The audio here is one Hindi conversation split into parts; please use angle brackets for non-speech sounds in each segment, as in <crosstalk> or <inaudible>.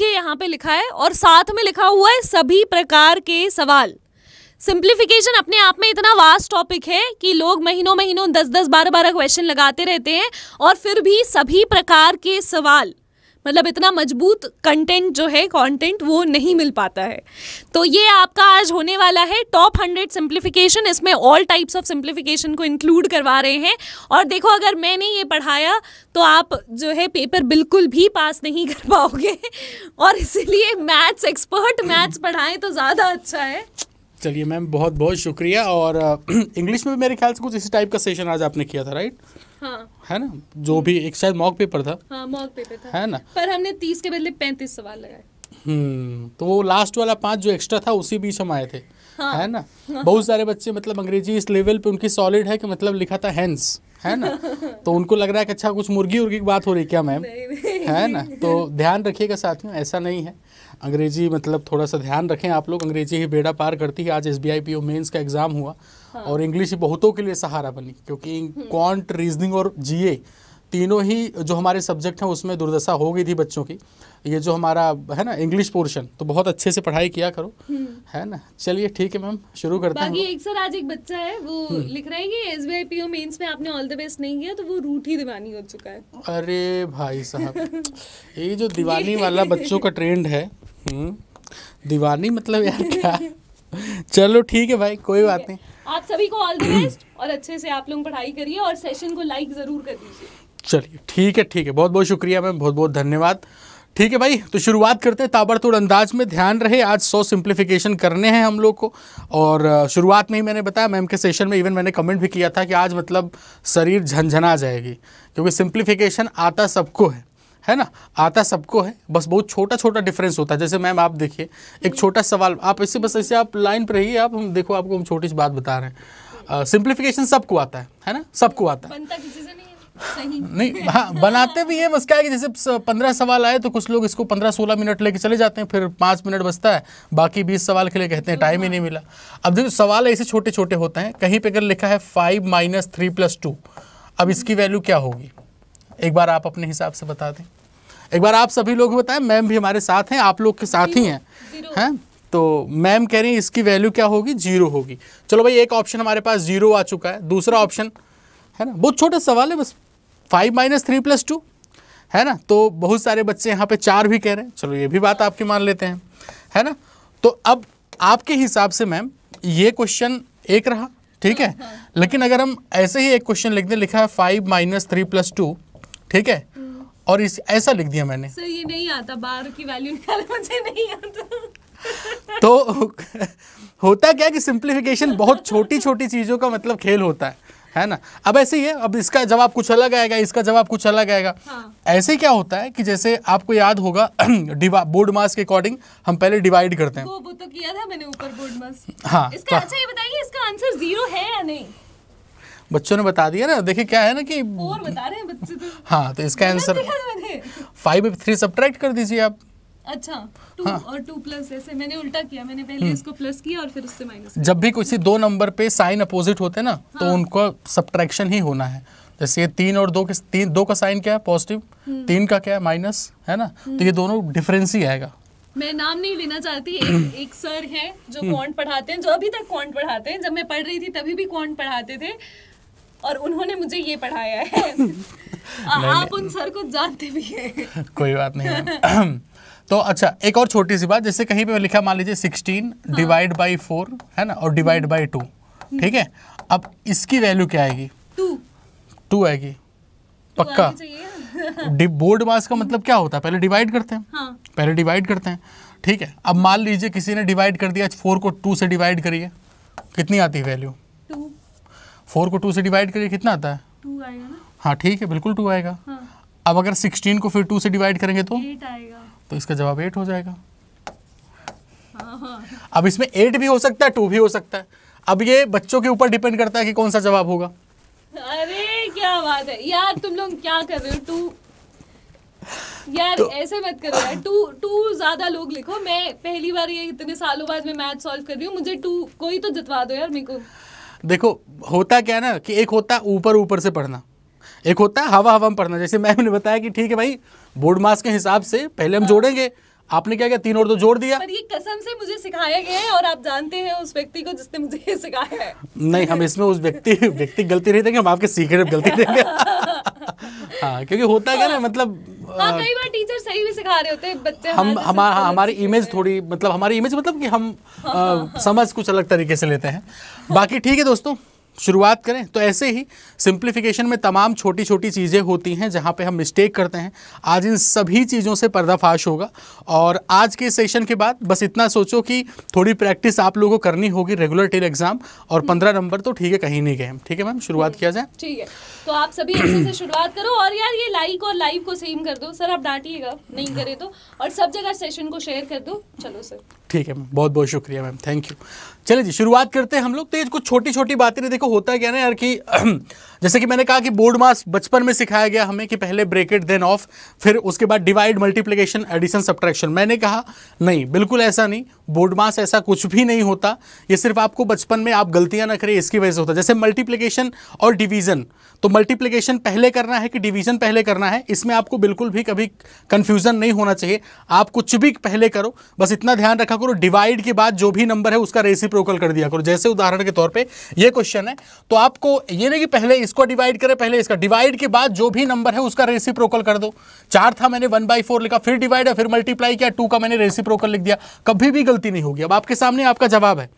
देखिए यहाँ पे लिखा है और साथ में लिखा हुआ है सभी प्रकार के सवाल सिंप्लीफिकेशन अपने आप में इतना वास्ट टॉपिक है कि लोग महीनों महीनों दस दस बारह बारह क्वेश्चन लगाते रहते हैं और फिर भी सभी प्रकार के सवाल मतलब इतना मजबूत कंटेंट जो है कंटेंट वो नहीं मिल पाता है तो ये आपका आज होने वाला है टॉप हंड्रेड सिंप्लीफिकेशन इसमें ऑल टाइप्स ऑफ सिंप्लीफिकेशन को इंक्लूड करवा रहे हैं और देखो अगर मैंने ये पढ़ाया तो आप जो है पेपर बिल्कुल भी पास नहीं कर पाओगे और इसीलिए मैथ्स एक्सपर्ट मैथ्स पढ़ाएं तो ज़्यादा अच्छा है चलिए मैम बहुत बहुत शुक्रिया और इंग्लिश <clears throat> में मेरे ख्याल से कुछ इसी टाइप का सेशन आज आपने किया था राइट हाँ। है ना जो भी एक शायद मॉक पेपर था हाँ, मॉक पेपर था है ना पर हमने तीस के बदले पैंतीस सवाल लगाए हम्म तो वो लास्ट वाला पांच जो एक्स्ट्रा था उसी बीच हम आए थे हाँ, है ना हाँ, बहुत सारे बच्चे मतलब अंग्रेजी इस लेवल पे उनकी सॉलिड है कि मतलब लिखा था हैंस है ना <laughs> तो उनको लग रहा है कि अच्छा कुछ मुर्गी उर्गी की बात हो रही क्या मैम है ना तो ध्यान रखिएगा साथियों ऐसा नहीं है अंग्रेजी मतलब थोड़ा सा ध्यान रखें आप लोग अंग्रेजी ही बेड़ा पार करती है आज एस बी आई का एग्ज़ाम हुआ हाँ। और इंग्लिश बहुतों के लिए सहारा बनी क्योंकि क्वांट हम्म। रीजनिंग और जीए तीनों ही जो हमारे सब्जेक्ट हैं उसमें दुर्दशा हो गई थी बच्चों की ये जो हमारा है ना इंग्लिश पोर्शन तो बहुत अच्छे से पढ़ाई किया करो हम्म। है ना चलिए ठीक है मैम शुरू करते बाकी हैं एक सर आज एक बच्चा है वो हम्म। लिख रहे हैं कि S B I P O mains में आपने ऑल द बेस्ट नहीं किया तो वो रूट ही दीवानी हो चुका है अरे भाई साहब <laughs> ये जो दीवानी वाला बच्चों का ट्रेंड है दीवानी मतलब यार क्या <laughs> चलो ठीक है भाई कोई बात नहीं आप सभी को ऑल द बेस्ट और अच्छे से आप लोग पढ़ाई करिए और सेशन को लाइक ज़रूर कर दीजिए चलिए ठीक है ठीक है बहुत बहुत शुक्रिया मैम बहुत बहुत धन्यवाद ठीक है भाई तो शुरुआत करते हैं ताबड़तोड़ अंदाज में ध्यान रहे आज सौ सिंप्लीफिकेशन करने हैं हम लोग को और शुरुआत में ही मैंने बताया मैम के सेशन में इवन मैंने कमेंट भी किया था कि आज मतलब शरीर झंझना जाएगी क्योंकि सिंप्लीफिकेशन आता सबको है है ना आता सबको है बस बहुत छोटा छोटा डिफरेंस होता है जैसे मैम आप देखिए एक छोटा सवाल आप ऐसे बस ऐसे आप लाइन पर रहिए आप हम देखो आपको हम छोटी सी बात बता रहे हैं सिंप्लीफिकेशन सबको आता है है ना सबको आता है नहीं हाँ बनाते भी हैं बस क्या है कि जैसे पंद्रह सवाल आए तो कुछ लोग इसको पंद्रह सोलह मिनट लेके चले जाते हैं फिर पाँच मिनट बचता है बाकी बीस सवाल के लिए कहते हैं टाइम ही नहीं मिला अब देखो सवाल ऐसे छोटे छोटे होते हैं कहीं पे अगर लिखा है five minus three plus two अब इसकी वैल्यू क्या होगी एक बार आप अपने हिसाब से बता दें एक बार आप सभी लोग बताएं मैम भी हमारे साथ हैं आप लोग के साथ ही हैं हैं तो मैम कह रही हैं इसकी वैल्यू क्या होगी जीरो होगी चलो भाई एक ऑप्शन हमारे पास जीरो आ चुका है दूसरा ऑप्शन है ना बहुत छोटा सवाल है बस five minus three plus two है ना तो बहुत सारे बच्चे यहाँ पे चार भी कह रहे हैं चलो ये भी बात आपकी मान लेते हैं है ना तो अब आपके हिसाब से मैम ये क्वेश्चन एक रहा ठीक है हाँ, हाँ। लेकिन अगर हम ऐसे ही एक क्वेश्चन लिख दें लिखा है five minus three plus two ठीक है और इस ऐसा लिख दिया मैंने सर ये नहीं आता बार की वैल्यू निकाल मुझे नहीं आता <laughs> तो होता क्या कि सिंप्लीफिकेशन बहुत छोटी छोटी चीज़ों का मतलब खेल होता है है ना अब ऐसे ही है अब इसका जवाब कुछ अलग आएगा इसका जवाब कुछ अलग आएगा हाँ। ऐसे क्या होता है कि जैसे आपको याद होगा बोर्ड मास के अकॉर्डिंग हम पहले डिवाइड करते हैं वो, वो तो किया था मैंने ऊपर बोर्ड मास हाँ इसका तो अच्छा ये बताइए इसका आंसर जीरो है या नहीं बच्चों ने बता दिया ना देखिए क्या है ना कि बता रहे हैं बच्चे तो हाँ तो इसका आंसर फाइव थ्री सब्ट्रैक्ट कर दीजिए आप अच्छा टू हाँ। और टू प्लस ऐसे मैंने उल्टा किया मैंने पहले हम्म। इसको प्लस किया और फिर उससे माइनस जब भी किसी दो नंबर पे साइन अपोजिट होते ना तो हाँ। तो उनको सब्ट्रैक्शन ही होना है जैसे ये तीन और दो के तीन दो का साइन क्या है पॉजिटिव हम्म। तीन का क्या है माइनस है ना तो हम्म। ये दोनों डिफरेंस ही आएगा मैं नाम नहीं लेना चाहती एक, एक सर है जो क्वांट पढ़ाते हैं जो अभी तक क्वांट पढ़ाते हैं जब मैं पढ़ रही थी तभी भी क्वांट पढ़ाते थे और उन्होंने मुझे ये पढ़ाया है <laughs> आप उन सर को जानते भी हैं <laughs> कोई बात नहीं <clears throat> तो अच्छा एक और छोटी सी बात जैसे कहीं पे लिखा मान लीजिए सिक्सटीन डिवाइड बाई फोर है ना और डिवाइड बाई टू ठीक है अब इसकी वैल्यू क्या आएगी टू टू आएगी पक्का बोर्ड मास <laughs> का मतलब क्या होता है पहले डिवाइड करते हैं हाँ। पहले डिवाइड करते हैं ठीक है अब मान लीजिए किसी ने डिवाइड कर दिया फोर को टू से डिवाइड करिए कितनी आती है वैल्यू टू फोर को टू से डिवाइड करिए कितना आता है टू आएगा ना हाँ ठीक है बिल्कुल टू आएगा हाँ। अब अगर सिक्सटीन को फिर टू से डिवाइड करेंगे तो एट आएगा तो इसका जवाब एट हो जाएगा हाँ, हाँ। अब इसमें एट भी हो सकता है टू भी हो सकता है अब ये बच्चों के ऊपर डिपेंड करता है कि कौन सा जवाब होगा अरे क्या बात है यार तुम लोग क्या कर रहे हो टू यार तो, ऐसे मत करो यार टू टू ज्यादा लोग लिखो मैं पहली बार ये इतने सालों बाद मैं मैथ सॉल्व कर रही हूँ मुझे टू कोई तो जितवा दो यार मेरे को देखो होता क्या ना कि एक होता ऊपर ऊपर से पढ़ना एक होता हवा हवा में पढ़ना जैसे मैम ने बताया कि ठीक है भाई बोर्ड मार्क्स के हिसाब से पहले हम हाँ। जोड़ेंगे आपने क्या क्या तीन और दो तो जोड़ दिया पर ये कसम से मुझे सिखाया गया है और आप जानते हैं उस व्यक्ति को जिसने मुझे ये सिखाया है नहीं हम इसमें उस व्यक्ति व्यक्ति गलती नहीं देंगे हम आपके सीक्रेट गलती देंगे हाँ क्योंकि होता है ना मतलब हाँ, कई बार टीचर सही भी सिखा रहे होते हैं बच्चे हम हमारा हाँ, हमारी इमेज थोड़ी मतलब हमारी इमेज मतलब कि हम हाँ, आ, हाँ, समझ कुछ अलग तरीके से लेते हैं बाकी ठीक है दोस्तों शुरुआत करें तो ऐसे ही सिंप्लीफिकेशन में तमाम छोटी छोटी चीज़ें होती हैं जहाँ पे हम मिस्टेक करते हैं आज इन सभी चीज़ों से पर्दाफाश होगा और आज के सेशन के बाद बस इतना सोचो कि थोड़ी प्रैक्टिस आप लोगों को करनी होगी रेगुलर टेल एग्ज़ाम और हम्म। पंद्रह नंबर तो ठीक है कहीं नहीं गए ठीक है मैम शुरुआत किया जाए ठीक है तो आप सभी से शुरुआत करो और यार ये लाइक और लाइव को सेम कर दो सर आप डांटिएगा नहीं करे तो और सब जगह सेशन को शेयर कर दो चलो सर ठीक है मैम बहुत बहुत शुक्रिया मैम थैंक यू चलिए जी शुरुआत करते हैं हम लोग तो ये कुछ छोटी छोटी बातें देखो होता क्या ना यार कि <clears throat> जैसे कि मैंने कहा कि बोर्ड मास बचपन में सिखाया गया हमें कि पहले ब्रेकेट देन ऑफ फिर उसके बाद डिवाइड मल्टीप्लिकेशन एडिशन सब्ट्रैक्शन मैंने कहा नहीं बिल्कुल ऐसा नहीं बोर्ड मास ऐसा कुछ भी नहीं होता ये सिर्फ आपको बचपन में आप गलतियाँ ना करें इसकी वजह से होता जैसे मल्टीप्लीकेशन और डिवीज़न तो मल्टीप्लीकेशन पहले करना है कि डिवीज़न पहले करना है इसमें आपको बिल्कुल भी कभी कन्फ्यूज़न नहीं होना चाहिए आप कुछ भी पहले करो बस इतना ध्यान रखा करो डिवाइड के बाद जो भी नंबर है उसका रेसिप्रोकल कर दिया करो जैसे उदाहरण के तौर पे ये क्वेश्चन है तो आपको ये नहीं कि पहले इसको डिवाइड करें पहले इसका डिवाइड के बाद जो भी नंबर है उसका रेसिप्रोकल कर दो चार था मैंने वन बाई फोर लिखा फिर डिवाइड है फिर मल्टीप्लाई किया टू का मैंने रेसिप्रोकल लिख दिया कभी भी गलती नहीं होगी अब आपके सामने आपका जवाब है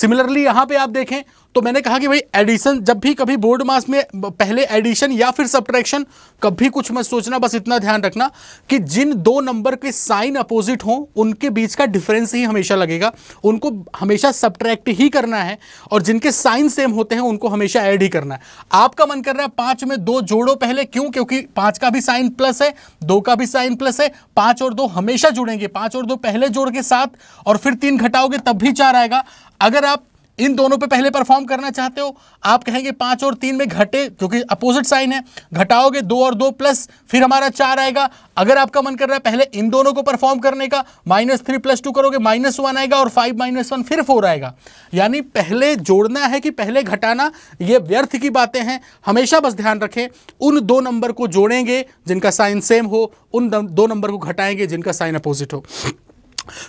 सिमिलरली यहाँ पे आप देखें तो मैंने कहा कि भाई एडिशन जब भी कभी बोर्ड मास में पहले एडिशन या फिर सब्ट्रैक्शन कभी कुछ मत सोचना बस इतना ध्यान रखना कि जिन दो नंबर के साइन अपोजिट हों उनके बीच का डिफरेंस ही हमेशा लगेगा उनको हमेशा सब्ट्रैक्ट ही करना है और जिनके साइन सेम होते हैं उनको हमेशा ऐड ही करना है आपका मन कर रहा है पाँच में दो जोड़ो पहले क्यों क्योंकि पाँच का भी साइन प्लस है दो का भी साइन प्लस है पाँच और दो हमेशा जुड़ेंगे पाँच और दो पहले जोड़ के साथ और फिर तीन घटाओगे तब भी चार आएगा अगर आप इन दोनों पे पहले परफॉर्म करना चाहते हो आप कहेंगे पांच और तीन में घटे क्योंकि अपोजिट साइन है घटाओगे दो और दो प्लस फिर हमारा चार आएगा अगर आपका मन कर रहा है पहले इन दोनों को परफॉर्म करने का माइनस थ्री प्लस टू करोगे माइनस वन आएगा और फाइव माइनस वन फिर फोर आएगा यानी पहले जोड़ना है कि पहले घटाना ये व्यर्थ की बातें हैं हमेशा बस ध्यान रखें उन दो नंबर को जोड़ेंगे जिनका साइन सेम हो उन दो नंबर को घटाएंगे जिनका साइन अपोजिट हो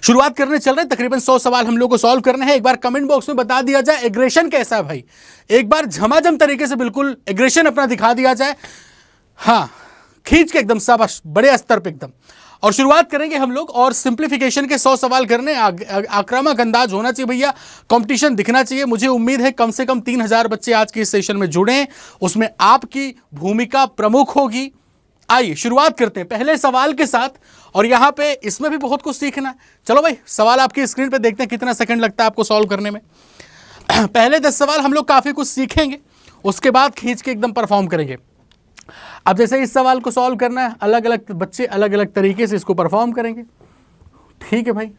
शुरुआत करने चल रहे तकरीबन सौ सवाल हम लोग को सॉल्व करने हैं एक बार कमेंट बॉक्स में बता दिया जाए एग्रेशन कैसा है भाई एक बार झमाझम तरीके से बिल्कुल एग्रेशन अपना दिखा दिया जाए हाँ खींच के एकदम सब बड़े स्तर पे एकदम और शुरुआत करेंगे हम लोग और सिंप्लीफिकेशन के सौ सवाल करने आक्रामक अंदाज होना चाहिए भैया कंपटीशन दिखना चाहिए मुझे उम्मीद है कम से कम तीन हजार बच्चे आज के इस सेशन में जुड़े उसमें आपकी भूमिका प्रमुख होगी आइए शुरुआत करते हैं पहले सवाल के साथ और यहाँ पे इसमें भी बहुत कुछ सीखना है चलो भाई सवाल आपकी स्क्रीन पे देखते हैं कितना सेकंड लगता है आपको सॉल्व करने में <clears throat> पहले दस सवाल हम लोग काफ़ी कुछ सीखेंगे उसके बाद खींच के एकदम परफॉर्म करेंगे अब जैसे इस सवाल को सॉल्व करना है अलग अलग बच्चे अलग अलग तरीके से इसको परफॉर्म करेंगे ठीक है भाई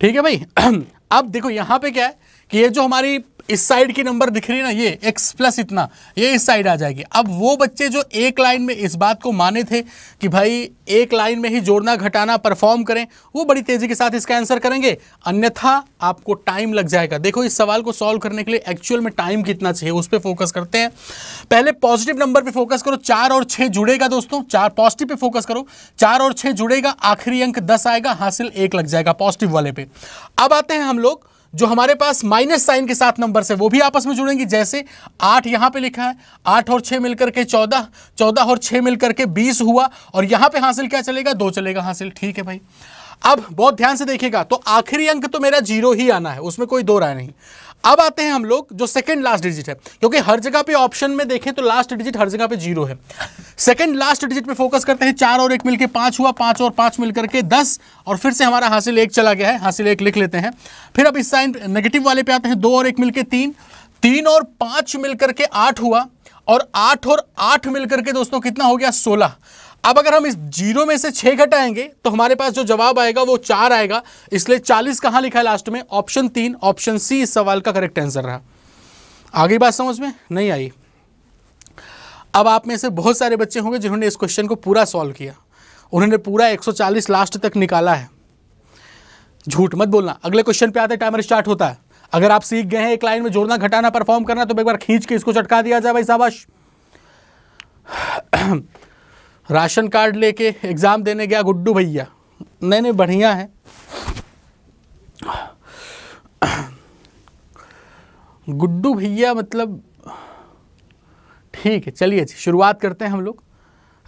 ठीक है भाई <clears throat> अब देखो यहां पे क्या है कि ये जो हमारी इस साइड की नंबर दिख रही है ना ये एक्स प्लस इतना ये इस साइड आ जाएगी अब वो बच्चे जो एक लाइन में इस बात को माने थे कि भाई एक लाइन में ही जोड़ना घटाना परफॉर्म करें वो बड़ी तेज़ी के साथ इसका आंसर करेंगे अन्यथा आपको टाइम लग जाएगा देखो इस सवाल को सॉल्व करने के लिए एक्चुअल में टाइम कितना चाहिए उस पर फोकस करते हैं पहले पॉजिटिव नंबर पर फोकस करो चार और छः जुड़ेगा दोस्तों चार पॉजिटिव पे फोकस करो चार और छः जुड़ेगा आखिरी अंक दस आएगा हासिल एक लग जाएगा पॉजिटिव वाले पे अब आते हैं हम लोग जो हमारे पास माइनस साइन के साथ नंबर है वो भी आपस में जुड़ेंगे जैसे आठ यहां पे लिखा है आठ और छः मिलकर के चौदह चौदह और छह मिलकर के बीस हुआ और यहां पे हासिल क्या चलेगा दो चलेगा हासिल ठीक है भाई अब बहुत ध्यान से देखेगा तो आखिरी अंक तो मेरा जीरो ही आना है उसमें कोई दो राय नहीं अब आते हैं हम लोग जो सेकंड लास्ट डिजिट है क्योंकि हर जगह पे ऑप्शन में देखें तो लास्ट डिजिट हर जगह पे जीरो है सेकंड लास्ट डिजिट पे फोकस करते हैं चार और एक मिलके पांच हुआ पांच और पांच मिलकर के दस और फिर से हमारा हासिल एक चला गया है हासिल एक लिख लेते हैं फिर अब इस साइन नेगेटिव वाले पे आते हैं दो और एक मिलकर तीन तीन और पांच मिलकर के आठ हुआ और आठ और आठ मिलकर के दोस्तों कितना हो गया सोलह अब अगर हम इस जीरो में से छह घटाएंगे तो हमारे पास जो जवाब आएगा वो चार आएगा इसलिए चालीस कहां लिखा है लास्ट में ऑप्शन तीन ऑप्शन सी इस सवाल का करेक्ट आंसर रहा आगे बात समझ में नहीं आई अब आप में से बहुत सारे बच्चे होंगे जिन्होंने इस क्वेश्चन को पूरा सॉल्व किया उन्होंने पूरा 140 लास्ट तक निकाला है झूठ मत बोलना अगले क्वेश्चन पे आते टाइमर स्टार्ट होता है अगर आप सीख गए हैं एक लाइन में जोड़ना घटाना परफॉर्म करना तो एक बार खींच के इसको चटका दिया जाए भाई साहब राशन कार्ड लेके एग्ज़ाम देने गया गुड्डू भैया नहीं नहीं बढ़िया है गुड्डू भैया मतलब ठीक है चलिए जी शुरुआत करते हैं हम लोग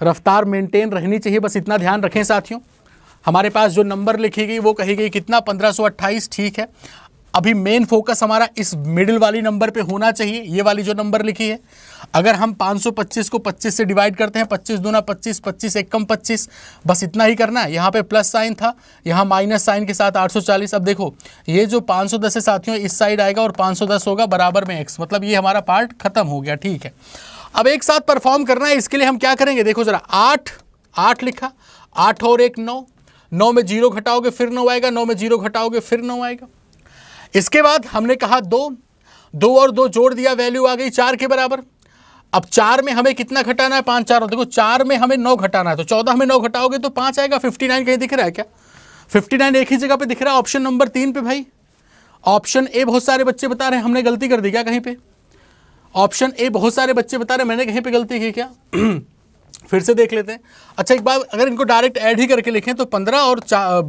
रफ्तार मेंटेन रहनी चाहिए बस इतना ध्यान रखें साथियों हमारे पास जो नंबर लिखी गई वो कही गई कितना पंद्रह सौ अट्ठाईस ठीक है अभी मेन फोकस हमारा इस मिडिल वाली नंबर पे होना चाहिए ये वाली जो नंबर लिखी है अगर हम 525 को 25 से डिवाइड करते हैं 25 दूना 25 25 एक कम 25 बस इतना ही करना है यहाँ पे प्लस साइन था यहाँ माइनस साइन के साथ 840 अब देखो ये जो 510 है साथियों इस साइड आएगा और 510 होगा बराबर में एक्स मतलब ये हमारा पार्ट खत्म हो गया ठीक है अब एक साथ परफॉर्म करना है इसके लिए हम क्या करेंगे देखो जरा आठ आठ लिखा आठ और एक नौ नौ में जीरो घटाओगे फिर नौ आएगा नौ में जीरो घटाओगे फिर नौ आएगा इसके बाद हमने कहा दो दो और दो जोड़ दिया वैल्यू आ गई चार के बराबर अब चार में हमें कितना घटाना है पांच चार और देखो चार में हमें नौ घटाना है तो चौदह में नौ घटाओगे तो पांच आएगा फिफ्टी नाइन कहीं दिख रहा है क्या फिफ्टी नाइन एक ही जगह पे दिख रहा है ऑप्शन नंबर तीन पे भाई ऑप्शन ए बहुत सारे बच्चे बता रहे हैं हमने गलती कर दी क्या कहीं पे ऑप्शन ए बहुत सारे बच्चे बता रहे हैं मैंने कहीं पे गलती की क्या <clears throat> फिर से देख लेते हैं अच्छा एक बार अगर इनको डायरेक्ट ऐड ही करके लिखें तो 15 और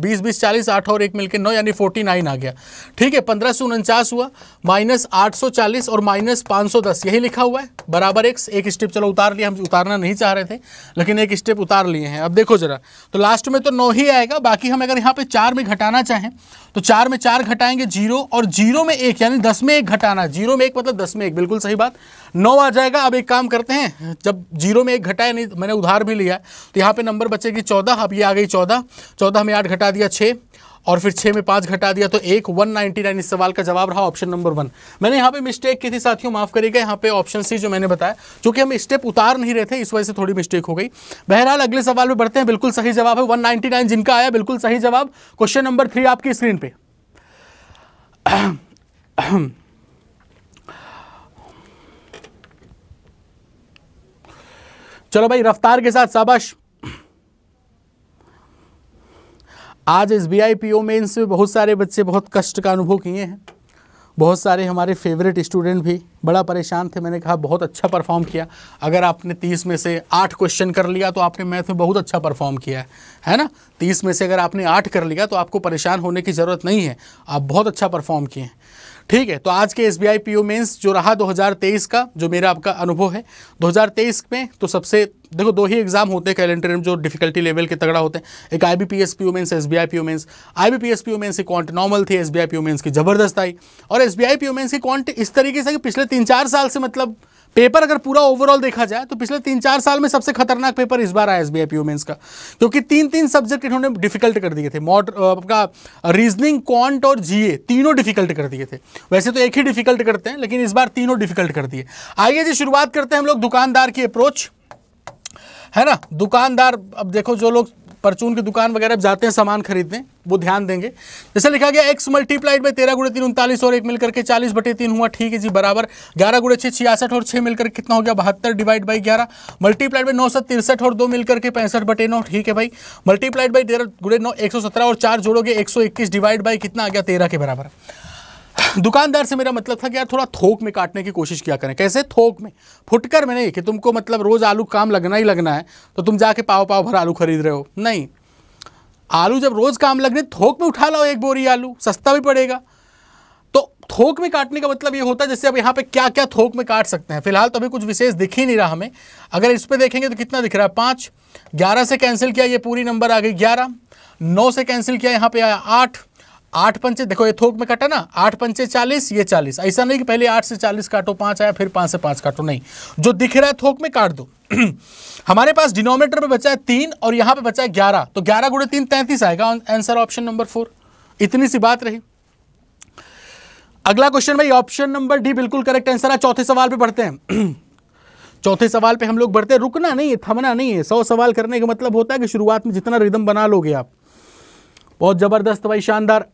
बीस बीस चालीस आठ और एक मिलके नौ यानी 49 आ गया ठीक है पंद्रह सौ उनचास हुआ माइनस आठ सौ चालीस और माइनस पाँच सौ दस यही लिखा हुआ है बराबर एक्स एक स्टेप चलो उतार लिया हम उतारना नहीं चाह रहे थे लेकिन एक स्टेप उतार लिए हैं अब देखो ज़रा तो लास्ट में तो नौ ही आएगा बाकी हम अगर यहाँ पर चार में घटाना चाहें तो चार में चार घटाएंगे जीरो और जीरो में एक यानी दस में एक घटाना जीरो में एक मतलब दस में एक बिल्कुल सही बात नौ आ जाएगा अब एक काम करते हैं जब जीरो में एक घटाया नहीं मैंने उधार भी लिया है तो यहाँ पर नंबर बचेगी चौदह अब ये आ गई चौदह चौदह में आठ घटा दिया छः और फिर छः में पाँच घटा दिया तो एक वन नाइन्टी नाइन इस सवाल का जवाब रहा ऑप्शन नंबर वन मैंने यहाँ पे मिस्टेक की थी साथियों माफ़ करेगा यहाँ पे ऑप्शन सी जो मैंने बताया क्योंकि हम स्टेप उतार नहीं रहे थे इस वजह से थोड़ी मिस्टेक हो गई बहरहाल अगले सवाल में बढ़ते हैं बिल्कुल सही जवाब है वन नाइनटी नाइन जिनका आया बिल्कुल सही जवाब क्वेश्चन नंबर थ्री आपकी स्क्रीन पर चलो भाई रफ्तार के साथ शाबाश आज S B I P O में इनसे बहुत सारे बच्चे बहुत कष्ट का अनुभव किए हैं बहुत सारे हमारे फेवरेट स्टूडेंट भी बड़ा परेशान थे मैंने कहा बहुत अच्छा परफॉर्म किया अगर आपने तीस में से आठ क्वेश्चन कर लिया तो आपने मैथ में बहुत अच्छा परफॉर्म किया है है ना तीस में से अगर आपने आठ कर लिया तो आपको परेशान होने की ज़रूरत नहीं है आप बहुत अच्छा परफॉर्म किए हैं ठीक है तो आज के S B I P O mains जो रहा दो का जो मेरा आपका अनुभव है दो में तो सबसे देखो दो ही एग्जाम होते हैं कैलेंडर में जो डिफिकल्टी लेवल के तगड़ा होते हैं एक I B P S P O mains S B I P O mains I B P S P O mains की कॉन्ट नॉर्मल थी S B I P O mains की ज़बरदस्त आई और S B I P O mains की कॉन्ट इस तरीके से कि पिछले तीन चार साल से मतलब पेपर अगर पूरा ओवरऑल देखा जाए तो पिछले तीन चार साल में सबसे खतरनाक पेपर इस बार आया एस बी आई पी का क्योंकि तीन तीन सब्जेक्ट इन्होंने डिफिकल्ट कर दिए थे मॉड आपका रीजनिंग क्वांट और जी ए तीनों डिफिकल्ट कर दिए थे वैसे तो एक ही डिफिकल्ट करते हैं लेकिन इस बार तीनों डिफिकल्ट कर दिए आइए जी शुरुआत करते हैं हम लोग दुकानदार की अप्रोच है ना दुकानदार अब देखो जो लोग परचून की दुकान वगैरह जाते हैं सामान खरीदने वो ध्यान देंगे जैसे लिखा गया एक्स मल्टीप्लाइड में तेरह गुड़े तीन उनतालीस और एक मिलकर के चालीस बटे तीन हुआ ठीक है जी बराबर ग्यारह गुड़े छः छियासठ और छः मिलकर कितना हो गया बहत्तर डिवाइड बाई ग्यारह मल्टीप्लाइड बाई नौ सौ तिरसठ और दो मिलकर के पैंसठ बटे नौ ठीक है भाई मल्टीप्लाइड बाई तेरह गुड़े नौ एक सौ सत्रह और चार जोड़ोगे एक सौ इक्कीस डिवाइड बाई कितना आ गया तेरह के बराबर दुकानदार से मेरा मतलब था कि यार थोड़ा थोक में काटने की कोशिश किया करें कैसे थोक में फुटकर में नहीं कि तुमको मतलब रोज़ आलू काम लगना ही लगना है तो तुम जाके पाव पाव भर आलू खरीद रहे हो नहीं आलू जब रोज़ काम लगने थोक में उठा लाओ एक बोरी आलू सस्ता भी पड़ेगा तो थोक में काटने का मतलब ये होता है जैसे अब यहाँ पे क्या क्या थोक में काट सकते हैं फिलहाल तो अभी कुछ विशेष दिख ही नहीं रहा हमें अगर इस पर देखेंगे तो कितना दिख रहा है पाँच ग्यारह से कैंसिल किया ये पूरी नंबर आ गई ग्यारह नौ से कैंसिल किया यहाँ पे आया आठ आठ पंचे देखो ये थोक में काटा ना आठ पंचे चालीस ये चालीस ऐसा नहीं कि पहले आठ से चालीस काटो पाँच आया फिर पाँच से पाँच काटो नहीं जो दिख रहा है थोक में काट दो <clears throat> हमारे पास डिनोमीटर में बचा है तीन और यहाँ पे बचा है ग्यारह तो ग्यारह गुड़े तीन तैंतीस आएगा आंसर ऑप्शन नंबर फोर इतनी सी बात रही अगला क्वेश्चन भाई ऑप्शन नंबर डी बिल्कुल करेक्ट आंसर है चौथे सवाल पे बढ़ते हैं <clears throat> चौथे सवाल पे हम लोग बढ़ते हैं रुकना नहीं है थमना नहीं है सौ सवाल करने का मतलब होता है कि शुरुआत में जितना रिदम बना लोगे आप बहुत ज़बरदस्त भाई शानदार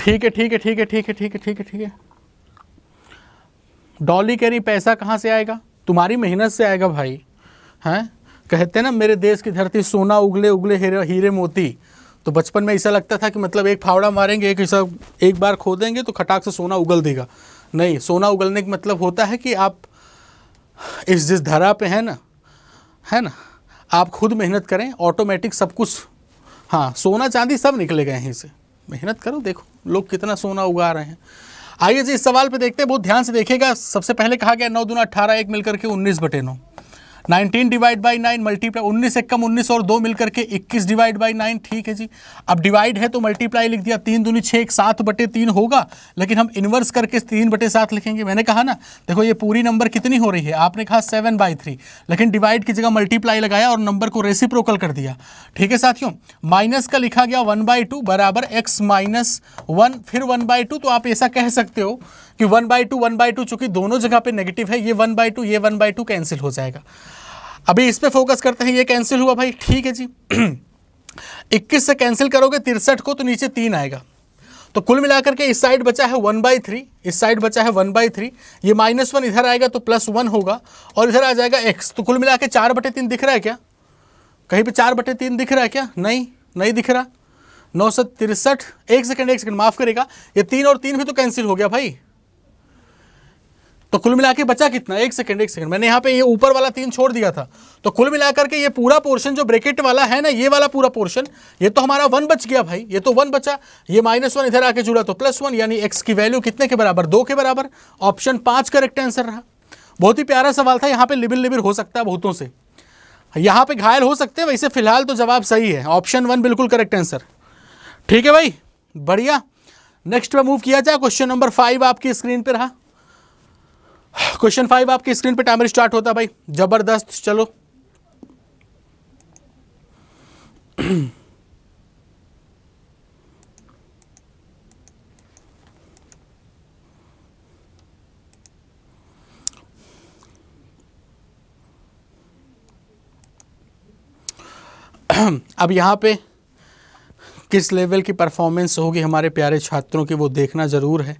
ठीक है ठीक है ठीक है ठीक है ठीक है ठीक है ठीक है डॉली कह रही पैसा कहाँ से आएगा तुम्हारी मेहनत से आएगा भाई हैं कहते हैं ना मेरे देश की धरती सोना उगले उगले हीरे हीरे मोती तो बचपन में ऐसा लगता था कि मतलब एक फावड़ा मारेंगे एक ऐसा एक बार खोदेंगे तो खटाक से सोना उगल देगा नहीं सोना उगलने का मतलब होता है कि आप इस जिस धरा पे है ना है ना आप खुद मेहनत करें ऑटोमेटिक सब कुछ हाँ सोना चांदी सब निकले गए हैं इसे मेहनत करो देखो लोग कितना सोना उगा रहे हैं आइए जी इस सवाल पे देखते हैं बहुत ध्यान से देखेगा सबसे पहले कहा गया नौ दुना अठारह एक मिलकर के उन्नीस बटे नौ 19 डिवाइड बाई नाइन मल्टीप्लाई उन्नीस एक कम उन्नीस और दो मिलकर के 21 डिवाइड बाई नाइन ठीक है जी अब डिवाइड है तो मल्टीप्लाई लिख दिया तीन दूनी छः एक सात बटे तीन होगा लेकिन हम इन्वर्स करके तीन बटे सात लिखेंगे मैंने कहा ना देखो ये पूरी नंबर कितनी हो रही है आपने कहा सेवन बाई थ्री लेकिन डिवाइड की जगह मल्टीप्लाई लगाया और नंबर को रेसिप्रोकल कर दिया ठीक है साथियों माइनस का लिखा गया वन बाई टू बराबर एक्स माइनस वन फिर वन बाई टू तो आप ऐसा कह सकते हो कि one by two one by two चूंकि दोनों जगह पे नेगेटिव है ये वन बाई टू ये वन बाई टू कैंसिल हो जाएगा अभी इस पर फोकस करते हैं ये कैंसिल हुआ भाई ठीक है जी <clears throat> इक्कीस से कैंसिल करोगे तिरसठ को तो नीचे तीन आएगा तो कुल मिलाकर के इस साइड बचा है वन बाई थ्री इस साइड बचा है वन बाई थ्री ये माइनस वन इधर आएगा तो प्लस वन होगा और इधर आ जाएगा एक्स तो कुल मिला के चार बटे तीन दिख रहा है क्या कहीं पे चार बटे तीन दिख रहा है क्या नहीं नहीं दिख रहा नौ सौ तिरसठ एक सेकेंड एक सेकेंड माफ़ करेगा ये तीन और तीन भी तो कैंसिल हो गया भाई तो कुल मिला के बचा कितना एक सेकेंड एक सेकेंड मैंने यहाँ पे ये ऊपर वाला तीन छोड़ दिया था तो कुल मिलाकर के ये पूरा पोर्शन जो ब्रेकेट वाला है ना ये वाला पूरा पोर्शन ये तो हमारा वन बच गया भाई ये तो वन बचा ये माइनस वन इधर आके जुड़ा तो प्लस वन यानी एक्स की वैल्यू कितने के बराबर दो के बराबर ऑप्शन पाँच करेक्ट आंसर रहा बहुत ही प्यारा सवाल था यहाँ पे लिबिर लिबिर हो सकता है बहुतों से यहाँ पर घायल हो सकते हैं वैसे फिलहाल तो जवाब सही है ऑप्शन वन बिल्कुल करेक्ट आंसर ठीक है भाई बढ़िया नेक्स्ट में मूव किया जाए क्वेश्चन नंबर फाइव आपकी स्क्रीन पर रहा क्वेश्चन फाइव आपकी स्क्रीन पे टाइमर स्टार्ट होता भाई जबरदस्त चलो <clears throat> अब यहाँ पे किस लेवल की परफॉर्मेंस होगी हमारे प्यारे छात्रों की वो देखना ज़रूर है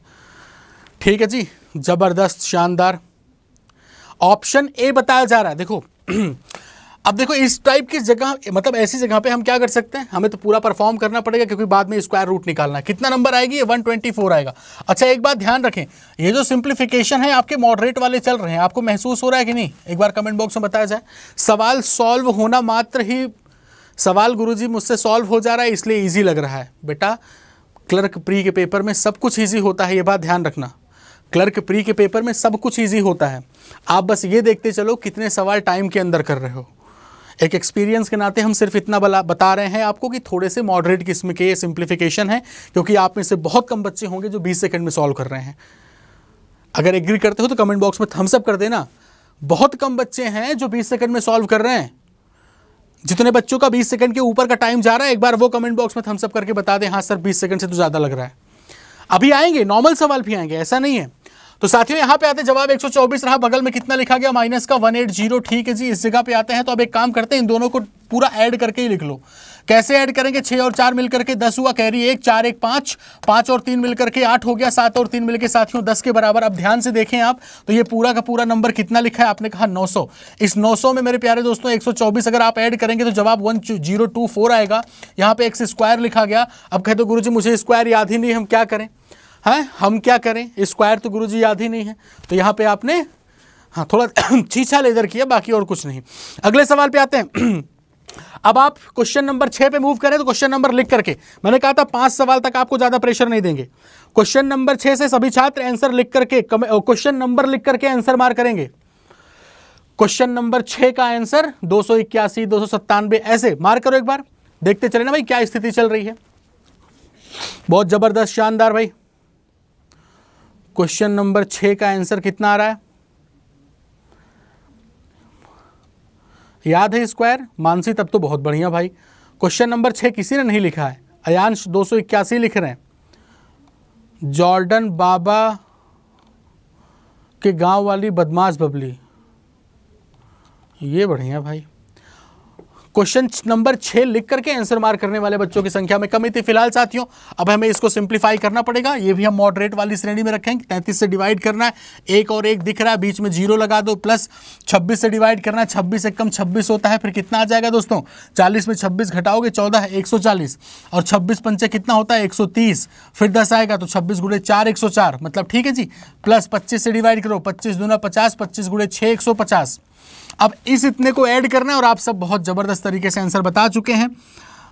ठीक है जी ज़बरदस्त शानदार ऑप्शन ए बताया जा रहा है देखो <clears throat> अब देखो इस टाइप की जगह मतलब ऐसी जगह पे हम क्या कर सकते हैं हमें तो पूरा परफॉर्म करना पड़ेगा क्योंकि बाद में स्क्वायर रूट निकालना है कितना नंबर आएगी ये 124 आएगा अच्छा एक बात ध्यान रखें ये जो सिंप्लीफिकेशन है आपके मॉडरेट वाले चल रहे हैं आपको महसूस हो रहा है कि नहीं एक बार कमेंट बॉक्स में बताया जाए सवाल सॉल्व होना मात्र ही सवाल गुरु मुझसे सॉल्व हो जा रहा है इसलिए ईजी लग रहा है बेटा क्लर्क प्री के पेपर में सब कुछ ईजी होता है ये बात ध्यान रखना क्लर्क प्री के पेपर में सब कुछ ईजी होता है आप बस ये देखते चलो कितने सवाल टाइम के अंदर कर रहे हो एक एक्सपीरियंस के नाते हम सिर्फ इतना बला बता रहे हैं आपको कि थोड़े से मॉडरेट किस्म के ये सिंप्लीफिकेशन है क्योंकि आप में से बहुत कम बच्चे होंगे जो 20 सेकंड में सॉल्व कर रहे हैं अगर एग्री करते हो तो कमेंट बॉक्स में थम्सअप कर देना बहुत कम बच्चे हैं जो 20 सेकंड में सॉल्व कर रहे हैं जितने बच्चों का बीस सेकंड के ऊपर का टाइम जा रहा है एक बार वो कमेंट बॉक्स में थम्सअप करके बता दें हाँ सर बीस सेकंड से तो ज़्यादा लग रहा है अभी आएंगे नॉर्मल सवाल भी आएंगे ऐसा नहीं है तो साथियों यहां पे आते जवाब 124 रहा बगल में कितना लिखा गया माइनस का 180 ठीक है जी इस जगह पे आते हैं तो अब एक काम करते हैं इन दोनों को पूरा ऐड करके ही लिख लो कैसे ऐड करेंगे छः और चार मिलकर के दस हुआ कैरी एक चार एक पाँच पाँच और तीन मिलकर के आठ हो गया सात और तीन मिलकर साथियों दस के बराबर अब ध्यान से देखें आप तो ये पूरा का पूरा नंबर कितना लिखा है आपने कहा नौ सौ इस नौ सौ में मेरे प्यारे दोस्तों एक सौ चौबीस अगर आप ऐड करेंगे तो जवाब वन जीरो टू फोर आएगा यहाँ पर एक स्क्वायर लिखा गया अब कहते गुरु जी मुझे स्क्वायर याद ही नहीं हम क्या करें हैं हम क्या करें स्क्वायर तो गुरु जी याद ही नहीं है तो यहाँ पे आपने हाँ थोड़ा <coughs> छीछा लेदर किया बाकी और कुछ नहीं अगले सवाल पे आते हैं <coughs> अब आप क्वेश्चन नंबर छः पे मूव करें तो क्वेश्चन नंबर लिख करके मैंने कहा था पांच सवाल तक आपको ज़्यादा प्रेशर नहीं देंगे क्वेश्चन नंबर छः से सभी छात्र आंसर लिख करके क्वेश्चन नंबर लिख करके आंसर मार करेंगे क्वेश्चन नंबर छः का आंसर दो सौ इक्यासी दो सौ सत्तानवे ऐसे मार करो एक बार देखते चले ना भाई क्या स्थिति चल रही है बहुत ज़बरदस्त शानदार भाई क्वेश्चन नंबर छ का आंसर कितना आ रहा है याद है स्क्वायर मानसी तब तो बहुत बढ़िया भाई क्वेश्चन नंबर छ किसी ने नहीं लिखा है अयांश दो सौ इक्यासी लिख रहे हैं जॉर्डन बाबा के गांव वाली बदमाश बबली ये बढ़िया भाई क्वेश्चन नंबर छः लिख करके आंसर मार करने वाले बच्चों की संख्या में कमी थी फिलहाल साथियों अब हमें इसको सिंप्लीफाई करना पड़ेगा ये भी हम मॉडरेट वाली श्रेणी में रखेंगे तैंतीस से डिवाइड करना है एक और एक दिख रहा है बीच में जीरो लगा दो प्लस छब्बीस से डिवाइड करना है छब्बीस एक कम छब्बीस होता है फिर कितना आ जाएगा दोस्तों चालीस में छब्बीस घटाओगे चौदह सौ एक और छब्बीस पंचे कितना होता है एक फिर दस आएगा तो छब्बीस गुड़े चार मतलब ठीक है जी प्लस पच्चीस से डिवाइड करो पच्चीस दूना पचास पच्चीस गुड़े छः एक अब इस इतने को ऐड करना है और आप सब बहुत ज़बरदस्त तरीके से आंसर बता चुके हैं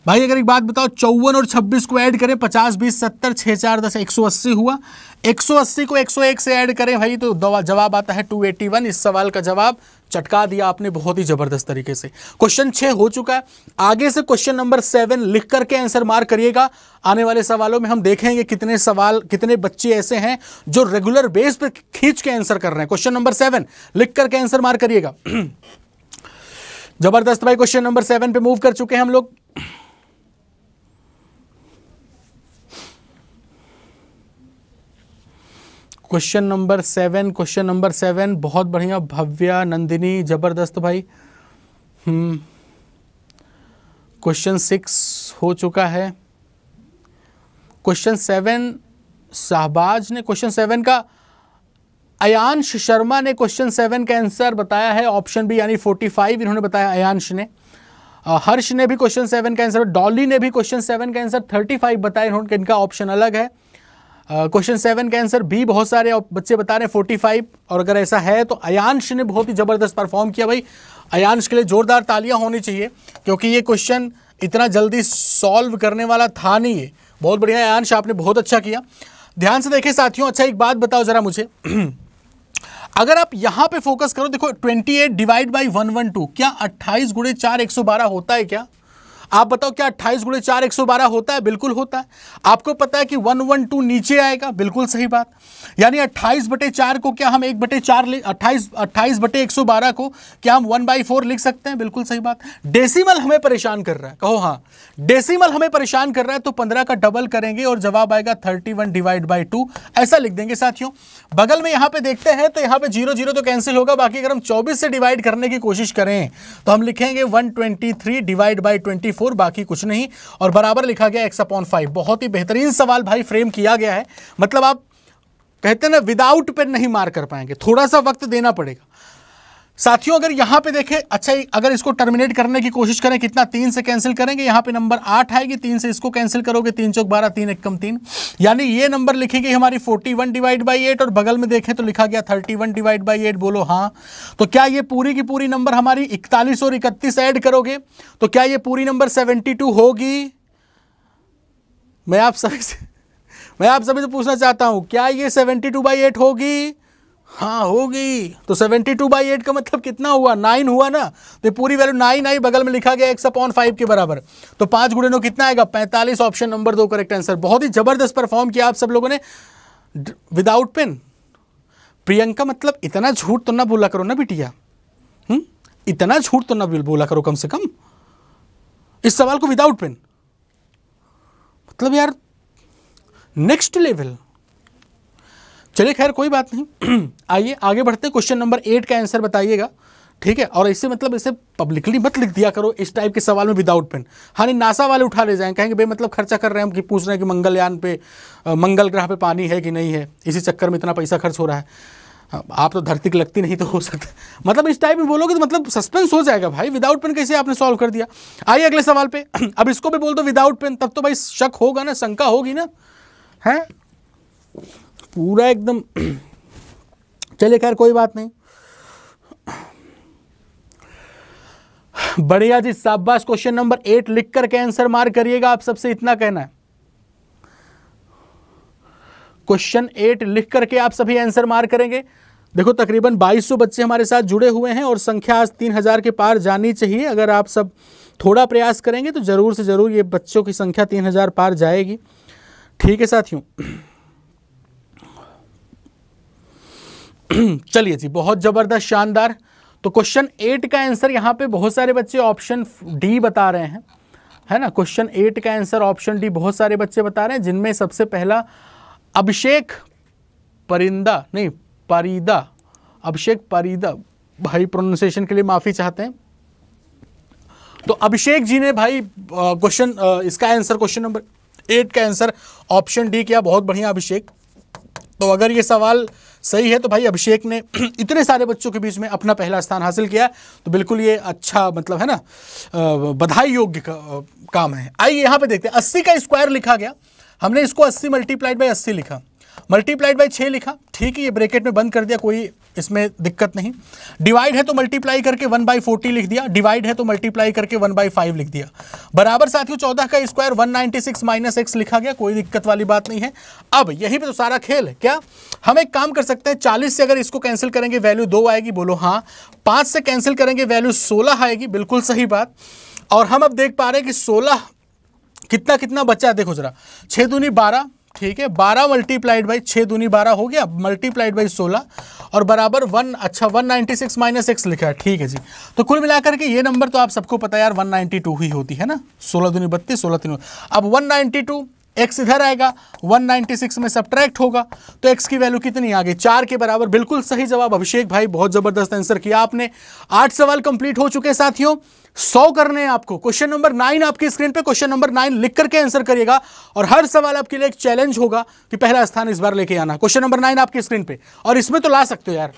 भाई अगर एक बात बताओ चौवन और छब्बीस को ऐड करें पचास बीस सत्तर छः चार दस एक सौ अस्सी हुआ एक सौ अस्सी को एक सौ एक से ऐड करें भाई तो जवाब आता है टू एटी वन इस सवाल का जवाब चटका दिया आपने बहुत ही जबरदस्त तरीके से क्वेश्चन छह हो चुका है आगे से क्वेश्चन नंबर सेवन लिख करके आंसर मार करिएगा आने वाले सवालों में हम देखेंगे कितने सवाल कितने बच्चे ऐसे हैं जो रेगुलर बेस पर खींच के आंसर कर रहे हैं क्वेश्चन नंबर सेवन लिख करके आंसर मार करिएगा <clears throat> जबरदस्त भाई क्वेश्चन नंबर सेवन पे मूव कर चुके हैं हम लोग question number seven question number seven बहुत बढ़िया भव्या नंदिनी जबरदस्त भाई हम्म, क्वेश्चन सिक्स हो चुका है क्वेश्चन सेवन शाहबाज ने क्वेश्चन सेवन का अयांश शर्मा ने क्वेश्चन सेवन का आंसर बताया है ऑप्शन बी यानी फोर्टी फाइव इन्होंने बताया अयांश ने हर्ष ने भी क्वेश्चन सेवन का आंसर डॉली ने भी क्वेश्चन सेवन का आंसर थर्टी फाइव बताया इन्होंने इनका ऑप्शन अलग है क्वेश्चन सेवन का आंसर बी बहुत सारे बच्चे बता रहे हैं फोर्टी फाइव और अगर ऐसा है तो अयांश ने बहुत ही ज़बरदस्त परफॉर्म किया भाई अयांश के लिए ज़ोरदार तालियां होनी चाहिए क्योंकि ये क्वेश्चन इतना जल्दी सॉल्व करने वाला था नहीं है बहुत बढ़िया अयांश आपने बहुत अच्छा किया ध्यान से देखें साथियों अच्छा एक बात बताओ ज़रा मुझे <clears throat> अगर आप यहाँ पे फोकस करो देखो 28 डिवाइड बाई टू क्या 28 गुड़े चार एक होता है क्या आप बताओ क्या अट्ठाईस गुड़े चार एक सौ बारह होता है बिल्कुल होता है आपको पता है कि वन वन टू नीचे आएगा बिल्कुल सही बात यानी अट्ठाईस बटे चार को क्या हम एक बटे चार ले अट्ठाईस अट्ठाईस बटे एक सौ बारह को क्या हम वन बाई फोर लिख सकते हैं बिल्कुल सही बात डेसीमल हमें परेशान कर रहा है कहो हाँ डेसीमल हमें परेशान कर रहा है तो पंद्रह का डबल करेंगे और जवाब आएगा thirty one divide by two ऐसा लिख देंगे साथियों बगल में यहाँ पे देखते हैं तो यहाँ पे जीरो जीरो तो कैंसिल होगा बाकी अगर हम चौबीस से डिवाइड करने की कोशिश करें तो हम लिखेंगे one twenty three divide by twenty four बाकी कुछ नहीं और बराबर लिखा गया एक्स अपॉन फाइव बहुत ही बेहतरीन सवाल भाई फ्रेम किया गया है मतलब आप कहते हैं ना विदाउट पेन नहीं मार कर पाएंगे थोड़ा सा वक्त देना पड़ेगा साथियों अगर यहां पे देखें अच्छा अगर इसको टर्मिनेट करने की कोशिश करें कितना तीन से कैंसिल करेंगे यहां पे नंबर आठ आएगी तीन से इसको कैंसिल करोगे तीन चौक बारह तीन एक कम तीन यानी ये नंबर लिखेंगे हमारी forty one divide by eight और बगल में देखें तो लिखा गया thirty one divide by eight बोलो हाँ तो क्या ये पूरी की पूरी नंबर हमारी इकतालीस और इकतीस ऐड करोगे तो क्या ये पूरी नंबर सेवेंटी टू होगी मैं आप सभी से मैं आप सभी से पूछना चाहता हूँ क्या ये सेवेंटी टू बाई एट होगी हाँ होगी तो 72 टू बाई एट का मतलब कितना हुआ नाइन हुआ ना तो पूरी वैल्यू नाइन आई बगल में लिखा गया एक्स अपॉन फाइव के बराबर तो पांच गुड़े नो कितना आएगा पैंतालीस ऑप्शन नंबर दो करेक्ट आंसर बहुत ही ज़बरदस्त परफॉर्म किया आप सब लोगों ने विदाउट पेन प्रियंका मतलब इतना झूठ तो ना बोला करो ना बिटिया हुँ? हम्म? इतना झूठ तो ना बोला करो कम से कम इस सवाल को विदाउट पेन मतलब यार नेक्स्ट लेवल चलिए खैर कोई बात नहीं <clears throat> आइए आगे बढ़ते हैं क्वेश्चन नंबर एट का आंसर बताइएगा ठीक है और इससे मतलब इसे पब्लिकली मत लिख दिया करो इस टाइप के सवाल में विदाउट पेन हाँ नहीं नासा वाले उठा ले जाएं कहेंगे भाई मतलब खर्चा कर रहे हैं हम कि पूछ रहे हैं कि मंगलयान पे मंगल ग्रह पे पानी है कि नहीं है इसी चक्कर में इतना पैसा खर्च हो रहा है हाँ, आप तो धरती की लगती नहीं तो हो सकता मतलब इस टाइप में बोलोगे तो मतलब सस्पेंस हो जाएगा भाई विदाउट पेन कैसे आपने सॉल्व कर दिया आइए अगले सवाल पे <clears throat> अब इसको भी बोल दो विदाउट पेन तब तो भाई शक होगा ना शंका होगी ना है पूरा एकदम चले खैर कोई बात नहीं बढ़िया जी शाबाश क्वेश्चन नंबर एट लिख करके आंसर मार करिएगा आप सबसे इतना कहना है क्वेश्चन एट लिख करके आप सभी आंसर मार करेंगे देखो तकरीबन 2200 बच्चे हमारे साथ जुड़े हुए हैं और संख्या आज 3000 के पार जानी चाहिए अगर आप सब थोड़ा प्रयास करेंगे तो ज़रूर से ज़रूर ये बच्चों की संख्या 3000 पार जाएगी ठीक है साथियों <clears throat> चलिए जी बहुत ज़बरदस्त शानदार तो क्वेश्चन एट का आंसर यहाँ पे बहुत सारे बच्चे ऑप्शन डी बता रहे हैं है ना क्वेश्चन एट का आंसर ऑप्शन डी बहुत सारे बच्चे बता रहे हैं जिनमें सबसे पहला अभिषेक परिंदा नहीं परिदा अभिषेक परिदा भाई प्रोनाउंसिएशन के लिए माफ़ी चाहते हैं तो अभिषेक जी ने भाई क्वेश्चन इसका आंसर क्वेश्चन नंबर एट का आंसर ऑप्शन डी किया बहुत बढ़िया अभिषेक तो अगर ये सवाल सही है तो भाई अभिषेक ने <clears throat> इतने सारे बच्चों के बीच में अपना पहला स्थान हासिल किया तो बिल्कुल ये अच्छा मतलब है ना बधाई योग्य का, काम है आइए यहां पे देखते हैं अस्सी का स्क्वायर लिखा गया हमने इसको अस्सी मल्टीप्लाइड बाई अस्सी लिखा मल्टीप्लाइड बाई छः लिखा ठीक है ये ब्रेकेट में बंद कर दिया कोई इसमें दिक्कत नहीं डिवाइड है तो मल्टीप्लाई करके वन बाई फोर्टी लिख दिया डिवाइड है तो मल्टीप्लाई करके वन बाई फाइव लिख दिया बराबर साथियों चौदह का square one ninety six minus X लिखा गया कोई दिक्कत वाली बात नहीं है अब यही पे तो सारा खेल है क्या हम एक काम कर सकते हैं चालीस से अगर इसको कैंसिल करेंगे वैल्यू दो आएगी बोलो हाँ पाँच से कैंसिल करेंगे वैल्यू सोलह आएगी बिल्कुल सही बात और हम अब देख पा रहे हैं कि सोलह कितना कितना बच्चा है देखो जरा छः दूनी बारह ठीक है बारह मल्टीप्लाइड बाई छः दूनी बारह हो गया मल्टीप्लाइड बाई सोलह और बराबर वन अच्छा one ninety six minus X लिखा है ठीक है जी तो कुल मिलाकर के ये नंबर तो आप सबको पता है यार वन नाइन्टी टू ही होती है ना सोलह दूनी बत्तीस सोलह तीन अब वन नाइन्टी टू एक्स इधर आएगा 196 में सब्ट्रैक्ट होगा तो एक्स की वैल्यू कितनी आ गई चार के बराबर बिल्कुल सही जवाब अभिषेक भाई बहुत ज़बरदस्त आंसर किया आपने आठ सवाल कंप्लीट हो चुके हैं साथियों सौ करने हैं आपको क्वेश्चन नंबर नाइन आपकी स्क्रीन पे क्वेश्चन नंबर नाइन लिख करके आंसर करिएगा और हर सवाल आपके लिए एक चैलेंज होगा कि पहला स्थान इस बार लेके आना क्वेश्चन नंबर नाइन आपकी स्क्रीन पर और इसमें तो ला सकते हो यार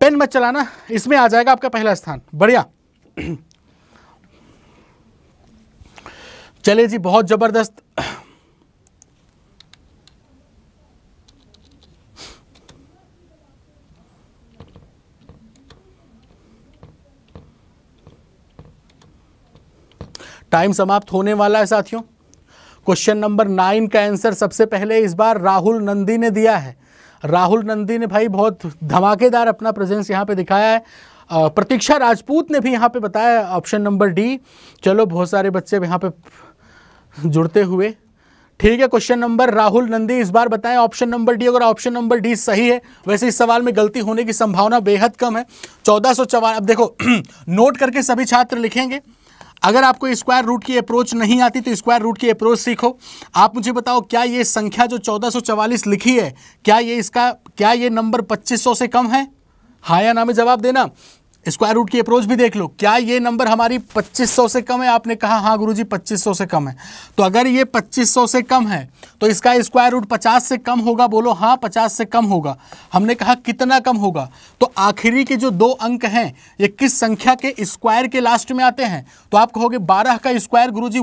पेन मत चलाना इसमें आ जाएगा आपका पहला स्थान बढ़िया <clears throat> चले जी बहुत ज़बरदस्त टाइम समाप्त होने वाला है साथियों क्वेश्चन नंबर नाइन का आंसर सबसे पहले इस बार राहुल नंदी ने दिया है राहुल नंदी ने भाई बहुत धमाकेदार अपना प्रेजेंस यहाँ पे दिखाया है प्रतीक्षा राजपूत ने भी यहाँ पे बताया ऑप्शन नंबर डी चलो बहुत सारे बच्चे यहाँ पे जुड़ते हुए ठीक है क्वेश्चन नंबर राहुल नंदी इस बार बताएं ऑप्शन नंबर डी अगर ऑप्शन नंबर डी सही है वैसे इस सवाल में गलती होने की संभावना बेहद कम है चौदह सौ अब देखो नोट <clears throat> करके सभी छात्र लिखेंगे अगर आपको स्क्वायर रूट की अप्रोच नहीं आती तो स्क्वायर रूट की अप्रोच सीखो आप मुझे बताओ क्या ये संख्या जो 1444 लिखी है क्या ये इसका क्या ये नंबर 2500 से कम है हाँ या ना में जवाब देना स्क्वायर रूट की अप्रोच भी देख लो क्या ये नंबर हमारी 2500 से कम है आपने कहा हाँ गुरुजी 2500 से कम है तो अगर ये 2500 से कम है तो इसका स्क्वायर रूट 50 से कम होगा बोलो हाँ 50 से कम होगा हमने कहा कितना कम होगा तो आखिरी के जो दो अंक हैं ये किस संख्या के स्क्वायर के लास्ट में आते हैं तो आप कहोगे बारह का स्क्वायर गुरु जी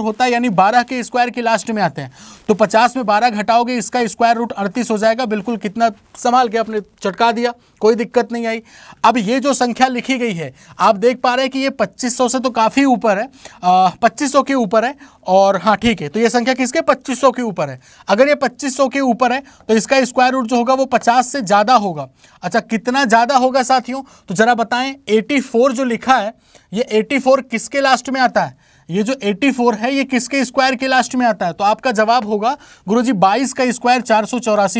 होता है यानी बारह के स्क्वायर के लास्ट में आते हैं तो पचास में बारह घटाओगे इसका स्क्वायर रूट अड़तीस हो जाएगा बिल्कुल कितना संभाल के आपने चटका दिया कोई दिक्कत नहीं आई अब ये जो संख्या लिखी गई है आप देख पा रहे हैं कि ये 2500 से तो काफ़ी ऊपर है आ, 2500 के ऊपर है और हाँ ठीक है तो ये संख्या किसके 2500 के ऊपर है अगर ये 2500 के ऊपर है तो इसका स्क्वायर रूट जो होगा वो 50 से ज़्यादा होगा अच्छा कितना ज़्यादा होगा साथियों तो ज़रा बताएं 84 जो लिखा है ये 84 किसके लास्ट में आता है ये जो 84 है ये किसके स्क्वायर के लास्ट में आता है तो आपका जवाब होगा गुरुजी 22 का स्क्वायर चार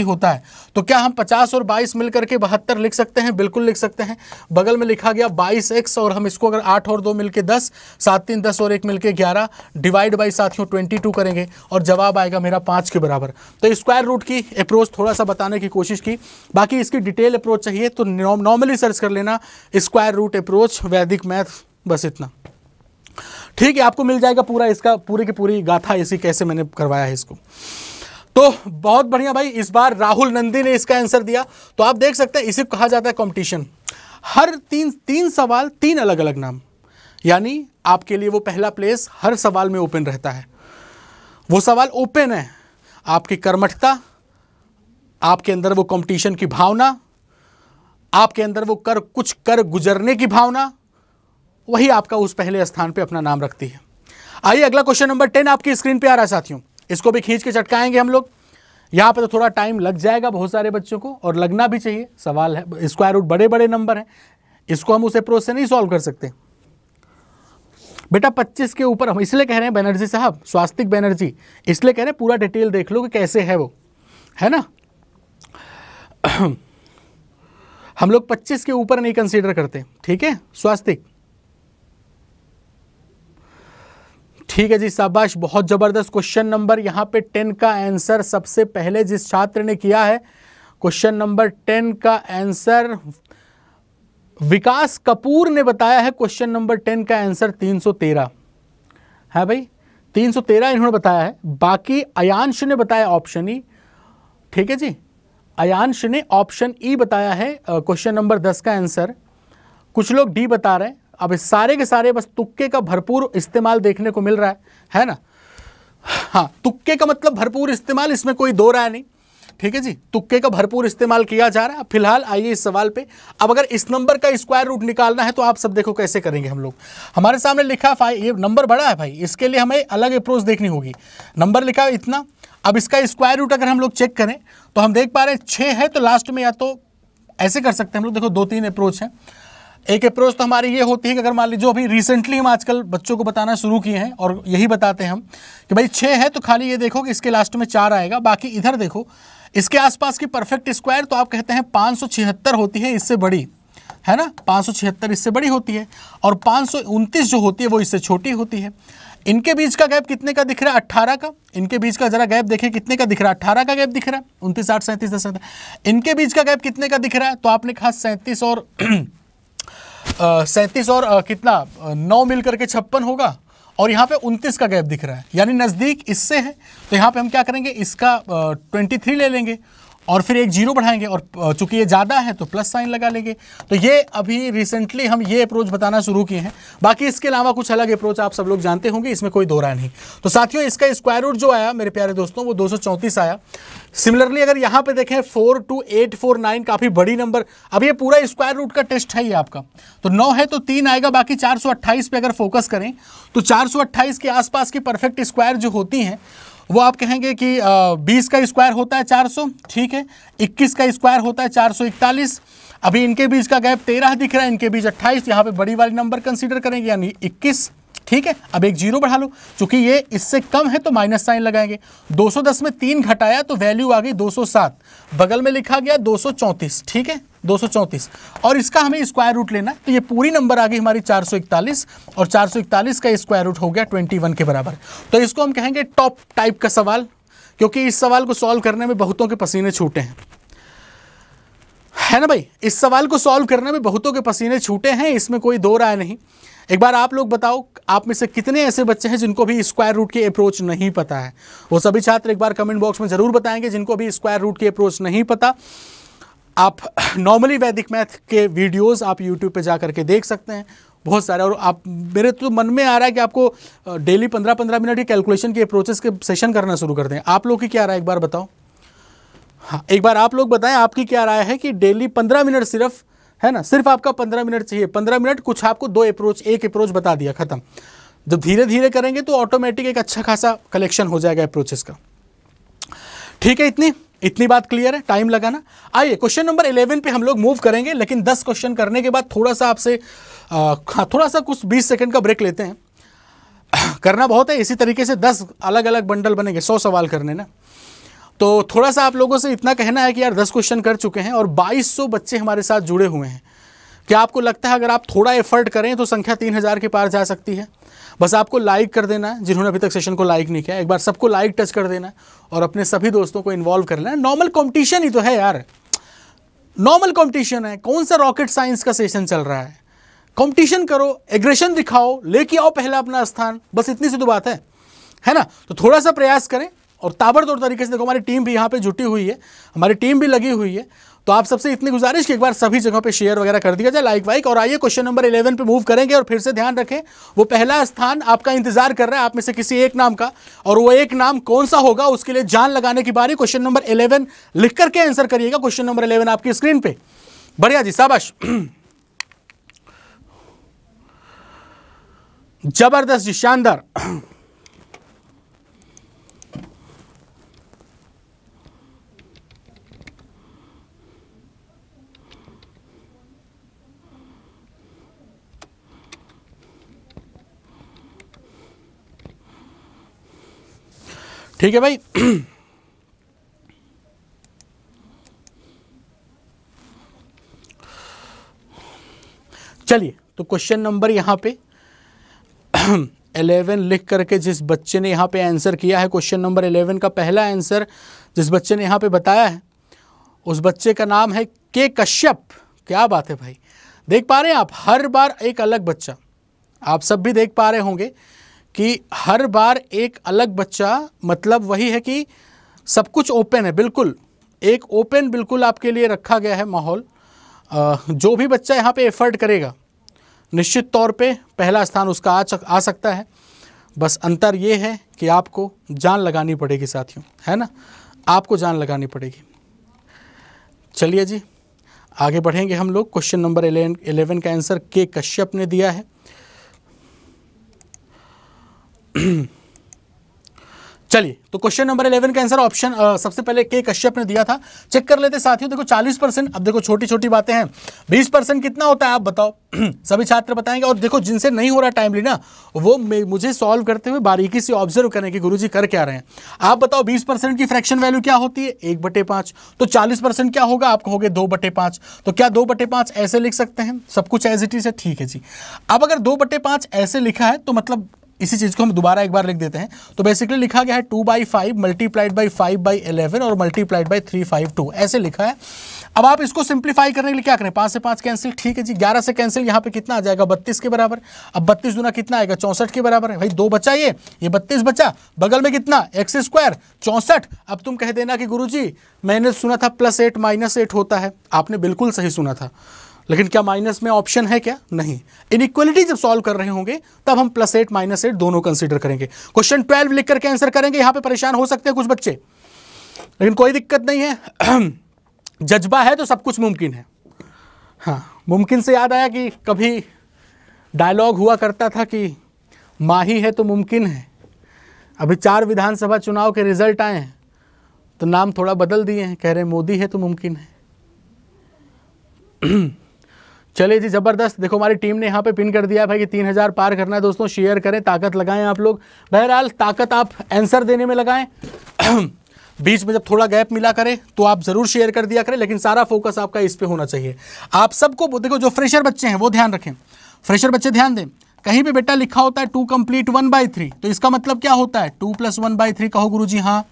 होता है तो क्या हम 50 और 22 मिलकर के बहत्तर लिख सकते हैं बिल्कुल लिख सकते हैं बगल में लिखा गया 22x और हम इसको अगर आठ और दो मिलके दस सात तीन दस और एक मिलके ग्यारह डिवाइड बाई साथियों ट्वेंटी टू करेंगे और जवाब आएगा मेरा पाँच के बराबर तो स्क्वायर रूट की अप्रोच थोड़ा सा बताने की कोशिश की बाकी इसकी डिटेल अप्रोच चाहिए तो नॉर्मली सर्च कर लेना square root approach Vedic math बस इतना ठीक है आपको मिल जाएगा पूरा इसका पूरी की पूरी गाथा इसी कैसे मैंने करवाया है इसको तो बहुत बढ़िया भाई इस बार राहुल नंदी ने इसका आंसर दिया तो आप देख सकते हैं इसे कहा जाता है कंपटीशन हर तीन तीन सवाल तीन अलग अलग नाम यानी आपके लिए वो पहला प्लेस हर सवाल में ओपन रहता है वो सवाल ओपन है आपकी कर्मठता आपके अंदर वो कंपटीशन की भावना आपके अंदर वो कर कुछ कर गुजरने की भावना वही आपका उस पहले स्थान पर अपना नाम रखती है आइए अगला क्वेश्चन नंबर टेन आपकी स्क्रीन पर आ रहा है साथियों इसको भी खींच के चटकाएंगे हम लोग यहाँ पर तो थोड़ा टाइम लग जाएगा बहुत सारे बच्चों को और लगना भी चाहिए सवाल है स्क्वायर रूट बड़े बड़े नंबर हैं इसको हम उसे प्रो से नहीं सॉल्व कर सकते बेटा 25 के ऊपर हम इसलिए कह रहे हैं बैनर्जी साहब स्वास्तिक बैनर्जी इसलिए कह रहे हैं पूरा डिटेल देख लो कि कैसे है वो है ना <clears throat> हम लोग पच्चीस के ऊपर नहीं कंसिडर करते ठीक है स्वास्तिक ठीक है जी शाबाश बहुत ज़बरदस्त क्वेश्चन नंबर यहाँ पे टेन का आंसर सबसे पहले जिस छात्र ने किया है क्वेश्चन नंबर टेन का आंसर विकास कपूर ने बताया है क्वेश्चन नंबर टेन का आंसर 313 है भाई 313 इन्होंने बताया है बाकी अयांश ने बताया ऑप्शन ई e। ठीक है जी अयांश ने ऑप्शन ई e बताया है क्वेश्चन नंबर दस का आंसर कुछ लोग डी बता रहे हैं अब इस सारे के सारे बस तुक्के का भरपूर इस्तेमाल देखने को मिल रहा है है ना हाँ तुक्के का मतलब भरपूर इस्तेमाल इसमें कोई दो राय नहीं ठीक है जी तुक्के का भरपूर इस्तेमाल किया जा रहा है फिलहाल आइए इस सवाल पे अब अगर इस नंबर का स्क्वायर रूट निकालना है तो आप सब देखो कैसे करेंगे हम लोग हमारे सामने लिखा है ये नंबर बड़ा है भाई इसके लिए हमें अलग अप्रोच देखनी होगी नंबर लिखा है इतना अब इसका स्क्वायर रूट अगर हम लोग चेक करें तो हम देख पा रहे हैं छः है तो लास्ट में या तो ऐसे कर सकते हैं हम लोग देखो दो तीन अप्रोच हैं एक अप्रोच तो हमारी ये होती है कि अगर मान लीजिए अभी रिसेंटली हम आजकल बच्चों को बताना शुरू किए हैं और यही बताते हैं हम कि भाई छः है तो खाली ये देखो कि इसके लास्ट में चार आएगा बाकी इधर देखो इसके आसपास की परफेक्ट स्क्वायर तो आप कहते हैं पाँच होती है इससे बड़ी है ना पाँच इससे बड़ी होती है और पाँच जो होती है वो इससे छोटी होती है इनके बीच का गैप कितने का दिख रहा है अट्ठारह का इनके बीच का जरा गैप देखें कितने का दिख रहा है अट्ठारह का गैप दिख रहा है उनतीस आठ सैंतीस दस इनके बीच का गैप कितने का दिख रहा है तो आपने कहा सैंतीस और <clears throat> सैंतीस और आ, कितना नौ मिल करके छप्पन होगा और यहाँ पे उनतीस का गैप दिख रहा है यानी नज़दीक इससे है तो यहाँ पे हम क्या करेंगे इसका ट्वेंटी थ्री ले लेंगे और फिर एक जीरो बढ़ाएंगे और चूंकि ये ज़्यादा है तो प्लस साइन लगा लेंगे तो ये अभी रिसेंटली हम ये अप्रोच बताना शुरू किए हैं बाकी इसके अलावा कुछ अलग अप्रोच आप सब लोग जानते होंगे इसमें कोई दोहरा नहीं तो साथियों इसका स्क्वायर रूट जो आया मेरे प्यारे दोस्तों वो दो आया सिमिलरली अगर यहाँ पर देखें four two eight four nine काफ़ी बड़ी नंबर अब ये पूरा स्क्वायर रूट का टेस्ट है ही आपका तो नौ है तो तीन आएगा बाकी चार पे अगर फोकस करें तो चार के आसपास की परफेक्ट स्क्वायर जो होती हैं वो आप कहेंगे कि बीस का स्क्वायर होता है चार सौ ठीक है इक्कीस का स्क्वायर होता है चार सौ इकतालीस अभी इनके बीच का गैप तेरह दिख रहा है इनके बीच अट्ठाईस यहाँ पे बड़ी वाली नंबर कंसीडर करेंगे यानी इक्कीस ठीक है अब एक जीरो बढ़ा लो क्योंकि ये इससे कम है तो माइनस साइन लगाएंगे 210 में तीन घटाया तो वैल्यू आ गई 207 बगल में लिखा गया 234 ठीक है 234 और इसका हमें स्क्वायर रूट लेना तो ये पूरी नंबर आ गई हमारी 441 और 441 का स्क्वायर रूट हो गया 21 के बराबर तो इसको हम कहेंगे टॉप टाइप का सवाल क्योंकि इस सवाल को सॉल्व करने में बहुतों के पसीने छूटे हैं है ना भाई इस सवाल को सॉल्व करने में बहुतों के पसीने छूटे हैं इसमें कोई दो राय नहीं एक बार आप लोग बताओ आप में से कितने ऐसे बच्चे हैं जिनको भी स्क्वायर रूट की अप्रोच नहीं पता है वो सभी छात्र एक बार कमेंट बॉक्स में ज़रूर बताएंगे जिनको भी स्क्वायर रूट की अप्रोच नहीं पता आप नॉर्मली वैदिक मैथ के वीडियोस आप यूट्यूब पे जा करके देख सकते हैं बहुत सारे और आप मेरे तो मन में आ रहा है कि आपको डेली पंद्रह पंद्रह मिनट के कैलकुलेशन के अप्रोचेस के सेशन करना शुरू कर दें आप लोग की क्या रहा है एक बार बताओ हाँ एक बार आप लोग बताएं आपकी क्या राय है कि डेली पंद्रह मिनट सिर्फ है ना सिर्फ आपका पंद्रह मिनट चाहिए पंद्रह मिनट कुछ आपको दो अप्रोच एक अप्रोच बता दिया ख़त्म जब धीरे धीरे करेंगे तो ऑटोमेटिक एक अच्छा खासा कलेक्शन हो जाएगा अप्रोचेस का ठीक है इतनी इतनी बात क्लियर है टाइम लगाना आइए क्वेश्चन नंबर इलेवन पे हम लोग मूव करेंगे लेकिन दस क्वेश्चन करने के बाद थोड़ा सा आपसे हाँ थोड़ा सा कुछ बीस सेकंड का ब्रेक लेते हैं <clears throat> करना बहुत है इसी तरीके से दस अलग अलग बंडल बनेंगे सौ सवाल करने ना तो थोड़ा सा आप लोगों से इतना कहना है कि यार दस क्वेश्चन कर चुके हैं और बाईस बच्चे हमारे साथ जुड़े हुए हैं क्या आपको लगता है अगर आप थोड़ा एफर्ट करें तो संख्या तीन हज़ार के पार जा सकती है बस आपको लाइक कर देना है जिन्होंने अभी तक सेशन को लाइक नहीं किया एक बार सबको लाइक टच कर देना और अपने सभी दोस्तों को इन्वॉल्व कर लेना नॉर्मल कॉम्पिटिशन ही तो है यार नॉर्मल कॉम्पिटिशन है कौन सा रॉकेट साइंस का सेशन चल रहा है कॉम्पिटिशन करो एग्रेशन दिखाओ लेके आओ पहला अपना स्थान बस इतनी सी तो बात है है ना तो थोड़ा सा प्रयास करें और ताबड़तोड़ तरीके से देखो हमारी टीम भी यहाँ पे जुटी हुई है हमारी टीम भी लगी हुई है तो आप सबसे इतनी गुजारिश कि एक बार सभी जगहों पे शेयर वगैरह कर दिया जाए लाइक वाइक और आइए क्वेश्चन नंबर 11 पे मूव करेंगे और फिर से ध्यान रखें वो पहला स्थान आपका इंतजार कर रहा है आप में से किसी एक नाम का और वो एक नाम कौन सा होगा उसके लिए जान लगाने की बारी क्वेश्चन नंबर इलेवन लिख करके आंसर करिएगा क्वेश्चन नंबर इलेवन आपकी स्क्रीन पर बढ़िया जी शाबाश <clears throat> जबरदस्त जी शानदार <clears throat> ठीक है भाई चलिए तो क्वेश्चन नंबर यहां पे एलेवन लिख करके जिस बच्चे ने यहां पे आंसर किया है क्वेश्चन नंबर एलेवन का पहला आंसर जिस बच्चे ने यहां पे बताया है उस बच्चे का नाम है के कश्यप क्या बात है भाई देख पा रहे हैं आप हर बार एक अलग बच्चा आप सब भी देख पा रहे होंगे कि हर बार एक अलग बच्चा मतलब वही है कि सब कुछ ओपन है बिल्कुल एक ओपन बिल्कुल आपके लिए रखा गया है माहौल जो भी बच्चा यहाँ पे एफर्ट करेगा निश्चित तौर पे पहला स्थान उसका आ, आ सकता है बस अंतर ये है कि आपको जान लगानी पड़ेगी साथियों है ना आपको जान लगानी पड़ेगी चलिए जी आगे बढ़ेंगे हम लोग क्वेश्चन नंबर एलेवन का आंसर के कश्यप ने दिया है <clears throat> चलिए तो क्वेश्चन नंबर 11 का आंसर ऑप्शन सबसे पहले के कश्यप ने दिया था चेक कर लेते साथियों देखो 40 परसेंट अब देखो छोटी छोटी बातें हैं 20 परसेंट कितना होता है आप बताओ <clears throat> सभी छात्र बताएंगे और देखो जिनसे नहीं हो रहा टाइमली ना वो मुझे सॉल्व करते हुए बारीकी से ऑब्जर्व करें कि गुरु जी कर क्या रहे हैं आप बताओ बीस परसेंट की फ्रैक्शन वैल्यू क्या होती है एक बटे तो चालीस परसेंट क्या होगा आप कहोगे दो बटे तो क्या दो बटे ऐसे लिख सकते हैं सब कुछ एज इट इज है ठीक है जी अब अगर दो बटे ऐसे लिखा है तो मतलब इसी चीज़ को हम दोबारा एक बार लिख देते हैं तो बेसिकली लिखा गया है two by five multiplied by five by eleven और multiplied by three five two ऐसे लिखा है अब आप इसको सिंप्लीफाई करने के लिए क्या करें पांच से पांच कैंसिल ठीक है जी ग्यारह से कैंसिल यहाँ पे कितना आ जाएगा बत्तीस के बराबर अब बत्तीस दुना कितना आएगा चौंसठ के बराबर है भाई दो बचा ये ये बत्तीस बचा बगल में कितना एक्स स्क्वायर चौसठ अब तुम कह देना कि गुरु जी मैंने सुना था प्लस एट माइनस एट होता है आपने बिल्कुल सही सुना था लेकिन क्या माइनस में ऑप्शन है क्या नहीं इनइक्वलिटी जब सॉल्व कर रहे होंगे तब हम प्लस एट माइनस एट दोनों कंसिडर करेंगे क्वेश्चन ट्वेल्व लिख करके आंसर करेंगे यहां पे परेशान हो सकते हैं कुछ बच्चे लेकिन कोई दिक्कत नहीं है <clears throat> जज्बा है तो सब कुछ मुमकिन है हाँ मुमकिन से याद आया कि कभी डायलॉग हुआ करता था कि माही है तो मुमकिन है अभी चार विधानसभा चुनाव के रिजल्ट आए हैं तो नाम थोड़ा बदल दिए हैं कह रहे मोदी है तो मुमकिन है <clears throat> चले जी ज़बरदस्त देखो हमारी टीम ने यहाँ पे पिन कर दिया भाई कि तीन हज़ार पार करना है दोस्तों शेयर करें ताकत लगाएं आप लोग बहरहाल ताकत आप आंसर देने में लगाएं <clears throat> बीच में जब थोड़ा गैप मिला करें तो आप ज़रूर शेयर कर दिया करें लेकिन सारा फोकस आपका इस पर होना चाहिए आप सबको देखो जो फ्रेशर बच्चे हैं वो ध्यान रखें फ्रेशर बच्चे ध्यान दें कहीं भी बेटा लिखा होता है two complete one by three तो इसका मतलब क्या होता है two plus one by three कहो गुरु जी हाँ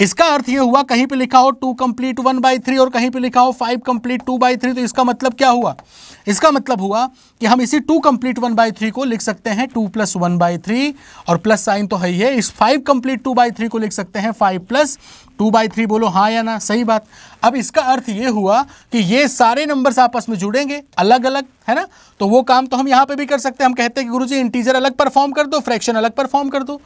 इसका अर्थ ये हुआ कहीं पे लिखा हो two complete one by three और कहीं पे लिखा हो five complete two by three तो इसका मतलब क्या हुआ इसका मतलब हुआ कि हम इसी two complete one by three को लिख सकते हैं two plus one by three और प्लस साइन तो है ही है इस five complete two by three को लिख सकते हैं five plus two by three बोलो हाँ या ना सही बात अब इसका अर्थ ये हुआ कि ये सारे नंबर्स आपस में जुड़ेंगे अलग अलग है ना तो वो काम तो हम यहाँ पे भी कर सकते हैं हम कहते हैं कि जी इंटीजर अलग परफॉर्म कर दो फ्रैक्शन अलग परफॉर्म कर दो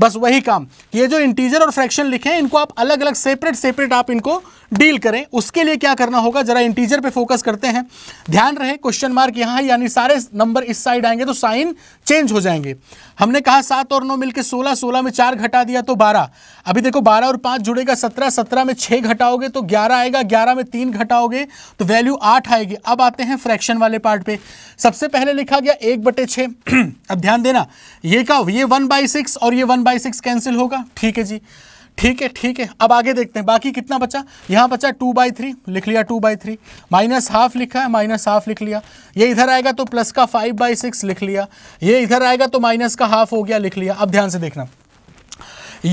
बस वही काम ये जो इंटीजर और फ्रैक्शन लिखे हैं इनको आप अलग अलग सेपरेट सेपरेट आप इनको डील करें उसके लिए क्या करना होगा जरा इंटीजर पे फोकस करते हैं ध्यान रहे क्वेश्चन मार्क यहाँ है यानी सारे नंबर इस साइड आएंगे तो साइन चेंज हो जाएंगे हमने कहा सात और नौ मिलकर सोलह सोलह में चार घटा दिया तो बारह अभी देखो बारह और पाँच जुड़ेगा सत्रह सत्रह में छः घटाओगे तो ग्यारह आएगा ग्यारह में तीन घटाओगे तो वैल्यू आठ आएगी अब आते हैं फ्रैक्शन वाले पार्ट पे सबसे पहले लिखा गया एक बटे <clears throat> अब ध्यान देना ये का ये वन बाई सिक्स और ये वन बाई सिक्स कैंसिल होगा ठीक है जी ठीक है ठीक है अब आगे देखते हैं बाकी कितना बचा यहाँ बचा टू बाई थ्री लिख लिया two by three minus half लिखा है माइनस हाफ लिख लिया ये इधर आएगा तो प्लस का फाइव बाई सिक्स लिख लिया ये इधर आएगा तो माइनस का हाफ हो गया लिख लिया अब ध्यान से देखना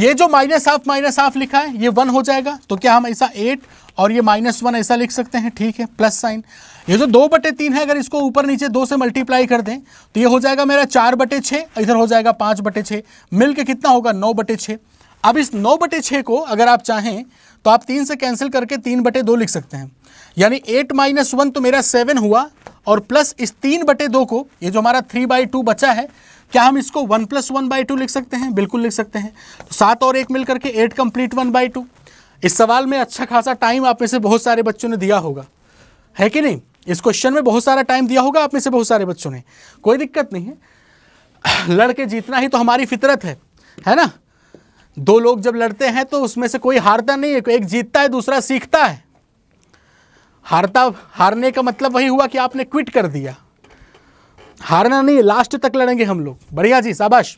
ये जो माइनस हाफ माइनस हाफ लिखा है ये वन हो जाएगा तो क्या हम ऐसा एट और ये माइनस वन ऐसा लिख सकते हैं ठीक है प्लस साइन ये जो दो बटे तीन है अगर इसको ऊपर नीचे दो से मल्टीप्लाई कर दें तो ये हो जाएगा मेरा चार बटे छः इधर हो जाएगा पाँच बटे छः मिल के कितना होगा नौ बटे छः अब इस नौ बटे छः को अगर आप चाहें तो आप तीन से कैंसिल करके तीन बटे दो लिख सकते हैं यानी एट माइनस वन तो मेरा सेवन हुआ और प्लस इस तीन बटे दो को ये जो हमारा थ्री बाई टू बचा है क्या हम इसको one plus one by two लिख सकते हैं बिल्कुल लिख सकते हैं तो सात और एक मिल करके eight complete one by two इस सवाल में अच्छा खासा टाइम आप में से बहुत सारे बच्चों ने दिया होगा है कि नहीं इस क्वेश्चन में बहुत सारा टाइम दिया होगा आप में से बहुत सारे बच्चों ने कोई दिक्कत नहीं है लड़के जीतना ही तो हमारी फितरत है है ना दो लोग जब लड़ते हैं तो उसमें से कोई हारता नहीं है एक जीतता है दूसरा सीखता है हारता हारने का मतलब वही हुआ कि आपने क्विट कर दिया हारना नहीं लास्ट तक लड़ेंगे हम लोग बढ़िया जी शाबाश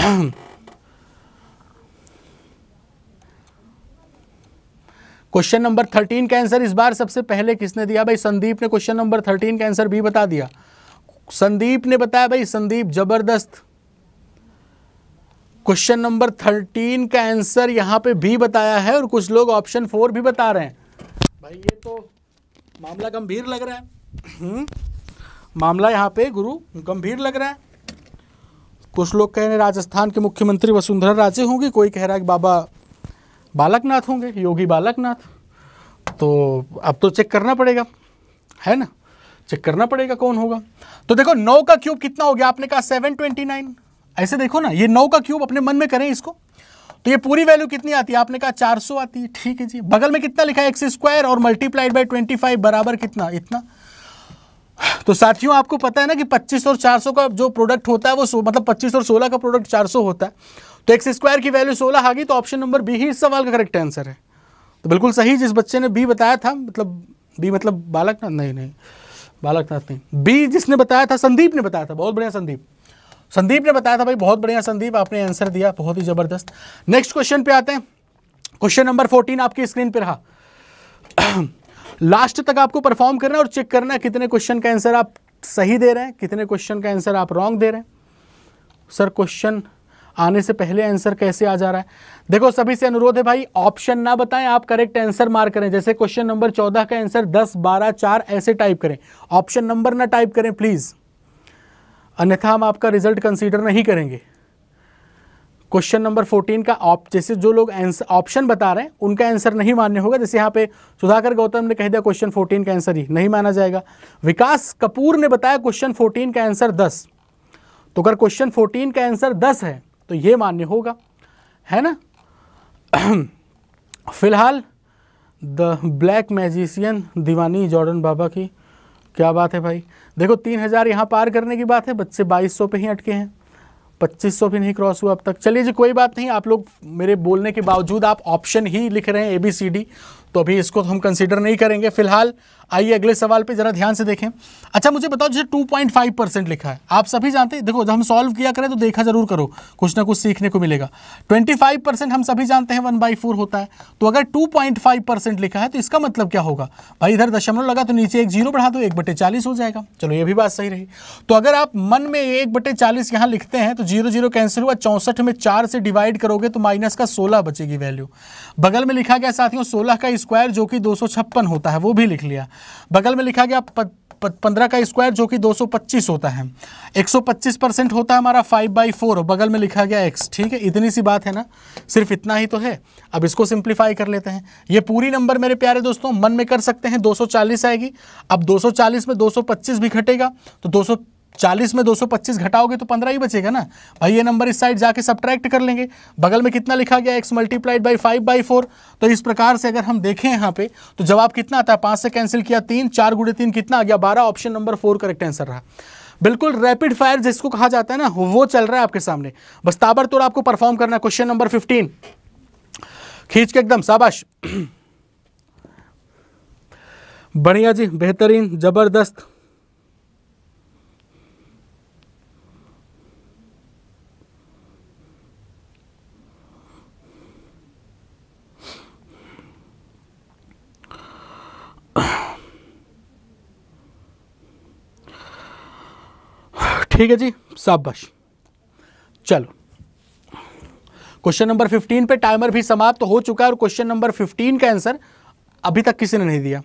<clears throat> <clears throat> क्वेश्चन नंबर थर्टीन का आंसर इस बार सबसे पहले किसने दिया भाई संदीप ने क्वेश्चन नंबर थर्टीन का आंसर भी बता दिया संदीप ने बताया भाई संदीप जबरदस्त क्वेश्चन नंबर थर्टीन का आंसर यहाँ पे भी बताया है और कुछ लोग ऑप्शन फोर भी बता रहे हैं भाई ये तो मामला गंभीर लग रहा है हम्म। मामला यहाँ पे गुरु गंभीर लग रहा है कुछ लोग कह रहे हैं राजस्थान के मुख्यमंत्री वसुंधरा राजे होंगी कोई कह रहा है कि बाबा बालकनाथ होंगे योगी बालकनाथ तो अब तो चेक करना पड़ेगा है ना चेक करना पड़ेगा कौन होगा तो देखो नौ का क्यूब कितना हो गया आपने कहा सेवन ट्वेंटी नाइन ऐसे देखो ना ये नौ का क्यूब अपने मन में करें इसको तो ये पूरी वैल्यू कितनी आती है आपने कहा चार सौ आती है ठीक है जी बगल में कितना लिखा है एक्स स्क्वायर और मल्टीप्लाइड बाई ट्वेंटी फाइव बराबर कितना इतना तो साथियों आपको पता है ना कि पच्चीस और सौ का जो प्रोडक्ट होता है वो मतलब पच्चीस और सोलह का प्रोडक्ट सौ होता है तो एक्स स्क्वायर की वैल्यू सोलह आ गई तो ऑप्शन नंबर बी ही इस सवाल का करेक्ट आंसर है तो बिल्कुल सही जिस बच्चे ने बी बताया था मतलब बी मतलब बालकनाथ नहीं नहीं बालकनाथ नहीं बी जिसने बताया था संदीप ने बताया था बहुत बढ़िया संदीप संदीप ने बताया था भाई बहुत बढ़िया संदीप आपने आंसर दिया बहुत ही ज़बरदस्त नेक्स्ट क्वेश्चन पे आते हैं क्वेश्चन नंबर फोर्टीन आपकी स्क्रीन पर रहा लास्ट <clears throat> तक आपको परफॉर्म करना और चेक करना है कितने क्वेश्चन का आंसर आप सही दे रहे हैं कितने क्वेश्चन का आंसर आप रॉन्ग दे रहे हैं सर क्वेश्चन आने से पहले आंसर कैसे आ जा रहा है देखो सभी से अनुरोध है भाई ऑप्शन ना बताएं आप करेक्ट आंसर मार्क करें जैसे क्वेश्चन नंबर चौदह का आंसर दस बारह चार ऐसे टाइप करें ऑप्शन नंबर ना टाइप करें प्लीज़ अन्यथा हम आपका रिजल्ट कंसीडर नहीं करेंगे क्वेश्चन नंबर फोर्टीन का ऑप जैसे जो लोग ऑप्शन बता रहे हैं उनका आंसर नहीं मान्य होगा जैसे यहाँ पे सुधाकर गौतम ने कह दिया क्वेश्चन फोर्टीन का आंसर ही नहीं माना जाएगा विकास कपूर ने बताया क्वेश्चन फोर्टीन का आंसर दस तो अगर क्वेश्चन फोर्टीन का आंसर दस है तो ये मान्य होगा है ना <clears throat> फिलहाल द ब्लैक मैजिशियन दीवानी जॉर्डन बाबा की क्या बात है भाई देखो तीन हज़ार यहाँ पार करने की बात है बच्चे बाईस सौ पे ही अटके हैं पच्चीस सौ भी नहीं क्रॉस हुआ अब तक चलिए जी कोई बात नहीं आप लोग मेरे बोलने के बावजूद आप ऑप्शन ही लिख रहे हैं ए बी सी डी तो अभी इसको हम कंसिडर नहीं करेंगे फिलहाल आइए अगले सवाल पे जरा ध्यान से देखें अच्छा मुझे बताओ जैसे 2.5 परसेंट लिखा है आप सभी जानते हैं देखो जब हम सॉल्व किया करें तो देखा जरूर करो कुछ ना कुछ सीखने को मिलेगा 25 परसेंट हम सभी जानते हैं वन बाई फोर होता है तो अगर 2.5 परसेंट लिखा है तो इसका मतलब क्या होगा भाई इधर दशमलव लगा तो नीचे एक जीरो बढ़ा दो एक बटे चालीस हो जाएगा चलो ये भी बात सही रही तो अगर आप मन में एक बटे चालीस यहां लिखते हैं तो जीरो जीरो कैंसिल हुआ चौंसठ में चार से डिवाइड करोगे तो माइनस का सोलह बचेगी वैल्यू बगल में लिखा गया साथियों सोलह का स्क्वायर जो कि दो होता है वो भी लिख लिया बगल में लिखा गया पंद्रह का स्क्वायर जो कि 225 होता है 125 परसेंट होता है हमारा 5 बाई फोर बगल में लिखा गया x, ठीक है इतनी सी बात है ना सिर्फ इतना ही तो है अब इसको सिंप्लीफाई कर लेते हैं ये पूरी नंबर मेरे प्यारे दोस्तों मन में कर सकते हैं 240 आएगी अब 240 में 225 भी घटेगा तो 200 40 में 225 घटाओगे तो 15 ही बचेगा ना भाई ये नंबर इस साइड जाके सब्ट्रैक्ट कर लेंगे बगल में कितना लिखा गया x multiplied by five by four तो इस प्रकार से अगर हम देखें यहाँ पे तो जवाब कितना आता है पाँच से कैंसिल किया तीन चार गुड़े तीन कितना आ गया बारह option number four correct answer रहा बिल्कुल रैपिड फायर जिसको कहा जाता है ना वो चल रहा है आपके सामने बस ताबड़तोड़ आपको परफॉर्म करना है क्वेश्चन नंबर फिफ्टीन खींच के एकदम शाबाश <clears throat> बढ़िया जी बेहतरीन ज़बरदस्त ठीक है जी शाबाश चलो क्वेश्चन नंबर 15 पे टाइमर भी समाप्त तो हो चुका है और क्वेश्चन नंबर 15 का आंसर अभी तक किसी ने नहीं दिया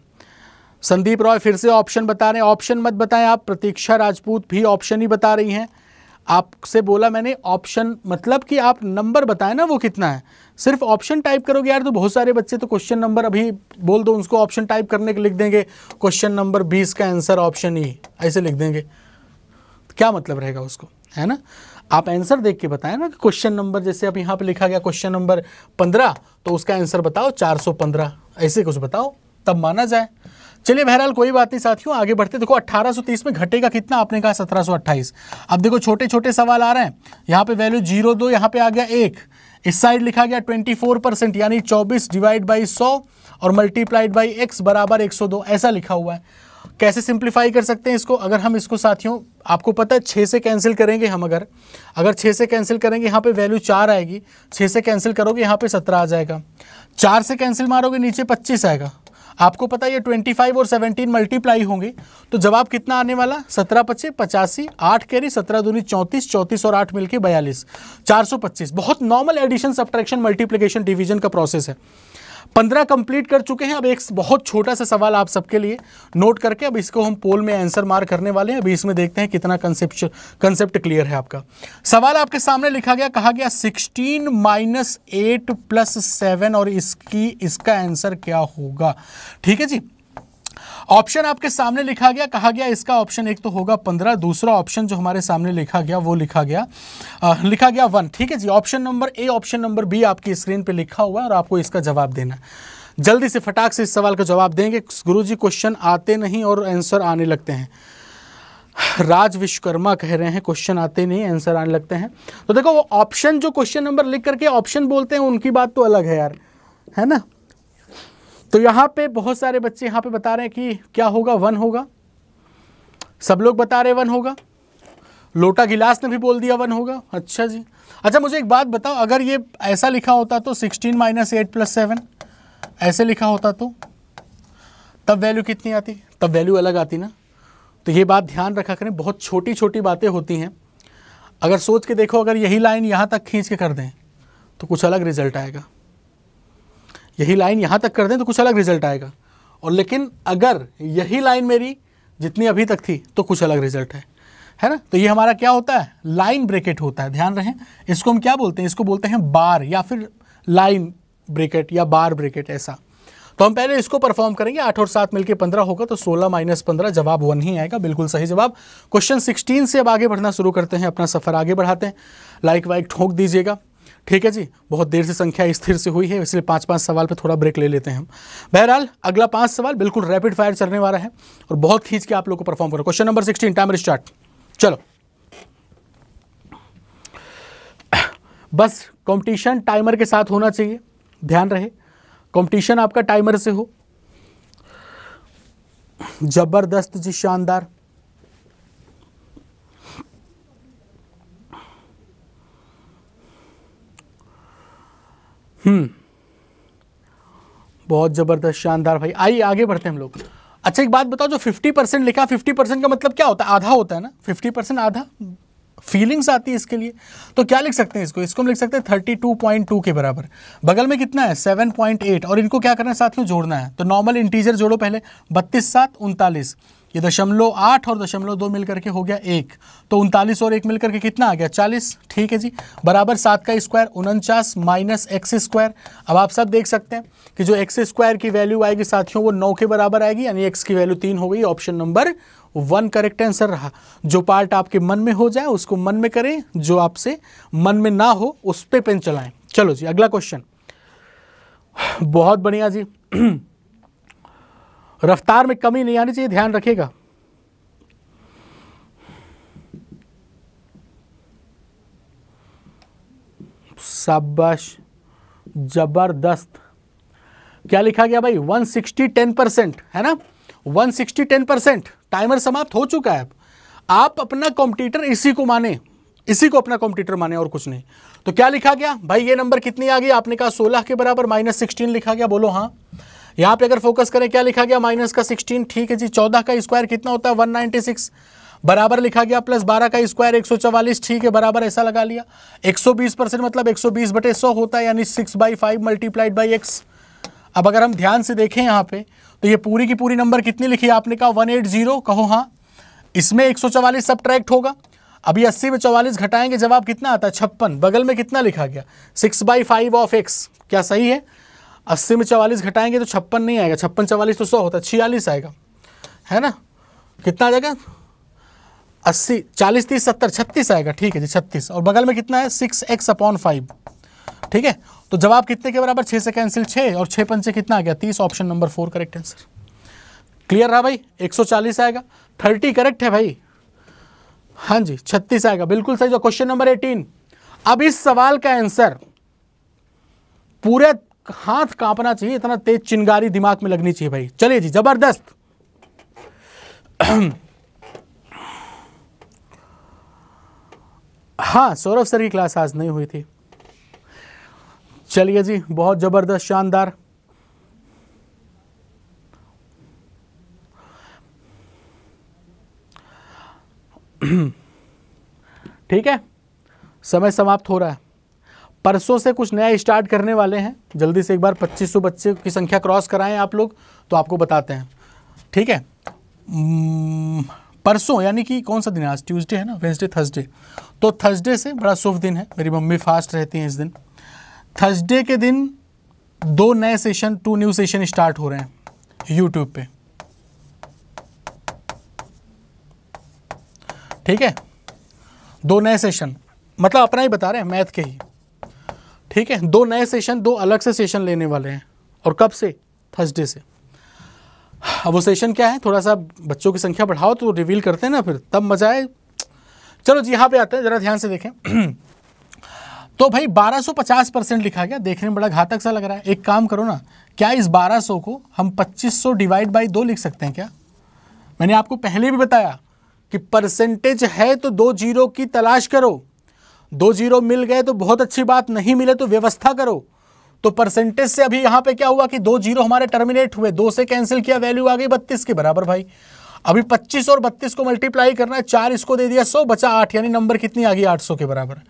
संदीप रॉय फिर से ऑप्शन बता रहे हैं ऑप्शन मत बताएं आप प्रतीक्षा राजपूत भी ऑप्शन ही बता रही हैं आपसे बोला मैंने ऑप्शन मतलब कि आप नंबर बताएं ना वो कितना है सिर्फ ऑप्शन टाइप करोगे यार तो बहुत सारे बच्चे तो क्वेश्चन नंबर अभी बोल दो उसको ऑप्शन टाइप करने के लिख देंगे क्वेश्चन नंबर बीस का आंसर ऑप्शन ई ऐसे लिख देंगे क्या मतलब रहेगा उसको है ना आप आंसर देख के बताएं ना कि क्वेश्चन नंबर जैसे अब यहाँ पे लिखा गया क्वेश्चन नंबर पंद्रह तो उसका आंसर बताओ चार सौ पंद्रह ऐसे कुछ बताओ तब माना जाए चलिए बहरहाल कोई बात नहीं साथियों आगे बढ़ते देखो 1830 में घटेगा कितना आपने कहा 1728 अब देखो छोटे छोटे सवाल आ रहे हैं यहाँ पे वैल्यू जीरो दो यहाँ पे आ गया एक इस साइड लिखा गया ट्वेंटी यानी चौबीस डिवाइड बाई सौ और मल्टीप्लाइड बाई एक्स बराबर 102 ऐसा लिखा हुआ है कैसे सिंप्लीफाई कर सकते हैं इसको अगर हम इसको साथियों आपको पता है छः से कैंसिल करेंगे हम अगर अगर छः से कैंसिल करेंगे यहाँ पे वैल्यू चार आएगी छः से कैंसिल करोगे यहाँ पे सत्रह आ जाएगा चार से कैंसिल मारोगे नीचे पच्चीस आएगा आपको पता है ये ट्वेंटी फाइव और सेवनटीन मल्टीप्लाई होंगे तो जवाब कितना आने वाला सत्रह पच्चीस पचासी आठ कैरी सत्रह दूनी चौंतीस चौंतीस और आठ मिलकर बयालीस चार सौ पच्चीस बहुत normal addition subtraction multiplication division का प्रोसेस है पंद्रह कंप्लीट कर चुके हैं अब एक बहुत छोटा सा सवाल आप सबके लिए नोट करके अब इसको हम पोल में आंसर मार करने वाले हैं अभी इसमें देखते हैं कितना कंसेप्ट कंसेप्ट क्लियर है आपका सवाल आपके सामने लिखा गया कहा गया sixteen minus eight plus seven और इसकी इसका आंसर क्या होगा ठीक है जी ऑप्शन आपके सामने लिखा गया कहा गया इसका ऑप्शन एक तो होगा पंद्रह दूसरा ऑप्शन जो हमारे सामने लिखा गया वो लिखा गया आ, लिखा गया वन ठीक है जी option number A option number B आपकी स्क्रीन पर लिखा हुआ है और आपको इसका जवाब देना जल्दी से फटाक से इस सवाल का जवाब देंगे जी क्वेश्चन आते नहीं और आंसर आने लगते हैं राज विश्वकर्मा कह रहे हैं क्वेश्चन आते नहीं आंसर आने लगते हैं तो देखो वो ऑप्शन जो क्वेश्चन नंबर लिख करके ऑप्शन बोलते हैं उनकी बात तो अलग है यार है ना तो यहाँ पे बहुत सारे बच्चे यहाँ पे बता रहे हैं कि क्या होगा वन होगा सब लोग बता रहे वन होगा लोटा गिलास ने भी बोल दिया वन होगा अच्छा जी अच्छा मुझे एक बात बताओ अगर ये ऐसा लिखा होता तो sixteen minus eight plus seven ऐसे लिखा होता तो तब वैल्यू कितनी आती तब वैल्यू अलग आती ना तो ये बात ध्यान रखा करें बहुत छोटी छोटी बातें होती हैं अगर सोच के देखो अगर यही लाइन यहाँ तक खींच के कर दें तो कुछ अलग रिजल्ट आएगा यही लाइन यहाँ तक कर दें तो कुछ अलग रिजल्ट आएगा और लेकिन अगर यही लाइन मेरी जितनी अभी तक थी तो कुछ अलग रिजल्ट है है ना तो ये हमारा क्या होता है लाइन ब्रेकेट होता है ध्यान रहे इसको हम क्या बोलते हैं इसको बोलते हैं बार या फिर लाइन ब्रेकेट या बार ब्रेकेट ऐसा तो हम पहले इसको परफॉर्म करेंगे आठ और सात मिलकर पंद्रह होगा तो सोलह माइनस पंद्रह जवाब वन ही आएगा बिल्कुल सही जवाब क्वेश्चन सिक्सटीन से अब आगे बढ़ना शुरू करते हैं अपना सफ़र आगे बढ़ाते हैं लाइक वाइक ठोक दीजिएगा ठीक है जी बहुत देर से संख्या स्थिर से हुई है इसलिए पांच पांच सवाल पे थोड़ा ब्रेक ले लेते हैं हम बहरहाल अगला पांच सवाल बिल्कुल रैपिड फायर चलने वाला है और बहुत खींच के आप लोग को परफॉर्म करो question number sixteen timer start चलो बस कंपटीशन टाइमर के साथ होना चाहिए ध्यान रहे कंपटीशन आपका टाइमर से हो जबरदस्त जी शानदार हम्म। बहुत ज़बरदस्त शानदार भाई आइए आगे बढ़ते हैं हम लोग अच्छा एक बात बताओ जो 50 परसेंट लिखा 50 परसेंट का मतलब क्या होता है आधा होता है ना 50 परसेंट आधा फीलिंग्स आती है इसके लिए तो क्या लिख सकते हैं इसको इसको हम लिख सकते हैं 32.2 के बराबर बगल में कितना है 7.8 और इनको क्या करना है साथियों जोड़ना है तो नॉर्मल इंटीजर जोड़ो पहले बत्तीस सात उनतालीस ये दशमलव आठ और दशमलव दो मिलकर के हो गया एक तो उनतालीस और एक मिलकर के कितना आ गया चालीस ठीक है जी बराबर सात का स्क्वायर उनचास माइनस एक्स स्क्वायर अब आप सब देख सकते हैं कि जो एक्स स्क्वायर की वैल्यू आएगी साथियों वो नौ के बराबर आएगी यानी एक्स की वैल्यू तीन हो गई option number one correct answer रहा जो पार्ट आपके मन में हो जाए उसको मन में करें जो आपसे मन में ना हो उस पर पे पेन चलाएं चलो जी अगला क्वेश्चन बहुत बढ़िया जी <clears throat> रफ्तार में कमी नहीं आनी चाहिए ध्यान रखेगा शाबाश जबरदस्त क्या लिखा गया भाई 160 टेन परसेंट है ना 160 टेन परसेंट टाइमर समाप्त हो चुका है आप अपना कॉम्पिटिटर इसी को माने इसी को अपना कॉम्पिटिटर माने और कुछ नहीं तो क्या लिखा गया भाई ये नंबर कितनी आ गई आपने कहा 16 के बराबर माइनस सिक्सटीन लिखा गया बोलो हाँ यहाँ पे अगर फोकस करें क्या लिखा गया माइनस का सिक्सटीन ठीक है जी चौदह का स्क्वायर कितना होता है वन नाइन्टी सिक्स बराबर लिखा गया प्लस बारह का स्क्वायर एक सौ चवालीस ठीक है बराबर ऐसा लगा लिया एक सौ बीस परसेंट मतलब एक सौ बीस बटे सौ होता है यानी six by five multiplied by x अब अगर हम ध्यान से देखें यहाँ पे तो ये पूरी की पूरी नंबर कितनी लिखी है आपने कहा वन एट जीरो कहो हाँ इसमें एक सौ चवालीस सब्ट्रैक्ट होगा अभी अस्सी में चौवालीस घटाएंगे जवाब कितना आता है छप्पन बगल में कितना लिखा गया six by five of x क्या सही है अस्सी में चवालीस घटाएंगे तो छप्पन नहीं आएगा छप्पन चवालीस तो सौ होता है छियालीस आएगा है ना कितना आ जाएगा अस्सी चालीस तीस सत्तर छत्तीस आएगा ठीक है जी छत्तीस और बगल में कितना है सिक्स एक्स अपॉन फाइव ठीक है तो जवाब कितने के बराबर छः से कैंसिल छः और छः पंचे कितना आ गया तीस option number four correct answer clear रहा भाई 140 आएगा 30 करेक्ट है भाई हाँ जी छत्तीस आएगा बिल्कुल सही जो क्वेश्चन नंबर एटीन अब इस सवाल का आंसर पूरे हाथ कांपना चाहिए इतना तेज चिंगारी दिमाग में लगनी चाहिए भाई चलिए जी जबरदस्त हाँ सौरभ सर की क्लास आज नहीं हुई थी चलिए जी बहुत ज़बरदस्त शानदार ठीक है समय समाप्त हो रहा है परसों से कुछ नया स्टार्ट करने वाले हैं जल्दी से एक बार 2500 बच्चे की संख्या क्रॉस कराएं आप लोग तो आपको बताते हैं ठीक है परसों यानी कि कौन सा दिन है आज ट्यूजडे है ना वेंसडे थर्सडे तो थर्सडे से बड़ा शुभ दिन है मेरी मम्मी फास्ट रहती हैं इस दिन थर्सडे के दिन दो नए session two new session start हो रहे हैं यूट्यूब पे ठीक है दो नए सेशन मतलब अपना ही बता रहे हैं मैथ के ही ठीक है दो नए सेशन दो अलग से सेशन लेने वाले हैं और कब से थर्सडे से अब वो सेशन क्या है थोड़ा सा बच्चों की संख्या बढ़ाओ तो रिवील करते हैं ना फिर तब मजा आए चलो जी यहाँ पे आते हैं ज़रा ध्यान से देखें <clears throat> तो भाई 1250 परसेंट लिखा गया देखने में बड़ा घातक सा लग रहा है एक काम करो ना क्या इस 1200 को हम 2500 डिवाइड बाई दो लिख सकते हैं क्या मैंने आपको पहले भी बताया कि परसेंटेज है तो दो जीरो की तलाश करो दो जीरो मिल गए तो बहुत अच्छी बात नहीं मिले तो व्यवस्था करो तो परसेंटेज से अभी यहां पे क्या हुआ कि दो जीरो हमारे टर्मिनेट हुए दो से कैंसिल किया वैल्यू आ गई बत्तीस के बराबर भाई अभी पच्चीस और बत्तीस को मल्टीप्लाई करना है चार इसको दे दिया सौ बचा आठ यानी नंबर कितनी आ गई आठ के बराबर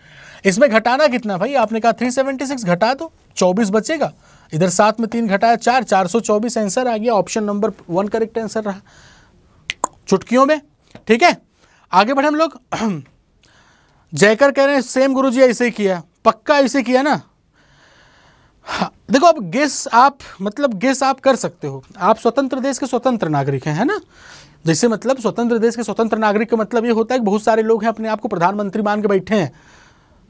इसमें घटाना कितना भाई आपने कहा थ्री घटा दो चौबीस बचेगा इधर सात में तीन घटाया चार चार आंसर आ गया option number one correct answer रहा चुटकियों में ठीक है आगे बढ़े हम लोग <clears throat> जयकर कह रहे हैं सेम गुरु जी ऐसे ही किया पक्का ऐसे किया ना हाँ, देखो अब गेस आप मतलब गेस आप कर सकते हो आप स्वतंत्र देश के स्वतंत्र नागरिक हैं है ना जैसे मतलब स्वतंत्र देश के स्वतंत्र नागरिक का मतलब ये होता है कि बहुत सारे लोग हैं अपने आप को प्रधानमंत्री मान के बैठे हैं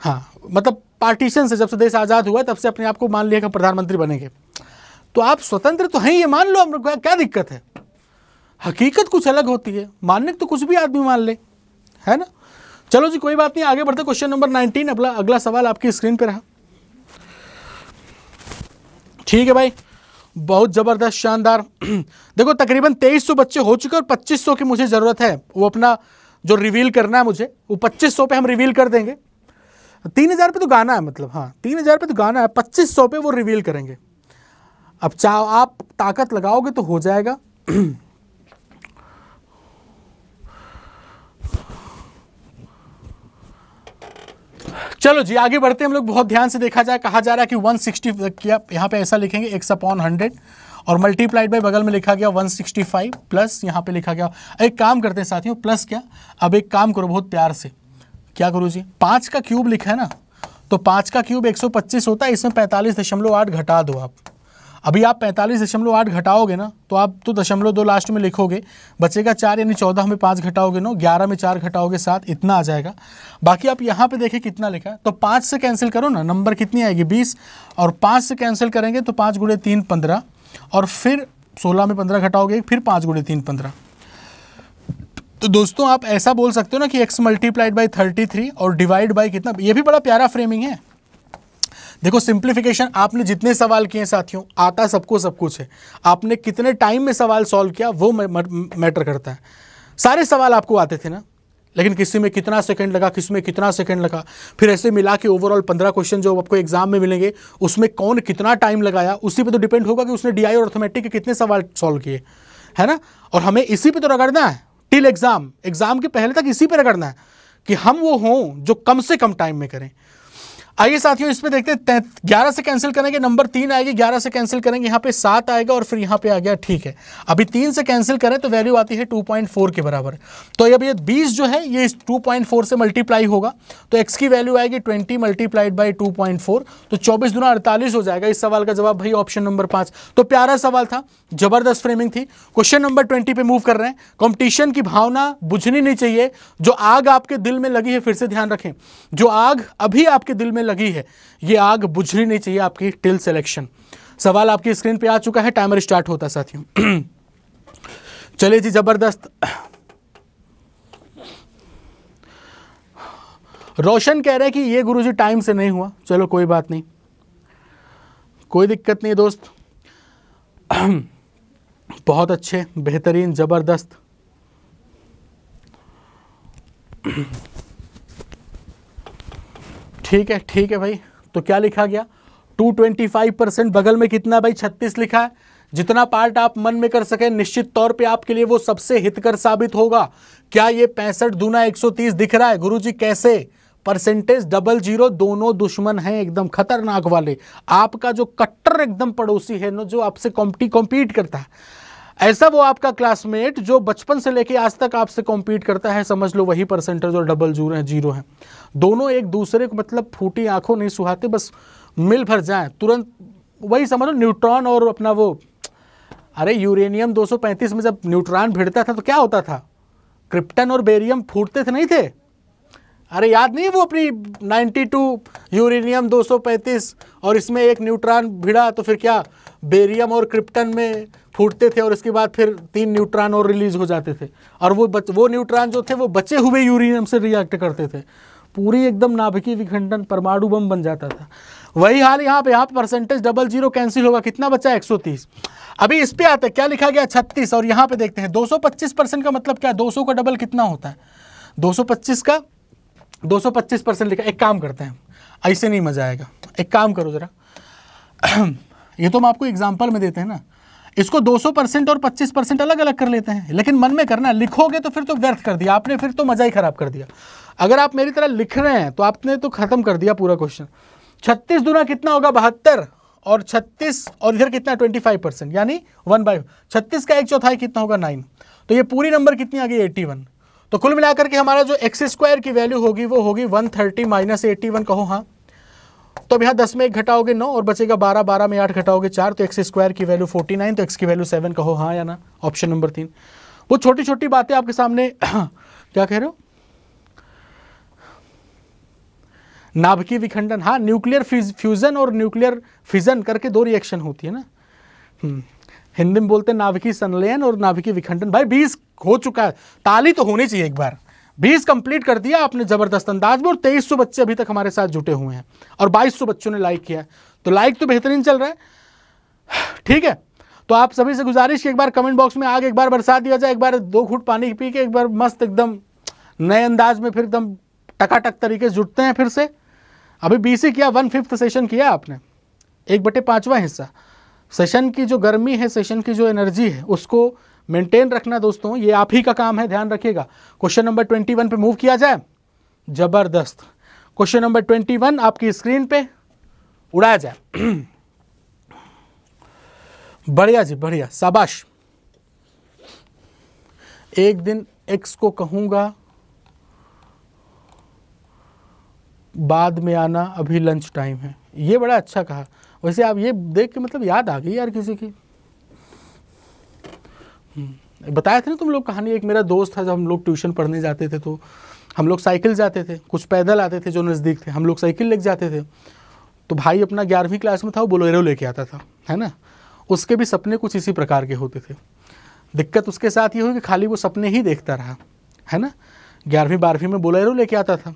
हाँ मतलब पार्टीशन से जब से देश आज़ाद हुआ तब से अपने आप को मान लिया कि प्रधानमंत्री बनेंगे तो आप स्वतंत्र तो हैं ये मान लो हम क्या दिक्कत है हकीकत कुछ अलग होती है मानने तो कुछ भी आदमी मान ले है ना चलो जी कोई बात नहीं आगे बढ़ते क्वेश्चन नंबर नाइनटीन अगला अगला सवाल आपकी स्क्रीन पर रहा ठीक है भाई बहुत ज़बरदस्त शानदार <clears throat> देखो तकरीबन तेईस सौ बच्चे हो चुके और पच्चीस सौ की मुझे ज़रूरत है वो अपना जो रिवील करना है मुझे वो पच्चीस सौ पे हम रिवील कर देंगे तीन हज़ार पे तो गाना है मतलब हाँ तीन हज़ार पे तो गाना है पच्चीस सौ पे वो रिवील करेंगे अब चाहो आप ताकत लगाओगे तो हो जाएगा <clears throat> चलो जी आगे बढ़ते हैं हम लोग बहुत ध्यान से देखा जाए कहा जा रहा है कि वन सिक्सटी यहाँ पे ऐसा लिखेंगे एक्स अपॉन हंड्रेड और मल्टीप्लाइड बाई बगल में लिखा गया 165 प्लस यहाँ पे लिखा गया एक काम करते हैं साथियों प्लस क्या अब एक काम करो बहुत प्यार से क्या करो जी पाँच का क्यूब लिखा है ना तो पाँच का क्यूब 125 होता है इसमें पैंतालीस दशमलव आठ घटा दो आप अभी आप पैंतालीस दशमलव आठ घटाओगे ना तो आप तो दशमलव दो लास्ट में लिखोगे बचेगा चार यानी चौदह में पाँच घटाओगे ना ग्यारह में चार घटाओगे सात इतना आ जाएगा बाकी आप यहाँ पे देखें कितना लिखा है तो पाँच से कैंसिल करो ना नंबर कितनी आएगी बीस और पाँच से कैंसिल करेंगे तो पाँच गुड़े तीन पंद्रह और फिर सोलह में पंद्रह घटाओगे फिर पाँच गुड़े तीन पंद्रह तो दोस्तों आप ऐसा बोल सकते हो ना कि x multiplied by thirty three और डिवाइड बाई कितना ये भी बड़ा प्यारा फ्रेमिंग है देखो सिंप्लीफिकेशन आपने जितने सवाल किए साथियों आता सबको सब कुछ है आपने कितने टाइम में सवाल सॉल्व किया वो मैटर करता है सारे सवाल आपको आते थे ना लेकिन किसी में कितना सेकंड लगा किसी में कितना सेकंड लगा फिर ऐसे मिला कि ओवरऑल पंद्रह क्वेश्चन जो आपको एग्जाम में मिलेंगे उसमें कौन कितना टाइम लगाया उसी पे तो डिपेंड होगा कि उसने डीआई और ऑर्थोमेटिक के कितने सवाल सॉल्व किए है ना और हमें इसी पे तो रगड़ना है टिल एग्जाम एग्जाम के पहले तक इसी पर रगड़ना है कि हम वो हों जो कम से कम टाइम में करें आइए साथियों इसमें देखते हैं ग्यारह से कैंसिल करेंगे नंबर तीन आएगी ग्यारह से कैंसिल करेंगे यहाँ पे सात आएगा और फिर यहाँ पे आ गया ठीक है अभी तीन से कैंसिल करें तो वैल्यू आती है 2.4 के बराबर तो अब ये बीस जो है ये 2.4 से मल्टीप्लाई होगा तो एक्स की वैल्यू आएगी ट्वेंटी मल्टीप्लाइड बाई टू तो चौबीस दुना अड़तालीस हो जाएगा इस सवाल का जवाब भाई ऑप्शन नंबर पाँच तो प्यारा सवाल था जबरदस्त फ्रेमिंग थी क्वेश्चन नंबर ट्वेंटी पे मूव कर रहे हैं कॉम्पिटिशन की भावना बुझनी नहीं चाहिए जो आग आपके दिल में लगी है फिर से ध्यान रखें जो आग अभी आपके दिल में लगी है ये आग बुझनी नहीं चाहिए आपकी टिल सिलेक्शन सवाल आपकी स्क्रीन पे आ चुका है टाइमर स्टार्ट होता साथियों <clears throat> चलिए जी ज़बरदस्त रोशन कह रहे हैं कि ये गुरुजी टाइम से नहीं हुआ चलो कोई बात नहीं कोई दिक्कत नहीं दोस्त <clears throat> बहुत अच्छे बेहतरीन ज़बरदस्त <clears throat> ठीक है ठीक है भाई तो क्या लिखा गया 225 परसेंट बगल में कितना भाई 36 लिखा है जितना पार्ट आप मन में कर सकें निश्चित तौर पे आपके लिए वो सबसे हितकर साबित होगा क्या ये पैंसठ दूना 130 दिख रहा है गुरुजी कैसे परसेंटेज डबल जीरो दोनों दुश्मन हैं एकदम खतरनाक वाले आपका जो कट्टर एकदम पड़ोसी है ना जो आपसे कॉम्पटी कॉम्पीट करता है ऐसा वो आपका क्लासमेट जो बचपन से लेके आज तक आपसे कॉम्पीट करता है समझ लो वही परसेंटेज और डबल जूरो है जीरो हैं दोनों एक दूसरे को मतलब फूटी आंखों नहीं सुहाते बस मिल भर जाए तुरंत वही समझ लो न्यूट्रॉन और अपना वो अरे यूरेनियम 235 में जब न्यूट्रॉन भिड़ता था तो क्या होता था क्रिप्टन और बेरियम फूटते थे नहीं थे अरे याद नहीं वो अपनी 92 यूरेनियम 235 और इसमें एक न्यूट्रॉन भिड़ा तो फिर क्या बेरियम और क्रिप्टन में फूटते थे और इसके बाद फिर तीन न्यूट्रॉन और रिलीज हो जाते थे और वो बच वो न्यूट्रॉन जो थे वो बचे हुए यूरेनियम से रिएक्ट करते थे पूरी एकदम नाभिकीय विखंडन परमाणु बम बन जाता था वही हाल यहाँ पे यहाँ परसेंटेज डबल जीरो कैंसिल होगा कितना बचा तीस अभी इस पर आता है क्या लिखा गया छत्तीस और यहाँ पे देखते हैं पच्चीस परसेंट का मतलब क्या है सौ का डबल कितना होता है पच्चीस का पच्चीस परसेंट लिखा एक काम करते हैं ऐसे नहीं मजा आएगा एक काम करो ज़रा <clears throat> ये तो हम आपको एग्जाम्पल में देते हैं ना इसको 200 परसेंट और 25 परसेंट अलग अलग कर लेते हैं लेकिन मन में करना लिखोगे तो फिर तो व्यर्थ कर दिया आपने फिर तो मज़ा ही ख़राब कर दिया अगर आप मेरी तरह लिख रहे हैं तो आपने तो ख़त्म कर दिया पूरा क्वेश्चन छत्तीस दुना कितना होगा बहत्तर और छत्तीस और इधर कितना ट्वेंटी फाइव परसेंट यानी वन बाई छत्तीस का एक चौथाई कितना होगा नाइन तो ये पूरी नंबर कितनी आ गई एट्टी वन तो कुल मिलाकर के हमारा जो एक्स स्क्वायर की वैल्यू होगी वो होगी one thirty minus eighty one कहो हाँ तो अब यहाँ दस में एक घटाओगे नौ और बचेगा बारह बारह में आठ घटाओगे चार तो एक्स स्क्वायर की वैल्यू फोर्टी नाइन तो एक्स की वैल्यू सेवन कहो हाँ या ना ऑप्शन नंबर तीन वो छोटी छोटी बातें आपके सामने <clears throat> क्या कह रहे हो नाभिकीय विखंडन हाँ न्यूक्लियर फ्यूजन और न्यूक्लियर फिजन करके दो रिएक्शन होती है ना हम्म, हिंदी में बोलते हैं नाभिकीय संलयन और नाभिकीय विखंडन भाई बीस हो चुका है ताली तो होनी चाहिए एक बार बीस कंप्लीट कर दिया आपने जबरदस्त अंदाज में और तेईस सौ बच्चे अभी तक हमारे साथ जुटे हुए हैं और बाईस सौ बच्चों ने लाइक किया है तो लाइक तो बेहतरीन चल रहा है ठीक है तो आप सभी से गुजारिश कि एक बार कमेंट बॉक्स में आग एक बार बरसा दिया जाए एक बार दो घूट पानी पी के एक बार मस्त एकदम नए अंदाज में फिर एकदम टकाटक तरीके से जुटते हैं फिर से अभी बीसी किया वन फिफ्थ सेशन किया आपने एक बटे पाँचवा हिस्सा सेशन की जो गर्मी है सेशन की जो एनर्जी है उसको मेंटेन रखना दोस्तों ये आप ही का काम है ध्यान रखिएगा क्वेश्चन नंबर ट्वेंटी वन पर मूव किया जाए जबरदस्त क्वेश्चन नंबर ट्वेंटी वन आपकी स्क्रीन पे उड़ाया जाए बढ़िया जी बढ़िया शाबाश एक दिन एक्स को कहूंगा बाद में आना अभी लंच टाइम है ये बड़ा अच्छा कहा वैसे आप ये देख के मतलब याद आ गई यार किसी की बताया था ना तुम लोग कहानी एक मेरा दोस्त था जब हम लोग ट्यूशन पढ़ने जाते थे तो हम लोग साइकिल जाते थे कुछ पैदल आते थे जो नज़दीक थे हम लोग साइकिल लेके जाते थे तो भाई अपना ग्यारहवीं क्लास में था वो बोलेरो लेके आता था है ना उसके भी सपने कुछ इसी प्रकार के होते थे दिक्कत उसके साथ ये हुई कि खाली वो सपने ही देखता रहा है ना ग्यारहवीं बारहवीं में बोलेरो लेके आता था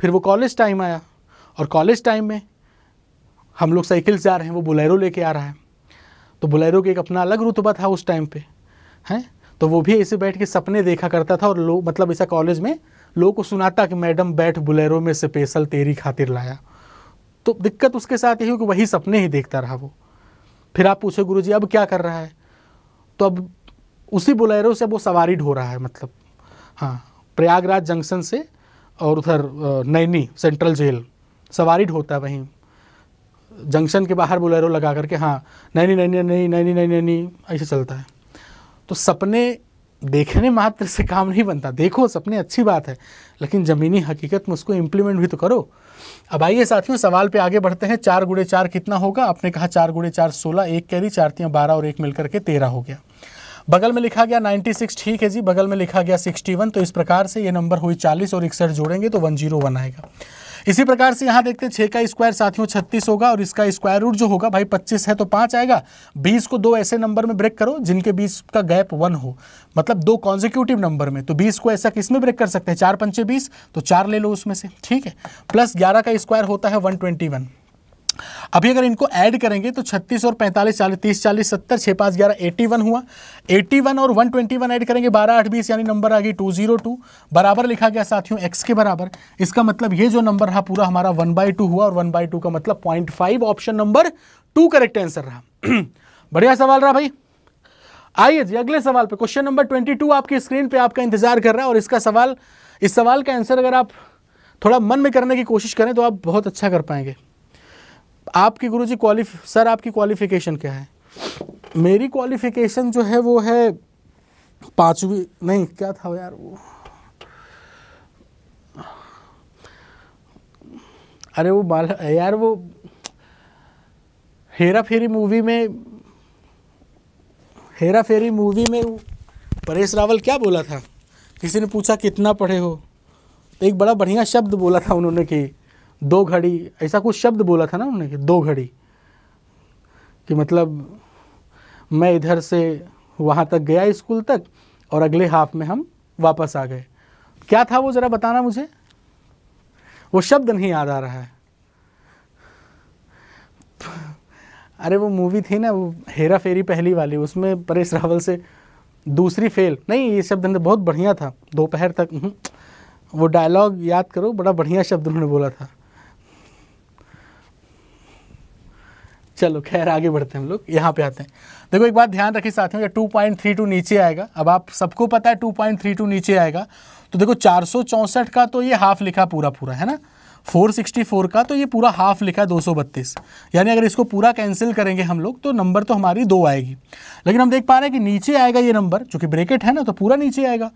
फिर वो कॉलेज टाइम आया और कॉलेज टाइम में हम लोग साइकिल से जा रहे हैं वो बोलेरो लेके आ रहा है तो बोलेरो का एक अपना अलग रुतबा था उस टाइम पर हैं तो वो भी ऐसे बैठ के सपने देखा करता था और लोग मतलब ऐसा कॉलेज में लोगों को सुनाता कि मैडम बैठ बुलेरो में स्पेशल तेरी खातिर लाया तो दिक्कत उसके साथ यही हो कि वही सपने ही देखता रहा वो फिर आप पूछे गुरु जी अब क्या कर रहा है तो अब उसी बुलेरो से वो सवारी ढो रहा है मतलब हाँ प्रयागराज जंक्शन से और उधर नैनी सेंट्रल जेल सवारी ढोता है वहीं जंक्शन के बाहर बुलेरो लगा करके हाँ नैनी नैनी नैनी नैनी नैनी नैनी ऐसे चलता है तो सपने देखने मात्र से काम नहीं बनता देखो सपने अच्छी बात है लेकिन ज़मीनी हकीकत में उसको इम्प्लीमेंट भी तो करो अब आइए साथियों सवाल पे आगे बढ़ते हैं चार गुड़े चार कितना होगा आपने कहा चार गुड़े चार सोलह एक कैरी चार तियाँ बारह और एक मिलकर के तेरह हो गया बगल में लिखा गया 96 ठीक है जी बगल में लिखा गया 61 तो इस प्रकार से ये नंबर हुई 40 और इकसठ जोड़ेंगे तो 101 आएगा इसी प्रकार से यहाँ देखते हैं छः का स्क्वायर साथियों छत्तीस होगा और इसका स्क्वायर रूट जो होगा भाई पच्चीस है तो पाँच आएगा बीस को दो ऐसे नंबर में ब्रेक करो जिनके बीच का गैप वन हो मतलब दो कॉन्जिक्यूटिव नंबर में तो बीस को ऐसा किस में ब्रेक कर सकते हैं चार पंचे बीस तो चार ले लो उसमें से ठीक है प्लस ग्यारह का स्क्वायर होता है वन ट्वेंटी वन अभी अगर इनको ऐड करेंगे तो 36 और 45 चालीस तीस चालीस सत्तर छः पाँच ग्यारह एट्टी हुआ 81 वन और वन ट्वेंटी वन ऐड करेंगे बारह आठ बीस यानी नंबर आ गई टू जीरो टू बराबर लिखा गया साथियों एक्स के बराबर इसका मतलब ये जो नंबर रहा पूरा हमारा वन बाई टू हुआ और वन बाई टू का मतलब point five option number two correct answer रहा <clears throat> बढ़िया सवाल रहा भाई आइए जी अगले सवाल पर क्वेश्चन नंबर ट्वेंटी टू आपकी स्क्रीन पर आपका इंतजार कर रहा है और इसका सवाल इस सवाल का आंसर अगर आप थोड़ा मन में करने की कोशिश करें तो आप बहुत अच्छा कर पाएंगे आपकी गुरु जी क्वालिफ सर आपकी क्वालिफिकेशन क्या है मेरी क्वालिफिकेशन जो है वो है पांचवी नहीं क्या था यार वो अरे वो बाल यार वो हेरा फेरी मूवी में हेरा फेरी मूवी में परेश रावल क्या बोला था किसी ने पूछा कितना पढ़े हो तो एक बड़ा बढ़िया शब्द बोला था उन्होंने कि दो घड़ी ऐसा कुछ शब्द बोला था ना उन्होंने कि दो घड़ी कि मतलब मैं इधर से वहाँ तक गया स्कूल तक और अगले हाफ में हम वापस आ गए क्या था वो ज़रा बताना मुझे वो शब्द नहीं याद आ रहा है अरे वो मूवी थी ना वो हेरा फेरी पहली वाली उसमें परेश रावल से दूसरी फेल नहीं ये शब्द बहुत बढ़िया था दोपहर तक वो डायलॉग याद करो बड़ा बढ़िया शब्द उन्होंने बोला था चलो खैर आगे बढ़ते हैं हम लोग यहाँ पे आते हैं देखो एक बात ध्यान रखिए साथियों टू पॉइंट थ्री टू नीचे आएगा अब आप सबको पता है टू पॉइंट थ्री टू नीचे आएगा तो देखो चार सौ चौंसठ का तो ये हाफ लिखा पूरा पूरा है ना फोर सिक्सटी फोर का तो ये पूरा हाफ लिखा है दो सौ बत्तीस यानी अगर इसको पूरा कैंसिल करेंगे हम लोग तो नंबर तो हमारी दो आएगी लेकिन हम देख पा रहे हैं कि नीचे आएगा ये नंबर चूँकि ब्रेकेट है ना तो पूरा नीचे आएगा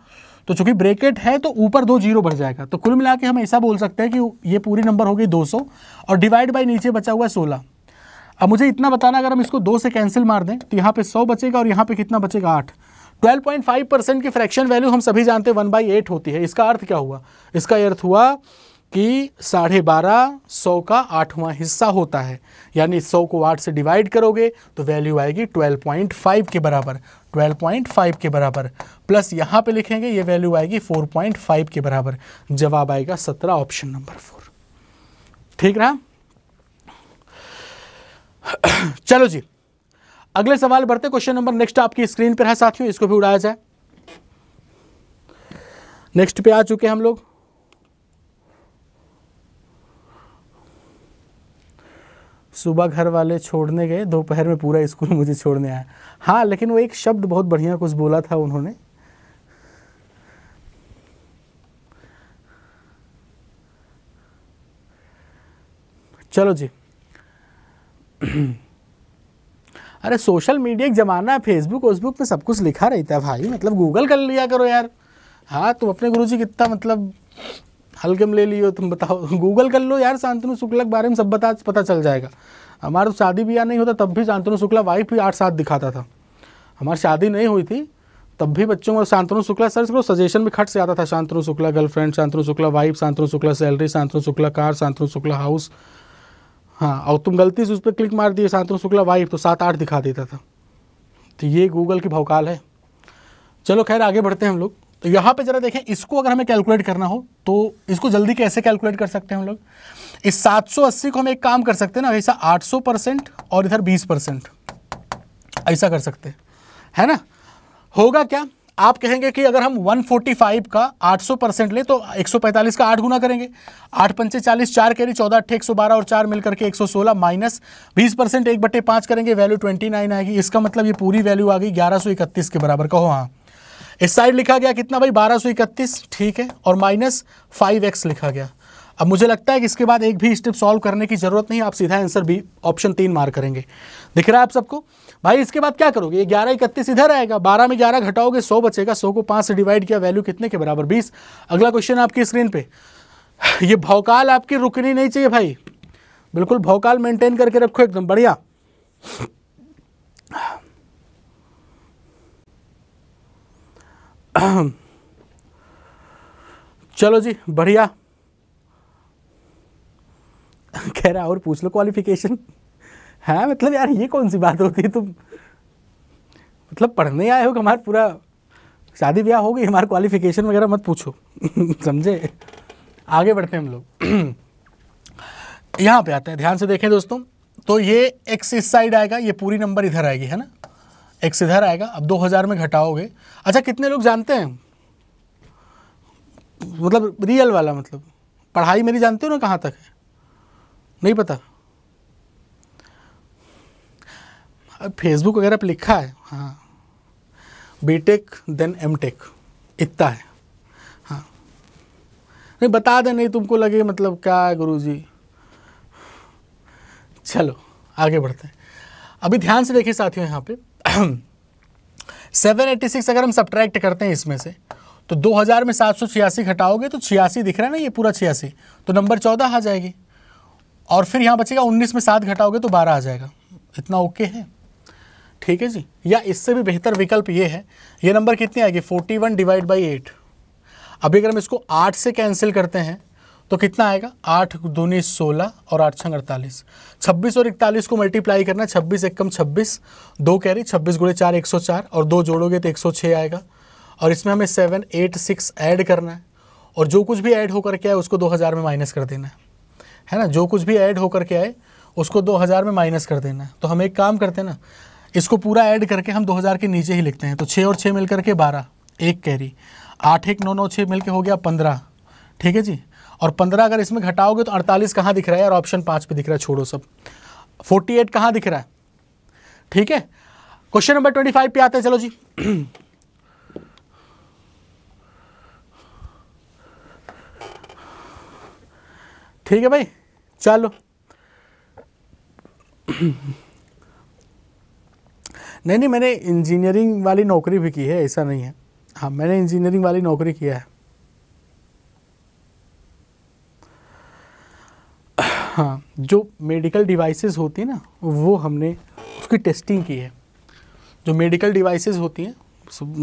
तो चूंकि ब्रेकेट है तो ऊपर दो जीरो बढ़ जाएगा तो कुल मिला के हम ऐसा बोल सकते हैं कि ये पूरी नंबर होगी दो 200 और डिवाइड बाई नीचे बचा हुआ है सोलह अब मुझे इतना बताना अगर हम इसको दो से कैंसिल मार दें तो यहाँ पे सौ बचेगा और यहाँ पे कितना बचेगा आठ 12.5 परसेंट की फ्रैक्शन वैल्यू हम सभी जानते हैं वन बाई एट होती है इसका अर्थ क्या हुआ इसका अर्थ हुआ कि साढ़े बारह सौ का आठवां हिस्सा होता है यानी सौ को आठ से डिवाइड करोगे तो वैल्यू आएगी 12.5 के बराबर 12.5 के बराबर प्लस यहाँ पे लिखेंगे ये वैल्यू आएगी 4.5 के बराबर जवाब आएगा सत्रह ऑप्शन नंबर फोर ठीक रहा <coughs> चलो जी अगले सवाल बढ़ते क्वेश्चन नंबर नेक्स्ट आपकी स्क्रीन पर है साथियों इसको भी उड़ाया जाए नेक्स्ट पे आ चुके हम लोग सुबह घर वाले छोड़ने गए दोपहर में पूरा स्कूल मुझे छोड़ने आया हाँ लेकिन वो एक शब्द बहुत बढ़िया कुछ बोला था उन्होंने चलो जी <clears throat> अरे सोशल मीडिया एक ज़माना है फेसबुक वेसबुक पे सब कुछ लिखा रहता है भाई मतलब गूगल कर लिया करो यार हाँ तुम अपने गुरु जी कितना मतलब हल्के में ले लियो तुम बताओ गूगल <laughs> कर लो यार शांतनु शुक्ला के बारे में सब बता पता चल जाएगा हमारा तो शादी ब्याह नहीं होता तब भी शांतनु शुक्ला वाइफ भी आठ सात दिखाता था हमारी शादी नहीं हुई थी तब भी बच्चों को शांतनु शुक्ला सर्च करो सजेशन भी खट से आता था Shantanu Shukla girlfriend Shantanu Shukla wife Shantanu Shukla salary Shantanu Shukla car Shantanu Shukla house हाँ और तुम गलती से उस पर क्लिक मार दिए शांतनु शुक्ला वाइफ तो सात आठ दिखा देता था तो ये गूगल की भौकाल है चलो खैर आगे बढ़ते हैं हम लोग तो यहाँ पे ज़रा देखें इसको अगर हमें कैलकुलेट करना हो तो इसको जल्दी कैसे कैलकुलेट कर सकते हैं हम लोग इस 780 को हम एक काम कर सकते हैं ना ऐसा 800 परसेंट और इधर 20 परसेंट ऐसा कर सकते हैं है ना होगा क्या आप कहेंगे कि अगर हम 145 का 800 परसेंट लें तो 145 का आठ गुना करेंगे आठ पंचे चालीस चार कैरी चौदह अट्ठे एक और चार मिलकर के 116 माइनस बीस परसेंट एक बटे पाँच करेंगे वैल्यू 29 आएगी इसका मतलब ये पूरी वैल्यू आ गई ग्यारह के बराबर कहो हाँ इस साइड लिखा गया कितना भाई बारह ठीक है और माइनस फाइव लिखा गया अब मुझे लगता है कि इसके बाद एक भी स्टेप सॉल्व करने की ज़रूरत नहीं आप सीधा आंसर बी ऑप्शन तीन मार करेंगे दिख रहा है आप सबको भाई इसके बाद क्या करोगे ग्यारह इकतीस इधर आएगा बारह में ग्यारह घटाओगे सौ बचेगा सौ को पांच से डिवाइड किया वैल्यू कितने के बराबर बीस अगला क्वेश्चन आपकी स्क्रीन पे <sighs> ये भौकाल आपकी रुकनी नहीं चाहिए भाई बिल्कुल भौकाल मेंटेन करके रखो एकदम बढ़िया <clears throat> चलो जी बढ़िया कह रहा है और पूछ लो क्वालिफिकेशन <laughs> है हाँ, मतलब यार ये कौन सी बात होती है तुम मतलब पढ़ने आए हो हमारे हमारा पूरा शादी ब्याह हो गई हमारा क्वालिफिकेशन वगैरह मत पूछो <laughs> समझे आगे बढ़ते हैं हम लोग <clears throat> यहाँ पे आते हैं ध्यान से देखें दोस्तों तो ये एक्स इस साइड आएगा ये पूरी नंबर इधर आएगी है ना एक्स इधर आएगा अब 2000 में घटाओगे अच्छा कितने लोग जानते हैं मतलब रियल वाला मतलब पढ़ाई मेरी जानते हो ना कहाँ तक है नहीं पता फेसबुक वगैरह पे लिखा है हाँ B tech then M tech इतना है हाँ नहीं बता दें नहीं तुमको लगे मतलब क्या है गुरु जी चलो आगे बढ़ते हैं अभी ध्यान से देखिए साथियों यहाँ पे 786 <clears throat> अगर हम सब्ट्रैक्ट करते हैं इसमें से तो 2000 में सात घटाओगे तो छियासी दिख रहा है ना ये पूरा छियासी तो नंबर चौदह आ जाएगी और फिर यहाँ बचेगा उन्नीस में सात घटाओगे तो बारह आ जाएगा इतना ओके है ठीक है जी या इससे भी बेहतर विकल्प ये है ये नंबर कितनी आएगी forty one divide by eight अभी अगर हम इसको आठ से कैंसिल करते हैं तो कितना आएगा आठ दूनी सोलह और आठ छंग अड़तालीस छब्बीस और इकतालीस को मल्टीप्लाई करना छब्बीस एक कम छब्बीस दो कैरी छब्बीस गुड़े चार एक सौ चार और दो जोड़ोगे तो एक सौ छः आएगा और इसमें हमें सेवन एट सिक्स ऐड करना है और जो कुछ भी ऐड होकर के आए उसको दो हज़ार में माइनस कर देना है है ना जो कुछ भी ऐड होकर के आए उसको 2000 में माइनस कर देना तो हम एक काम करते हैं ना इसको पूरा ऐड करके हम 2000 के नीचे ही लिखते हैं तो छः और छः मिल करके बारह एक कैरी आठ एक नौ नौ छः मिल के हो गया पंद्रह ठीक है जी और पंद्रह अगर इसमें घटाओगे तो अड़तालीस कहाँ दिख रहा है और ऑप्शन पाँच पे दिख रहा है छोड़ो सब फोर्टी एट कहाँ दिख रहा है ठीक है क्वेश्चन नंबर ट्वेंटी फाइव पे आते हैं चलो जी <clears throat> ठीक है भाई चलो नहीं नहीं मैंने इंजीनियरिंग वाली नौकरी भी की है ऐसा नहीं है हाँ मैंने इंजीनियरिंग वाली नौकरी किया है हाँ जो मेडिकल डिवाइसेस होती हैं ना वो हमने उसकी टेस्टिंग की है जो मेडिकल डिवाइसेस होती हैं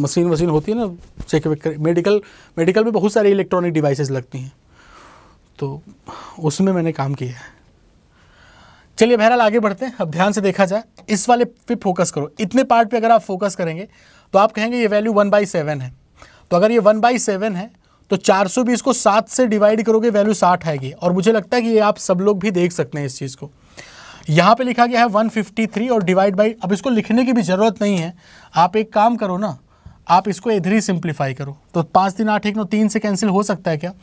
मशीन वशीन होती है ना चेक मेडिकल मेडिकल में बहुत सारे इलेक्ट्रॉनिक डिवाइसेस लगती हैं तो उसमें मैंने काम किया है चलिए बहरहाल आगे बढ़ते हैं अब ध्यान से देखा जाए इस वाले पे फोकस करो इतने पार्ट पे अगर आप फोकस करेंगे तो आप कहेंगे ये वैल्यू वन बाई सेवन है तो अगर ये वन बाई सेवन है तो सौ भी इसको सात से डिवाइड करोगे वैल्यू साठ आएगी और मुझे लगता है कि ये आप सब लोग भी देख सकते हैं इस चीज़ को यहाँ पे लिखा गया है 153 और डिवाइड बाई अब इसको लिखने की भी ज़रूरत नहीं है आप एक काम करो ना आप इसको इधर ही सिंप्लीफाई करो तो पाँच दिन आठ एक नौ तीन से कैंसिल हो सकता है क्या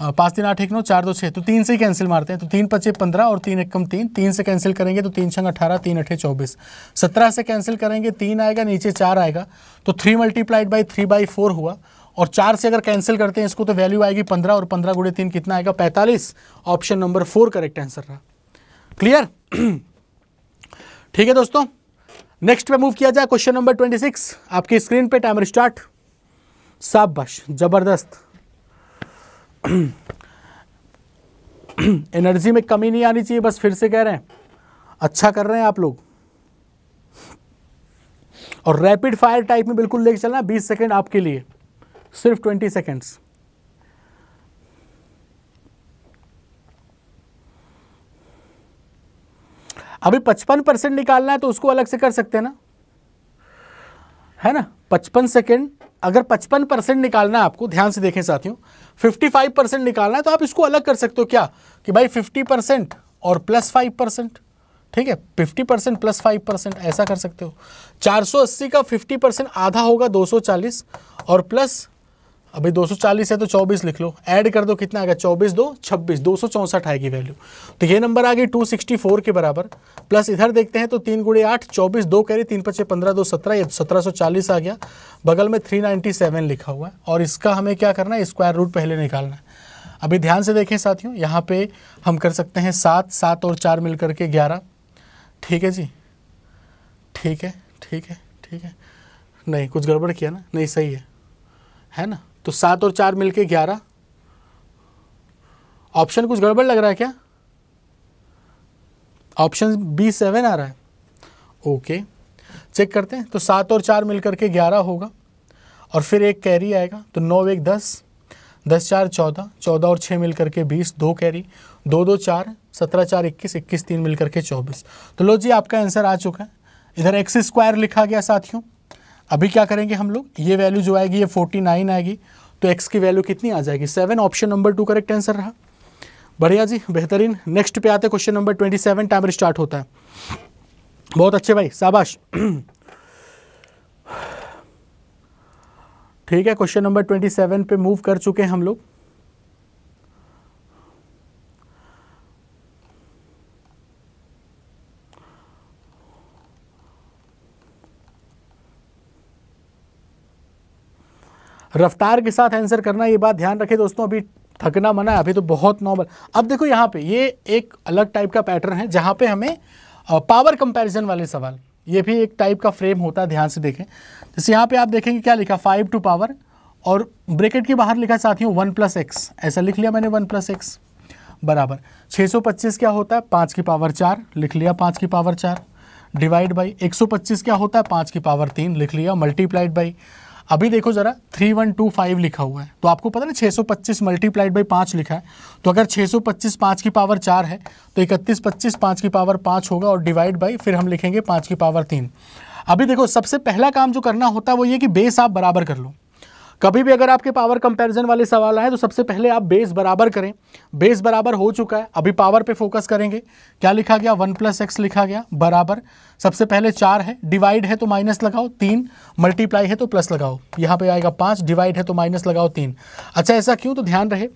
पाँच तीन आठ एक नौ चार दो छः तो तीन से ही कैंसिल मारते हैं तो तीन पच्चीस पंद्रह और तीन एक कम तीन तीन से कैंसिल करेंगे तो तीन छंग अठारह तीन अठे चौबीस सत्रह से कैंसिल करेंगे तीन आएगा नीचे चार आएगा तो three multiplied by three by four हुआ और चार से अगर कैंसिल करते हैं इसको तो वैल्यू आएगी पंद्रह और पंद्रह गुड़े तीन कितना आएगा पैंतालीस option number four correct answer रहा क्लियर <clears throat> ठीक है दोस्तों नेक्स्ट पे मूव किया जाए क्वेश्चन नंबर ट्वेंटी सिक्स आपकी स्क्रीन पे टाइम स्टार्ट बश जबरदस्त एनर्जी में कमी नहीं आनी चाहिए बस फिर से कह रहे हैं अच्छा कर रहे हैं आप लोग और रैपिड फायर टाइप में बिल्कुल लेके चलना 20 सेकंड आपके लिए सिर्फ 20 सेकंड्स अभी 55 परसेंट निकालना है तो उसको अलग से कर सकते हैं ना है ना 55 सेकंड अगर 55 परसेंट निकालना है आपको ध्यान से देखें साथियों 55 परसेंट निकालना है तो आप इसको अलग कर सकते हो क्या कि भाई 50 परसेंट और प्लस 5 परसेंट ठीक है 50 परसेंट प्लस फाइव परसेंट ऐसा कर सकते हो 480 का 50 परसेंट आधा होगा 240 और प्लस अभी 240 है तो 24 लिख लो ऐड कर दो कितना आएगा 24 दो 26 दो आएगी वैल्यू तो ये नंबर आ गई 264 के बराबर प्लस इधर देखते हैं तो तीन गुड़े आठ चौबीस दो रही तीन पच्चे पंद्रह दो सत्रह ये सत्रह आ गया बगल में 397 लिखा हुआ है और इसका हमें क्या करना है स्क्वायर रूट पहले निकालना है अभी ध्यान से देखें साथियों यहाँ पर हम कर सकते हैं सात सात और चार मिल करके ग्यारह ठीक है जी ठीक है ठीक है ठीक है नहीं कुछ गड़बड़ किया ना नहीं सही है है ना तो सात और चार मिलके ग्यारह ऑप्शन कुछ गड़बड़ लग रहा है क्या ऑप्शन बी सेवन आ रहा है ओके चेक करते हैं तो सात और चार मिलकर के ग्यारह होगा और फिर एक कैरी आएगा तो नौ एक दस दस चार चौदह चौदह और छः मिल करके बीस दो कैरी दो दो चार सत्रह चार इक्कीस इक्कीस तीन मिल करके चौबीस तो लो जी आपका आंसर आ चुका है इधर एक्स स्क्वायर लिखा गया साथियों अभी क्या करेंगे हम लोग ये वैल्यू जो आएगी ये फोर्टी नाइन आएगी तो एक्स की वैल्यू कितनी आ जाएगी seven option number two correct answer रहा बढ़िया जी बेहतरीन नेक्स्ट पे आते हैं question number twenty seven timer start होता है बहुत अच्छे भाई शाबाश ठीक है क्वेश्चन नंबर ट्वेंटी सेवन पे मूव कर चुके हैं हम लोग रफ्तार के साथ आंसर करना ये बात ध्यान रखें दोस्तों अभी थकना मना है अभी तो बहुत नॉर्मल अब देखो यहाँ पे ये एक अलग टाइप का पैटर्न है जहाँ पे हमें पावर कंपैरिजन वाले सवाल ये भी एक टाइप का फ्रेम होता है ध्यान से देखें जैसे यहाँ पे आप देखेंगे क्या लिखा फाइव टू पावर और ब्रेकेट के बाहर लिखा साथियों वन प्लस एक्स ऐसा लिख लिया मैंने वन प्लस एक्स बराबर पच्चीस क्या होता है पाँच की पावर चार लिख लिया पाँच की पावर चार डिवाइड बाई पच्चीस क्या होता है पाँच की पावर तीन लिख लिया मल्टीप्लाइड बाई अभी देखो ज़रा थ्री वन टू फाइव लिखा हुआ है तो आपको पता ना छः सौ पच्चीस मल्टीप्लाइड बाई पाँच लिखा है तो अगर छः सौ पच्चीस पाँच की पावर चार है तो इकतीस पच्चीस पाँच की पावर पाँच होगा और डिवाइड बाई फिर हम लिखेंगे पाँच की पावर तीन अभी देखो सबसे पहला काम जो करना होता है वो ये कि बेस आप बराबर कर लो कभी भी अगर आपके पावर कंपैरिजन वाले सवाल आए तो सबसे पहले आप बेस बराबर करें बेस बराबर हो चुका है अभी पावर पे फोकस करेंगे क्या लिखा गया वन प्लस एक्स लिखा गया बराबर सबसे पहले चार है डिवाइड है तो माइनस लगाओ तीन मल्टीप्लाई है तो प्लस लगाओ यहाँ पे आएगा पाँच डिवाइड है तो माइनस लगाओ तीन अच्छा ऐसा क्यों तो ध्यान रहे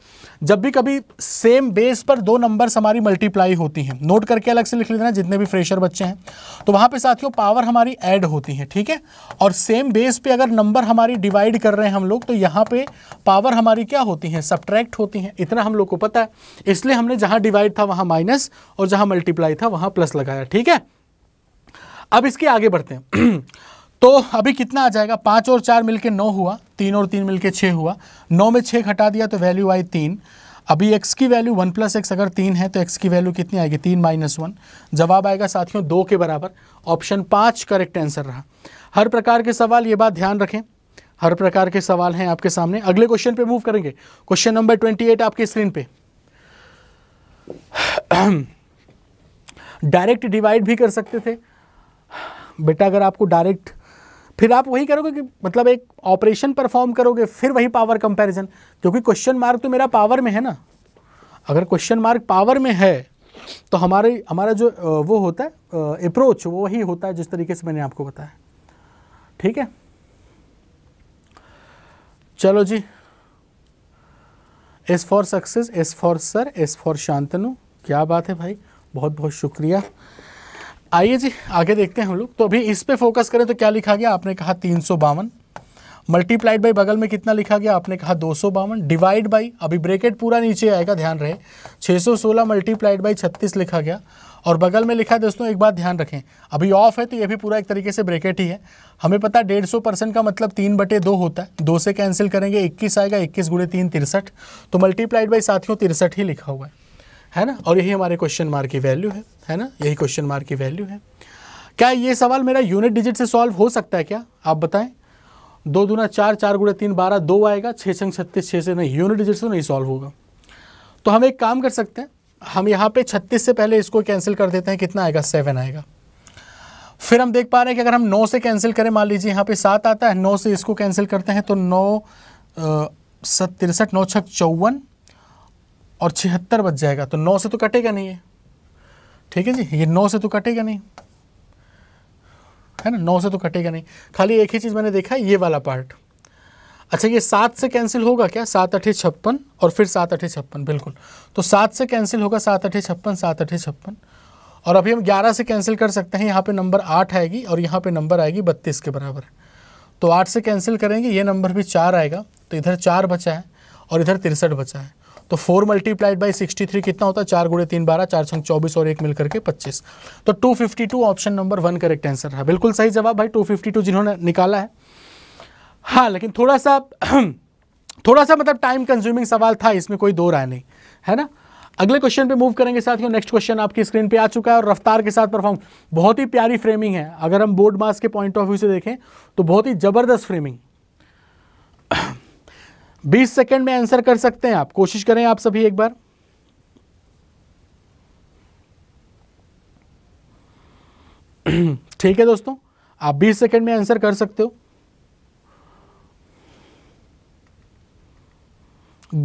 जब भी कभी सेम बेस पर दो नंबर्स हमारी मल्टीप्लाई होती हैं नोट करके अलग से लिख लेना जितने भी फ्रेशर बच्चे हैं तो वहाँ पर साथियों पावर हमारी ऐड होती है ठीक है और सेम बेस पर अगर नंबर हमारी डिवाइड कर रहे हैं हम लोग तो यहाँ पर पावर हमारी क्या होती है सब्ट्रैक्ट होती हैं इतना हम लोग को पता है इसलिए हमने जहाँ डिवाइड था वहाँ माइनस और जहाँ मल्टीप्लाई था वहाँ प्लस लगाया ठीक है अब इसके आगे बढ़ते हैं <clears throat> तो अभी कितना आ जाएगा पाँच और चार मिलके नौ हुआ तीन और तीन मिलके छः हुआ नौ में छः घटा दिया तो वैल्यू आई तीन अभी एक्स की वैल्यू वन प्लस एक्स अगर तीन है तो एक्स की वैल्यू कितनी आएगी तीन माइनस वन जवाब आएगा साथियों दो के बराबर ऑप्शन पाँच करेक्ट आंसर रहा हर प्रकार के सवाल ये बात ध्यान रखें हर प्रकार के सवाल हैं आपके सामने अगले क्वेश्चन पे मूव करेंगे क्वेश्चन नंबर ट्वेंटी एट आपकी स्क्रीन पे डायरेक्ट <clears throat> डिवाइड भी कर सकते थे बेटा अगर आपको डायरेक्ट फिर आप वही करोगे कि मतलब एक ऑपरेशन परफॉर्म करोगे फिर वही पावर कंपैरिजन क्योंकि क्वेश्चन मार्क तो मेरा पावर में है ना अगर क्वेश्चन मार्क पावर में है तो हमारे हमारा जो वो होता है अप्रोच वो ही होता है जिस तरीके से मैंने आपको बताया ठीक है चलो जी S for success S for sir S for Shantanu क्या बात है भाई बहुत बहुत शुक्रिया आइए जी आगे देखते हैं हम लोग तो अभी इस पे फोकस करें तो क्या लिखा गया आपने कहा तीन सौ बावन मल्टीप्लाइड बाई बगल में कितना लिखा गया आपने कहा दो सौ बावन डिवाइड बाई अभी ब्रेकेट पूरा नीचे आएगा ध्यान रहे छः सौ सोलह मल्टीप्लाइड बाई छत्तीस लिखा गया और बगल में लिखा है दोस्तों एक बात ध्यान रखें अभी ऑफ है तो ये भी पूरा एक तरीके से ब्रेकेट ही है हमें पता है डेढ़ सौ परसेंट का मतलब तीन बटे दो होता है दो से कैंसिल करेंगे इक्कीस आएगा इक्कीस गुड़े तीन तिरसठ तो मल्टीप्लाइड बाई साथियों तिरसठ ही लिखा हुआ है है ना और यही हमारे क्वेश्चन मार्क की वैल्यू है है ना यही क्वेश्चन मार्क की वैल्यू है क्या ये सवाल मेरा यूनिट डिजिट से सॉल्व हो सकता है क्या आप बताएं दो दूना चार चार गुड़े तीन बारह दो आएगा छः संग छत्तीस छः से नहीं यूनिट डिजिट से तो नहीं सॉल्व होगा तो हम एक काम कर सकते हैं हम यहाँ पे छत्तीस से पहले इसको कैंसिल कर देते हैं कितना आएगा सेवन आएगा फिर हम देख पा रहे हैं कि अगर हम नौ से कैंसिल करें मान लीजिए यहाँ पे सात आता है नौ से इसको कैंसिल करते हैं तो नौ सत तिरसठ नौ छः चौवन और छिहत्तर बच जाएगा तो नौ से तो कटेगा नहीं है ठीक है जी ये नौ से तो कटेगा नहीं है ना नौ से तो कटेगा नहीं खाली एक ही चीज़ मैंने देखा ये वाला पार्ट अच्छा ये सात से कैंसिल होगा क्या सात अठे छप्पन और फिर सात अठे छप्पन बिल्कुल तो सात से कैंसिल होगा सात अठे छप्पन सात अठे छप्पन और अभी हम ग्यारह से कैंसिल कर सकते हैं यहाँ पे नंबर आठ आएगी और यहाँ पे नंबर आएगी बत्तीस के बराबर तो आठ से कैंसिल करेंगे ये नंबर भी चार आएगा तो इधर चार बचा है और इधर तिरसठ बचा है तो four multiplied by sixty three कितना होता है चार गुड़े तीन बारह चार संग चौबीस और एक मिलकर के पच्चीस तो two fifty two option number one correct answer है बिल्कुल सही जवाब भाई टू फिफ्टी टू जिन्होंने निकाला है हाँ लेकिन थोड़ा सा <clears throat> थोड़ा सा मतलब टाइम कंज्यूमिंग सवाल था इसमें कोई दो राय नहीं है ना अगले क्वेश्चन पे मूव करेंगे साथियों नेक्स्ट क्वेश्चन आपकी स्क्रीन पे आ चुका है और रफ्तार के साथ परफॉर्म बहुत ही प्यारी फ्रेमिंग है अगर हम बोर्ड मास के पॉइंट ऑफ व्यू से देखें तो बहुत ही जबरदस्त फ्रेमिंग <clears throat> बीस सेकेंड में आंसर कर सकते हैं आप कोशिश करें आप सभी एक बार <clears throat> ठीक है दोस्तों आप 20 सेकंड में आंसर कर सकते हो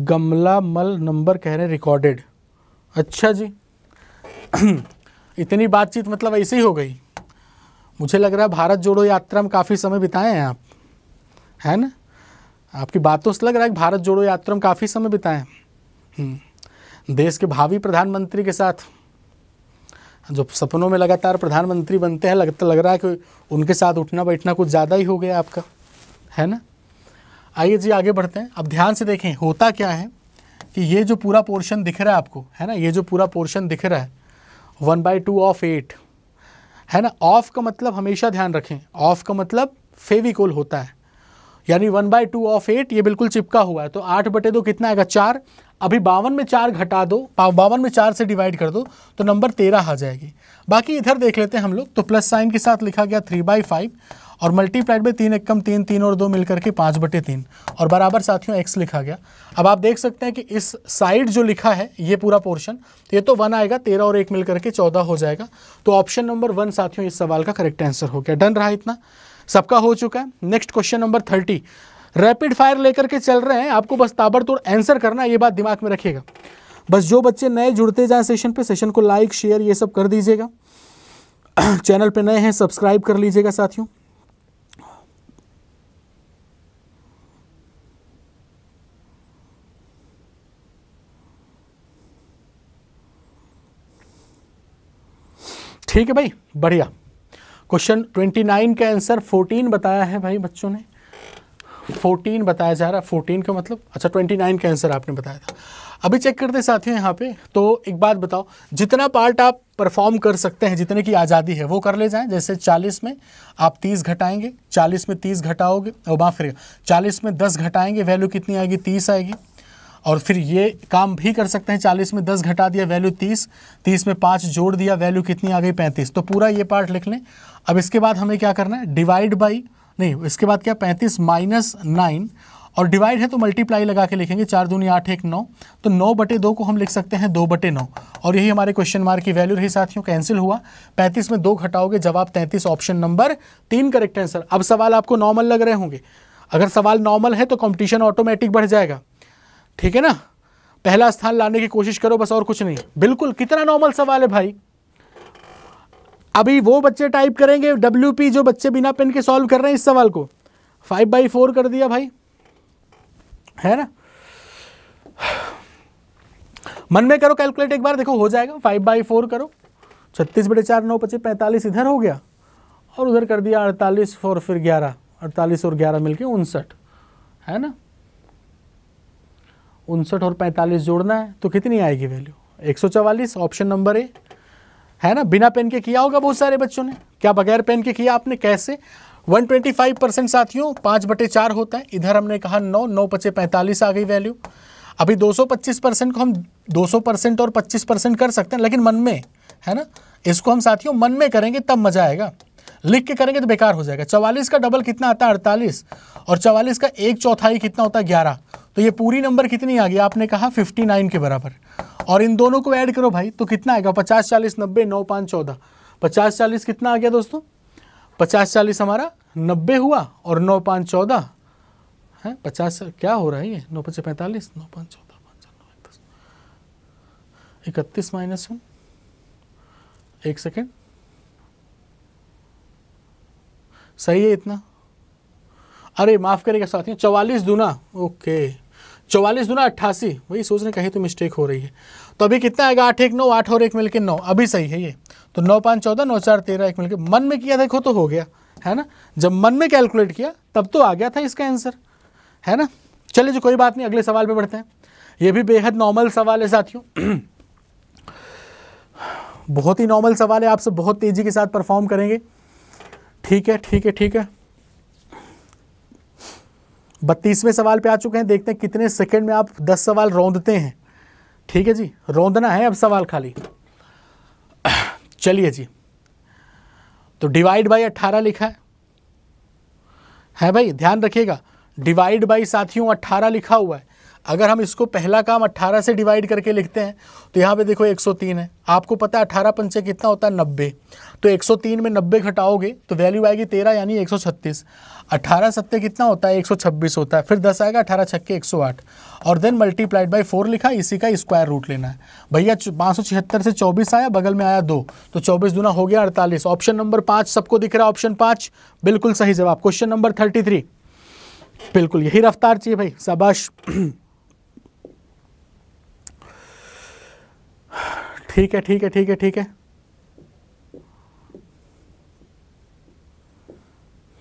गमला मल नंबर कह रहे हैं रिकॉर्डेड अच्छा जी <clears throat> इतनी बातचीत मतलब ऐसे ही हो गई मुझे लग रहा है भारत जोड़ो यात्रा में काफ़ी समय बिताए हैं आप है ना आपकी बातों से लग रहा है कि भारत जोड़ो यात्रा में काफ़ी समय बिताए हम्म। देश के भावी प्रधानमंत्री के साथ जो सपनों में लगातार प्रधानमंत्री बनते हैं लगता लग रहा है कि उनके साथ उठना बैठना कुछ ज़्यादा ही हो गया आपका है ना आइए जी आगे बढ़ते हैं अब ध्यान से देखें होता क्या है कि ये जो पूरा पोर्शन दिख रहा है आपको है ना ये जो पूरा पोर्शन दिख रहा है one by two of eight है ना ऑफ का मतलब हमेशा ध्यान रखें ऑफ का मतलब फेविकोल होता है यानी one by two of eight ये बिल्कुल चिपका हुआ है तो आठ बटे दो कितना आएगा चार अभी बावन में चार घटा दो बावन में चार से डिवाइड कर दो तो नंबर तेरह आ जाएगी बाकी इधर देख लेते हैं हम लोग तो प्लस साइन के साथ लिखा गया थ्री बाई फाइव और मल्टीप्लाइड में तीन एक कम तीन तीन और दो मिलकर के पाँच बटे तीन और बराबर साथियों एक्स लिखा गया अब आप देख सकते हैं कि इस साइड जो लिखा है ये पूरा पोर्शन तो ये तो वन आएगा तेरह और एक मिलकर के चौदह हो जाएगा तो ऑप्शन नंबर वन साथियों इस सवाल का करेक्ट आंसर हो गया डन रहा इतना सबका हो चुका है next question number thirty rapid fire लेकर के चल रहे हैं आपको बस ताबड़तोड़ आंसर करना ये बात दिमाग में रखिएगा बस जो बच्चे नए जुड़ते जाए सेशन पे सेशन को लाइक शेयर ये सब कर दीजिएगा चैनल <clears throat> पे नए हैं सब्सक्राइब कर लीजिएगा साथियों ठीक है भाई बढ़िया क्वेश्चन 29 का आंसर 14 बताया है भाई बच्चों ने 14 बताया जा रहा है 14 का मतलब अच्छा 29 का आंसर आपने बताया था अभी चेक करते हैं साथियों यहाँ पे तो एक बात बताओ जितना पार्ट आप परफॉर्म कर सकते हैं जितने की आज़ादी है वो कर ले जाएं जैसे 40 में आप 30 घटाएंगे 40 में 30 घटाओगे और माफ करेगा 40 में 10 घटाएंगे वैल्यू कितनी आएगी 30 आएगी और फिर ये काम भी कर सकते हैं चालीस में दस घटा दिया वैल्यू तीस तीस में पाँच जोड़ दिया वैल्यू कितनी आ गई पैंतीस तो पूरा ये पार्ट लिख लें अब इसके बाद हमें क्या करना है डिवाइड बाई नहीं इसके बाद क्या पैंतीस माइनस नाइन और डिवाइड है तो मल्टीप्लाई लगा के लिखेंगे चार दूनी आठ एक नौ तो नौ बटे दो को हम लिख सकते हैं दो बटे नौ और यही हमारे क्वेश्चन मार्क की वैल्यू रही साथियों कैंसिल हुआ पैंतीस में दो घटाओगे जवाब तैंतीस ऑप्शन नंबर तीन करेक्ट आंसर अब सवाल आपको नॉर्मल लग रहे होंगे अगर सवाल नॉर्मल है तो कॉम्पिटिशन ऑटोमेटिक बढ़ जाएगा ठीक है ना पहला स्थान लाने की कोशिश करो बस और कुछ नहीं बिल्कुल कितना नॉर्मल सवाल है भाई अभी वो बच्चे टाइप करेंगे डब्ल्यू पी जो बच्चे बिना पेन के सॉल्व कर रहे हैं इस सवाल को फाइव बाई फोर कर दिया भाई है ना मन में करो कैलकुलेट एक बार देखो हो जाएगा फाइव बाई फोर करो छत्तीस बटे चार नौ पच्चीस पैंतालीस इधर हो गया और उधर कर दिया अड़तालीस और फिर ग्यारह अड़तालीस और ग्यारह मिलके उनसठ है ना उनसठ और 45 जोड़ना है तो कितनी आएगी वैल्यू 144 ऑप्शन नंबर ए है ना बिना पेन के किया होगा बहुत सारे बच्चों ने क्या बगैर पेन के किया आपने कैसे 125 परसेंट साथियों पाँच बटे चार होता है इधर हमने कहा नौ नौ पचे पैंतालीस आ गई वैल्यू अभी 225 परसेंट को हम 200 परसेंट और 25 परसेंट कर सकते हैं लेकिन मन में है ना इसको हम साथियों मन में करेंगे तब मजा आएगा लिख के करेंगे तो बेकार हो जाएगा चवालीस का डबल कितना आता है अड़तालीस और चवालीस का एक चौथाई कितना होता है ग्यारह तो ये पूरी नंबर कितनी आ गई आपने कहा 59 के बराबर और इन दोनों को ऐड करो भाई तो कितना आएगा पचास चालीस नब्बे नौ पाँच चौदह पचास चालीस कितना आ गया दोस्तों पचास चालीस हमारा नब्बे हुआ और नौ पाँच चौदह है पचास क्या हो रहा है ये नौ पचास पैंतालीस नौ पाँच चौदह इकतीस माइनस वन एक सेकेंड सही है इतना अरे माफ़ करेगा साथियों चवालीस दूना ओके चौवालीस दुना अट्ठासी वही सोच रहे कहीं तो मिस्टेक हो रही है तो अभी कितना आएगा आठ एक नौ आठ और एक मिलके नौ अभी सही है ये तो नौ पाँच चौदह नौ चार तेरह एक मिलके मन में किया देखो तो हो गया है ना जब मन में कैलकुलेट किया तब तो आ गया था इसका आंसर है ना चलिए जो कोई बात नहीं अगले सवाल पर बढ़ते हैं ये भी बेहद नॉर्मल सवाल है साथियों बहुत ही नॉर्मल सवाल है आप सब बहुत तेज़ी के साथ परफॉर्म करेंगे ठीक है ठीक है ठीक है बत्तीसवें सवाल पे आ चुके हैं देखते हैं कितने सेकंड में आप दस सवाल रौंदते हैं ठीक है जी रौंदना है अब सवाल खाली चलिए जी तो डिवाइड बाई अट्ठारह लिखा है है भाई ध्यान रखिएगा डिवाइड बाई साथियों अट्ठारह लिखा हुआ है अगर हम इसको पहला काम 18 से डिवाइड करके लिखते हैं तो यहाँ पे देखो 103 है आपको पता है अठारह पंचे कितना होता है नब्बे तो 103 में नब्बे घटाओगे तो वैल्यू आएगी तेरह यानी 136 18 सत्य कितना होता है 126 होता है फिर 10 आएगा 18 छक्के 108 और देन मल्टीप्लाइड बाई फोर लिखा इसी का स्क्वायर रूट लेना है भैया पाँच से चौबीस आया बगल में आया दो तो चौबीस दुना हो गया अड़तालीस ऑप्शन नंबर पाँच सबको दिख रहा है ऑप्शन पाँच बिल्कुल सही जवाब क्वेश्चन नंबर थर्टी बिल्कुल यही रफ्तार चाहिए भाई शाबाश <clears throat> ठीक है ठीक है ठीक है ठीक है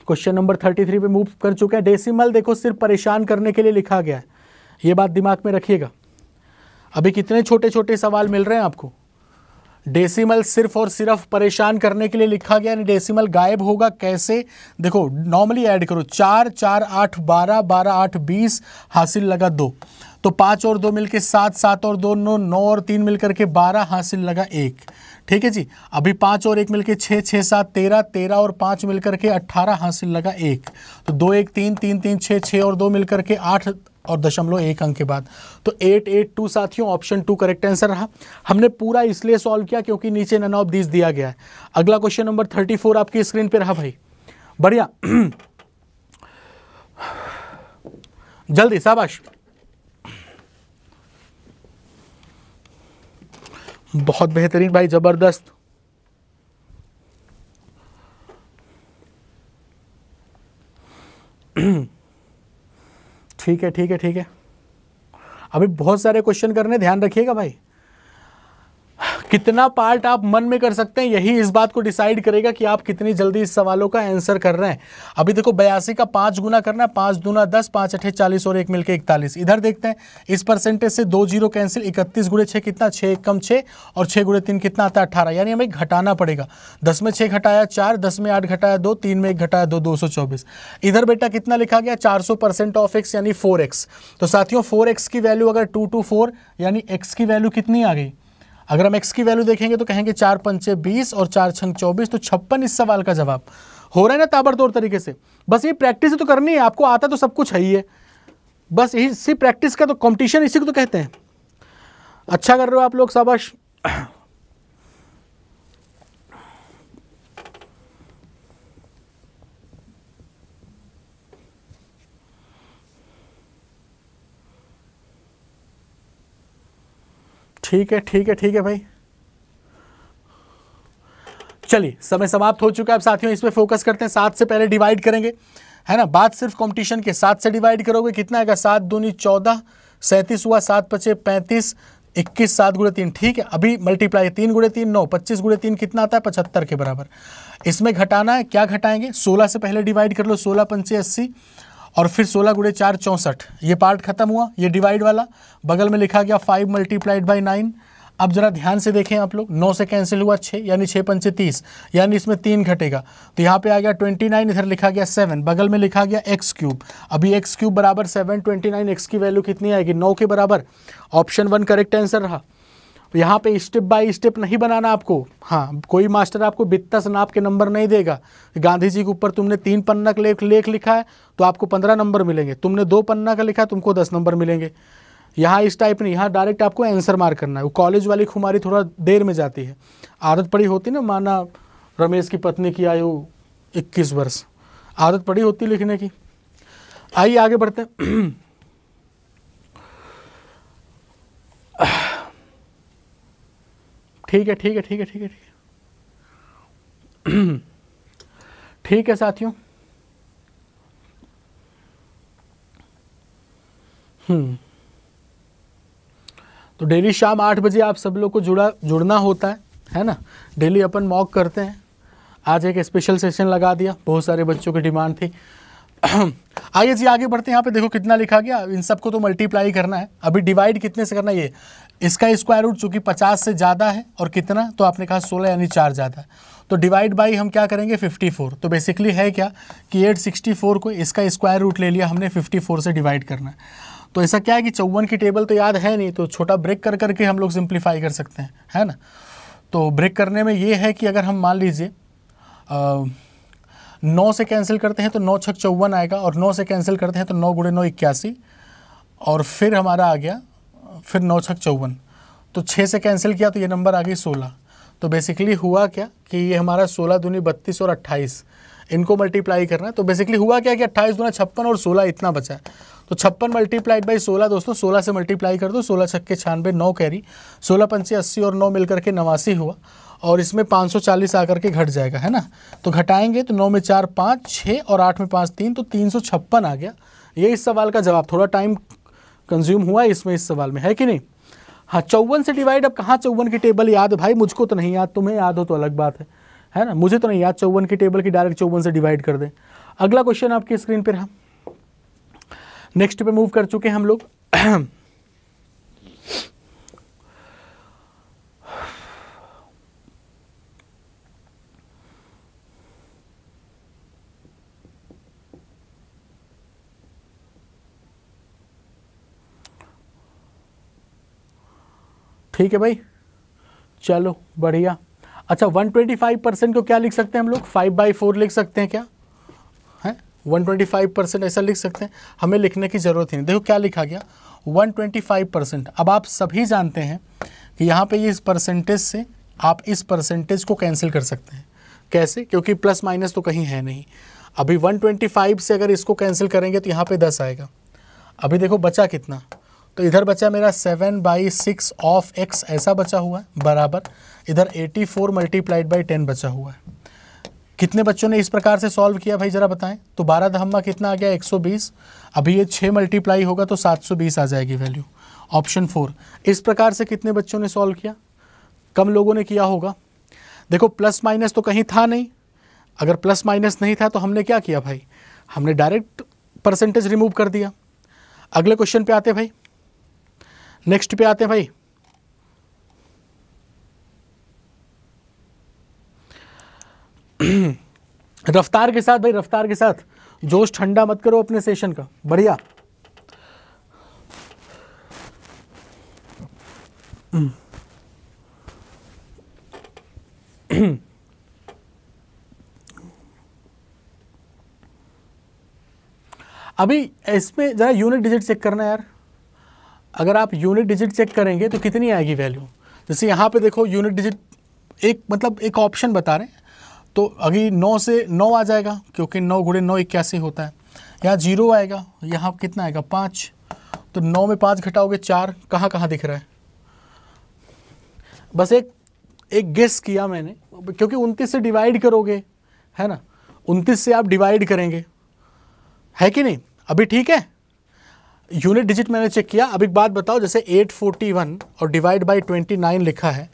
क्वेश्चन नंबर थर्टी थ्री पे मूव कर चुके है डेसिमल देखो सिर्फ परेशान करने के लिए लिखा गया है ये बात दिमाग में रखिएगा अभी कितने छोटे छोटे सवाल मिल रहे हैं आपको डेसिमल सिर्फ और सिर्फ परेशान करने के लिए लिखा गया यानी डेसिमल गायब होगा कैसे देखो नॉर्मली ऐड करो चार चार आठ बारह बारह आठ बीस हासिल लगा दो तो पाँच और दो मिलकर सात सात और दो नौ नौ और तीन मिलकर के बारह हासिल लगा एक ठीक है जी अभी पाँच और एक मिलकर छः छः सात तेरह तेरह और पाँच मिलकर के अट्ठारह हासिल लगा एक तो दो एक तीन तीन तीन छः छः और दो मिलकर के आठ और दशमलव एक अंक के बाद तो एट एट टू साथियों ऑप्शन टू करेक्ट आंसर रहा हमने पूरा इसलिए सॉल्व किया क्योंकि नीचे नन ऑफ दिस दिया गया है अगला क्वेश्चन नंबर थर्टी फोर आपकी स्क्रीन पर रहा भाई बढ़िया <clears throat> जल्दी शाबाश बहुत बेहतरीन भाई ज़बरदस्त <clears throat> ठीक है ठीक है ठीक है अभी बहुत सारे क्वेश्चन करने ध्यान रखिएगा भाई कितना पार्ट आप मन में कर सकते हैं यही इस बात को डिसाइड करेगा कि आप कितनी जल्दी इस सवालों का आंसर कर रहे हैं अभी देखो बयासी का पाँच गुना करना है पाँच दूना दस पाँच अठे चालीस और एक मिलकर इकतालीस इधर देखते हैं इस परसेंटेज से दो जीरो कैंसिल इकतीस गुड़े छः कितना छः एक कम छः और छः गुड़े तीन कितना आता है अठारह यानी हमें घटाना पड़ेगा दस में छः घटाया चार दस में आठ घटाया दो तीन में एक घटाया दो दो सौ चौबीस इधर बेटा कितना लिखा गया चार सौ परसेंट ऑफ एक्स यानी फोर एक्स तो साथियों फोर एक्स की वैल्यू अगर टू टू फोर यानी एक्स की वैल्यू कितनी आ गई अगर हम एक्स की वैल्यू देखेंगे तो कहेंगे चार पंचे बीस और चार छंग चौबीस तो छप्पन इस सवाल का जवाब हो रहा है ना ताबड़तोड़ तरीके से बस ये प्रैक्टिस तो करनी है आपको आता तो सब कुछ है ही है बस यही इसी प्रैक्टिस का तो कॉम्पिटिशन इसी को तो कहते हैं अच्छा कर रहे हो आप लोग शाबाश ठीक है ठीक है ठीक है भाई चलिए समय समाप्त हो चुका है अब साथियों इस पर फोकस करते हैं सात से पहले डिवाइड करेंगे है ना बात सिर्फ कंपटीशन के सात से डिवाइड करोगे कितना आएगा सात दूनी चौदह सैंतीस हुआ सात पचे पैंतीस इक्कीस सात गुड़े तीन ठीक है अभी मल्टीप्लाई तीन गुड़े तीन नौ पच्चीस गुड़े तीन कितना आता है पचहत्तर के बराबर इसमें घटाना है क्या घटाएंगे सोलह से पहले डिवाइड कर लो सोलह पंचे अस्सी और फिर सोलह गुड़े चार चौंसठ ये पार्ट खत्म हुआ ये डिवाइड वाला बगल में लिखा गया फाइव मल्टीप्लाइड बाई नाइन अब जरा ध्यान से देखें आप लोग नौ से कैंसिल हुआ छः यानी छः पंचे तीस यानी इसमें तीन घटेगा तो यहाँ पे आ गया ट्वेंटी नाइन इधर लिखा गया सेवन बगल में लिखा गया एक्स क्यूब अभी एक्स क्यूब बराबर सेवन ट्वेंटी नाइन एक्स की वैल्यू कितनी आएगी नौ के बराबर ऑप्शन वन करेक्ट आंसर रहा यहाँ पे स्टेप बाय स्टेप नहीं बनाना आपको हाँ कोई मास्टर आपको बित्ता से नाप के नंबर नहीं देगा गांधी जी के ऊपर तुमने तीन पन्ना का लेख लेख लिखा है तो आपको पंद्रह नंबर मिलेंगे तुमने दो पन्ना का लिखा है तुमको दस नंबर मिलेंगे यहाँ इस टाइप नहीं यहाँ डायरेक्ट आपको आंसर मार करना है वो कॉलेज वाली खुमारी थोड़ा देर में जाती है आदत पड़ी होती ना माना रमेश की पत्नी की आयु इक्कीस वर्ष आदत पड़ी होती लिखने की आइए आगे बढ़ते हैं <clears throat> ठीक है ठीक है ठीक है ठीक है ठीक है <clears throat> ठीक है साथियों हम्म। तो डेली शाम आठ बजे आप सब लोग को जुड़ा जुड़ना होता है है ना डेली अपन मॉक करते हैं आज एक स्पेशल सेशन लगा दिया बहुत सारे बच्चों की डिमांड थी <clears throat> आइए जी आगे बढ़ते हैं यहाँ पे देखो कितना लिखा गया इन सबको तो मल्टीप्लाई करना है अभी डिवाइड कितने से करना ये इसका स्क्वायर रूट चूँकि पचास से ज़्यादा है और कितना तो आपने कहा सोलह यानी चार ज़्यादा तो डिवाइड बाई हम क्या करेंगे 54 तो बेसिकली है क्या कि 864 को इसका स्क्वायर रूट ले लिया हमने 54 से डिवाइड करना है तो ऐसा क्या है कि चौवन की टेबल तो याद है नहीं तो छोटा ब्रेक कर करके हम लोग सिंप्लीफाई कर सकते हैं है ना तो ब्रेक करने में ये है कि अगर हम मान लीजिए नौ से कैंसिल करते हैं तो नौ छक चौवन आएगा और नौ से कैंसिल करते हैं तो नौ गुड़े नौ इक्यासी और फिर हमारा आ गया फिर नौ छक चौवन तो छः से कैंसिल किया तो ये नंबर आ गई सोलह तो बेसिकली हुआ क्या कि ये हमारा सोलह दूनी बत्तीस और अट्ठाईस इनको मल्टीप्लाई करना है तो बेसिकली हुआ क्या कि अट्ठाईस दूना छप्पन और सोलह इतना बचा है तो छप्पन मल्टीप्लाइड बाई सोलह दोस्तों सोलह से मल्टीप्लाई कर दो सोलह छक्के छानबे नौ कैरी सोलह पंचे अस्सी और नौ मिलकर के नवासी हुआ और इसमें 540 आकर के घट जाएगा है ना तो घटाएंगे तो नौ में चार पाँच छः और आठ में पाँच तीन तो तीन आ गया ये इस सवाल का जवाब थोड़ा टाइम कंज्यूम हुआ इसमें इस सवाल में है कि नहीं हाँ चौवन से डिवाइड अब कहाँ चौवन की टेबल याद है भाई मुझको तो नहीं याद तुम्हें याद हो तो अलग बात है है ना मुझे तो नहीं याद चौवन की टेबल की डायरेक्ट चौवन से डिवाइड कर दें अगला क्वेश्चन आपकी स्क्रीन पर है नेक्स्ट पे मूव कर चुके हैं हम लोग ठीक है भाई चलो बढ़िया अच्छा 125 परसेंट को क्या लिख सकते हैं हम लोग फाइव बाई फोर लिख सकते हैं क्या है 125 परसेंट ऐसा लिख सकते हैं हमें लिखने की ज़रूरत ही नहीं देखो क्या लिखा गया 125 परसेंट अब आप सभी जानते हैं कि यहाँ पे इस परसेंटेज से आप इस परसेंटेज को कैंसिल कर सकते हैं कैसे क्योंकि प्लस माइनस तो कहीं है नहीं अभी वन से अगर इसको कैंसिल करेंगे तो यहाँ पर दस आएगा अभी देखो बचा कितना तो इधर बचा मेरा seven by six of x ऐसा बचा हुआ है बराबर इधर eighty four multiplied by ten बचा हुआ है कितने बच्चों ने इस प्रकार से सॉल्व किया भाई ज़रा बताएं तो बारह धम्मा कितना आ गया 120 अभी ये छः मल्टीप्लाई होगा तो 720 आ जाएगी वैल्यू ऑप्शन फोर इस प्रकार से कितने बच्चों ने सॉल्व किया कम लोगों ने किया होगा देखो प्लस माइनस तो कहीं था नहीं अगर प्लस माइनस नहीं था तो हमने क्या किया भाई हमने डायरेक्ट परसेंटेज रिमूव कर दिया अगले क्वेश्चन पे आते भाई नेक्स्ट पे आते हैं भाई <clears throat> रफ्तार के साथ भाई रफ्तार के साथ जोश ठंडा मत करो अपने सेशन का बढ़िया <clears throat> अभी इसमें ज़रा यूनिट डिजिट चेक करना यार अगर आप यूनिट डिजिट चेक करेंगे तो कितनी आएगी वैल्यू जैसे यहाँ पे देखो यूनिट डिजिट एक मतलब एक ऑप्शन बता रहे हैं तो अभी नौ से नौ आ जाएगा क्योंकि नौ घुड़े नौ इक्यासी होता है यहाँ जीरो आएगा यहाँ कितना आएगा पाँच तो नौ में पाँच घटाओगे चार कहाँ कहाँ दिख रहा है बस एक एक गेस किया मैंने क्योंकि उनतीस से डिवाइड करोगे है ना उनतीस से आप डिवाइड करेंगे है कि नहीं अभी ठीक है यूनिट डिजिट मैंने चेक किया अब एक बात बताओ जैसे 841 और डिवाइड बाय 29 लिखा है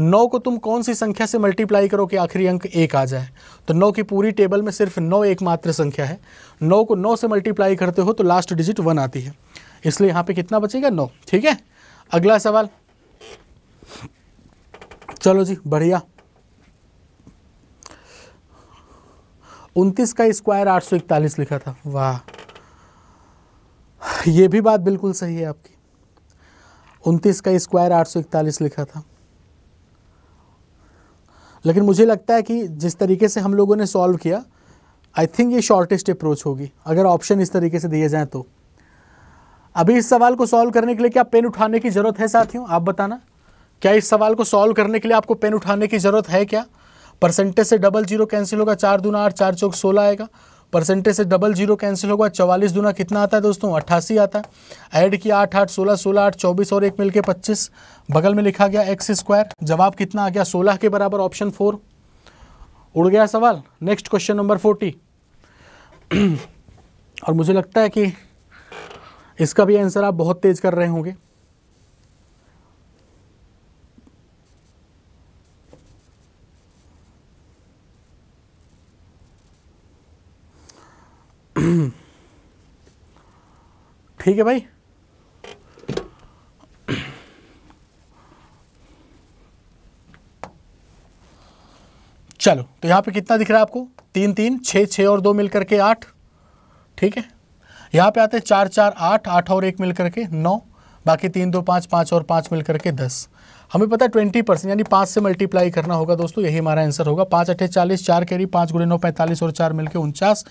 नौ को तुम कौन सी संख्या से मल्टीप्लाई करो कि आखिरी अंक एक आ जाए तो नौ की पूरी टेबल में सिर्फ नौ एकमात्र संख्या है नौ को नौ से मल्टीप्लाई करते हो तो लास्ट डिजिट वन आती है इसलिए यहाँ पे कितना बचेगा नौ ठीक है अगला सवाल चलो जी बढ़िया उनतीस का स्क्वायर आठ सौ इकतालीस लिखा था वाह <laughs> ये भी बात बिल्कुल सही है आपकी उनतीस का स्क्वायर आठ सौ इकतालीस लिखा था लेकिन मुझे लगता है कि जिस तरीके से हम लोगों ने सॉल्व किया आई थिंक ये शॉर्टेस्ट अप्रोच होगी अगर ऑप्शन इस तरीके से दिए जाए तो अभी इस सवाल को सॉल्व करने के लिए क्या पेन उठाने की ज़रूरत है साथियों आप बताना क्या इस सवाल को सॉल्व करने के लिए आपको पेन उठाने की ज़रूरत है क्या परसेंटेज से डबल जीरो कैंसिल होगा चार दूना आठ चार चौक सोलह आएगा परसेंटेज से डबल जीरो कैंसिल होगा चवालीस दुना कितना आता है दोस्तों अट्ठासी आता है ऐड किया आठ आठ सोलह सोलह आठ चौबीस और एक मिलके पच्चीस बगल में लिखा गया एक्स स्क्वायर जवाब कितना आ गया सोलह के बराबर ऑप्शन फोर उड़ गया सवाल नेक्स्ट क्वेश्चन नंबर फोर्टी और मुझे लगता है कि इसका भी आंसर आप बहुत तेज़ कर रहे होंगे <clears throat> ठीक है भाई चलो तो यहां पे कितना दिख रहा है आपको तीन तीन छ छ और दो मिलकर के आठ ठीक है यहां पे आते हैं चार चार आठ आठ और एक मिलकर के नौ बाकी तीन दो पांच पांच और पांच मिलकर के दस हमें पता है ट्वेंटी परसेंट यानी पाँच से मल्टीप्लाई करना होगा दोस्तों यही हमारा आंसर होगा पाँच अठे चालीस चार कैरी पाँच गुणे नौ पैंतालीस और चार मिलकर उनचास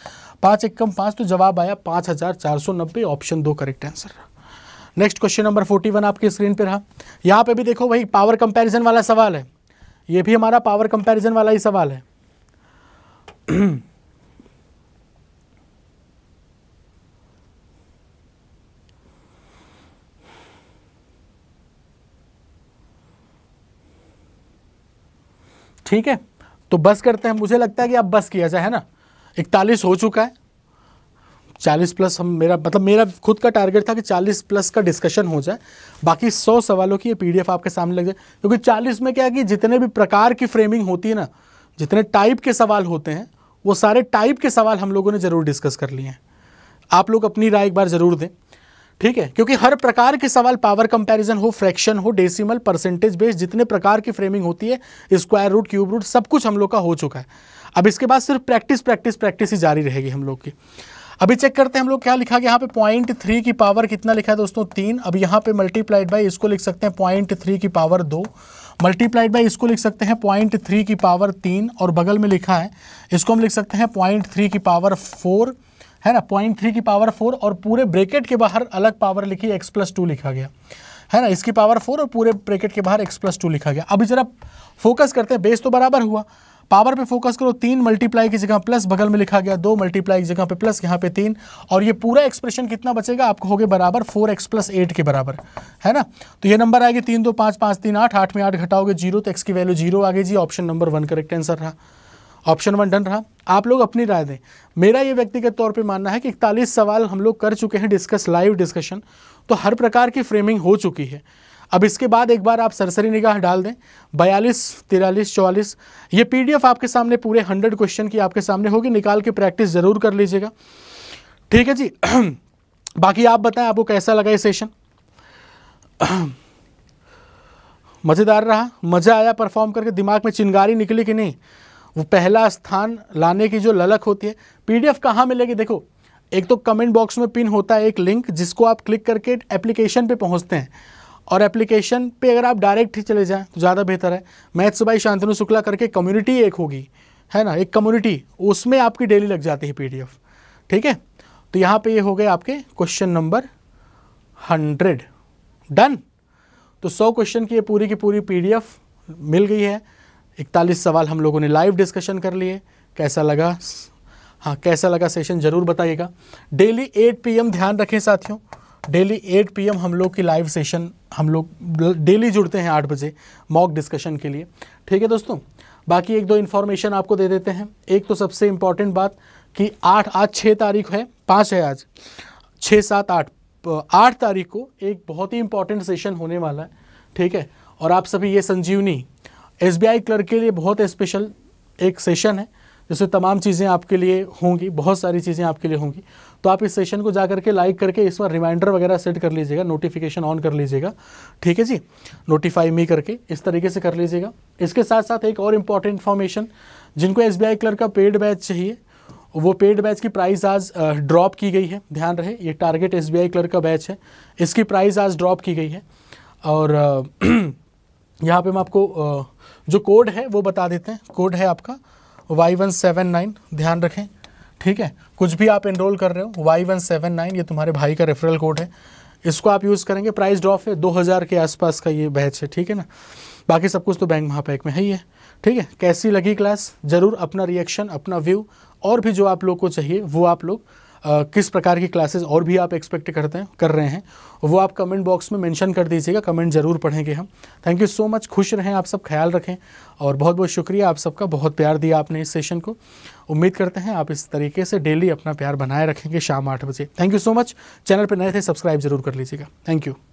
पाँच एक कम पाँच तो जवाब आया पाँच हज़ार चार सौ नब्बे ऑप्शन दो correct answer next question number forty one आपकी स्क्रीन पर रहा यहाँ पे भी देखो वही पावर कंपेरिजन वाला सवाल है ये भी हमारा पावर कंपेरिजन वाला ही सवाल है <clears throat> ठीक है तो बस करते हैं मुझे लगता है कि अब बस किया जाए है ना इकतालीस हो चुका है चालीस प्लस हम मेरा मतलब मेरा खुद का टारगेट था कि चालीस प्लस का डिस्कशन हो जाए बाकी सौ सवालों की ये पीडीएफ आपके सामने लग जाए क्योंकि चालीस में क्या है कि जितने भी प्रकार की फ्रेमिंग होती है ना जितने टाइप के सवाल होते हैं वो सारे टाइप के सवाल हम लोगों ने ज़रूर डिस्कस कर लिए हैं आप लोग अपनी राय एक बार ज़रूर दें ठीक है क्योंकि हर प्रकार के सवाल पावर कंपैरिजन हो फ्रैक्शन हो डेसिमल परसेंटेज बेस जितने प्रकार की फ्रेमिंग होती है स्क्वायर रूट क्यूब रूट सब कुछ हम लोग का हो चुका है अब इसके बाद सिर्फ प्रैक्टिस प्रैक्टिस प्रैक्टिस ही जारी रहेगी हम लोग की अभी चेक करते हैं हम लोग क्या लिखा गया यहाँ पे पॉइंट थ्री की पावर कितना लिखा है दोस्तों तीन अब यहाँ पे मल्टीप्लाइड बाई इसको लिख सकते हैं पॉइंट थ्री की पावर दो मल्टीप्लाइड बाई इसको लिख सकते हैं पॉइंट थ्री की पावर तीन और बगल में लिखा है इसको हम लिख सकते हैं पॉइंट थ्री की पावर फोर है ना पॉइंट थ्री की पावर फोर और पूरे ब्रेकेट के बाहर अलग पावर लिखी एक्स प्लस टू लिखा गया है ना इसकी पावर फोर और पूरे ब्रेकेट के बाहर एक्स प्लस टू लिखा गया अभी ज़रा फोकस करते हैं बेस तो बराबर हुआ पावर पे फोकस करो तीन मल्टीप्लाई की जगह प्लस बगल में लिखा गया दो मल्टीप्लाई की जगह पे प्लस यहाँ पे तीन और ये पूरा एक्सप्रेशन कितना बचेगा आपको हो गया बराबर फोर एक्स प्लस एट के बराबर है ना तो ये नंबर आएगी तीन दो पाँच पाँच तीन आठ आठ में आठ घटाओगे जीरो तो एक्स की वैल्यू जीरो आ गई जी option number one correct answer रहा ऑप्शन वन डन रहा आप लोग अपनी राय दें मेरा ये व्यक्तिगत तौर पे मानना है कि इकतालीस सवाल हम लोग कर चुके हैं डिस्कस लाइव डिस्कशन तो हर प्रकार की फ्रेमिंग हो चुकी है अब इसके बाद एक बार आप सरसरी निगाह डाल दें बयालीस तिरालीस चौवालीस ये पीडीएफ आपके सामने पूरे हंड्रेड क्वेश्चन की आपके सामने होगी निकाल के प्रैक्टिस ज़रूर कर लीजिएगा ठीक है जी <clears throat> बाकी आप बताएं आपको कैसा लगा ये सेशन <clears throat> मज़ेदार रहा मज़ा आया परफॉर्म करके दिमाग में चिंगारी निकली कि नहीं वो पहला स्थान लाने की जो ललक होती है पीडीएफ कहाँ मिलेगी देखो एक तो कमेंट बॉक्स में पिन होता है एक लिंक जिसको आप क्लिक करके एप्लीकेशन पे पहुँचते हैं और एप्लीकेशन पे अगर आप डायरेक्ट ही चले जाएँ तो ज़्यादा बेहतर है मैथ्स बाई शांतनु शुक्ला करके कम्युनिटी एक होगी है ना एक कम्युनिटी उसमें आपकी डेली लग जाती है पीडीएफ ठीक है तो यहाँ पे ये हो गए आपके क्वेश्चन नंबर हंड्रेड डन तो सौ क्वेश्चन की ये पूरी की पूरी पीडीएफ मिल गई है इकतालीस सवाल हम लोगों ने लाइव डिस्कशन कर लिए कैसा लगा हाँ कैसा लगा सेशन ज़रूर बताइएगा डेली 8 पीएम ध्यान रखें साथियों डेली 8 पीएम हम लोग की लाइव सेशन हम लोग डेली जुड़ते हैं आठ बजे मॉक डिस्कशन के लिए ठीक है दोस्तों बाकी एक दो इन्फॉर्मेशन आपको दे देते हैं एक तो सबसे इम्पॉर्टेंट बात कि आठ आज छः तारीख है पाँच है आज छः सात आठ आठ तारीख को एक बहुत ही इम्पॉर्टेंट सेशन होने वाला है ठीक है और आप सभी ये संजीवनी एस क्लर्क के लिए बहुत स्पेशल एक सेशन है जिसमें तमाम चीज़ें आपके लिए होंगी बहुत सारी चीज़ें आपके लिए होंगी तो आप इस सेशन को जा करके लाइक करके इस बार रिमाइंडर वगैरह सेट कर लीजिएगा नोटिफिकेशन ऑन कर लीजिएगा ठीक है जी नोटिफाई मी करके इस तरीके से कर लीजिएगा इसके साथ साथ एक और इम्पॉर्टेंट इन्फॉर्मेशन जिनको एस क्लर्क का पेड बैच चाहिए वो पेड बैच की प्राइस आज ड्रॉप की गई है ध्यान रहे ये टारगेट एस क्लर्क का बैच है इसकी प्राइस आज ड्रॉप की गई है और <clears throat> यहाँ पे मैं आपको जो कोड है वो बता देते हैं कोड है आपका वाई वन सेवन नाइन ध्यान रखें ठीक है कुछ भी आप एनरोल कर रहे हो वाई वन सेवन नाइन ये तुम्हारे भाई का रेफरल कोड है इसको आप यूज़ करेंगे प्राइस ड्रॉप है दो हज़ार के आसपास का ये बैच है ठीक है ना बाकी सब कुछ तो बैंक महापैक में है ही है ठीक है कैसी लगी क्लास ज़रूर अपना रिएक्शन अपना व्यू और भी जो आप लोग को चाहिए वो आप लोग किस प्रकार की क्लासेस और भी आप एक्सपेक्ट करते हैं कर रहे हैं वो आप कमेंट बॉक्स में मेंशन कर दीजिएगा कमेंट ज़रूर पढ़ेंगे हम थैंक यू सो मच खुश रहें आप सब ख्याल रखें और बहुत बहुत शुक्रिया आप सबका बहुत प्यार दिया आपने इस सेशन को उम्मीद करते हैं आप इस तरीके से डेली अपना प्यार बनाए रखेंगे शाम आठ बजे thank you so much channel पर नए थे सब्सक्राइब जरूर कर लीजिएगा थैंक यू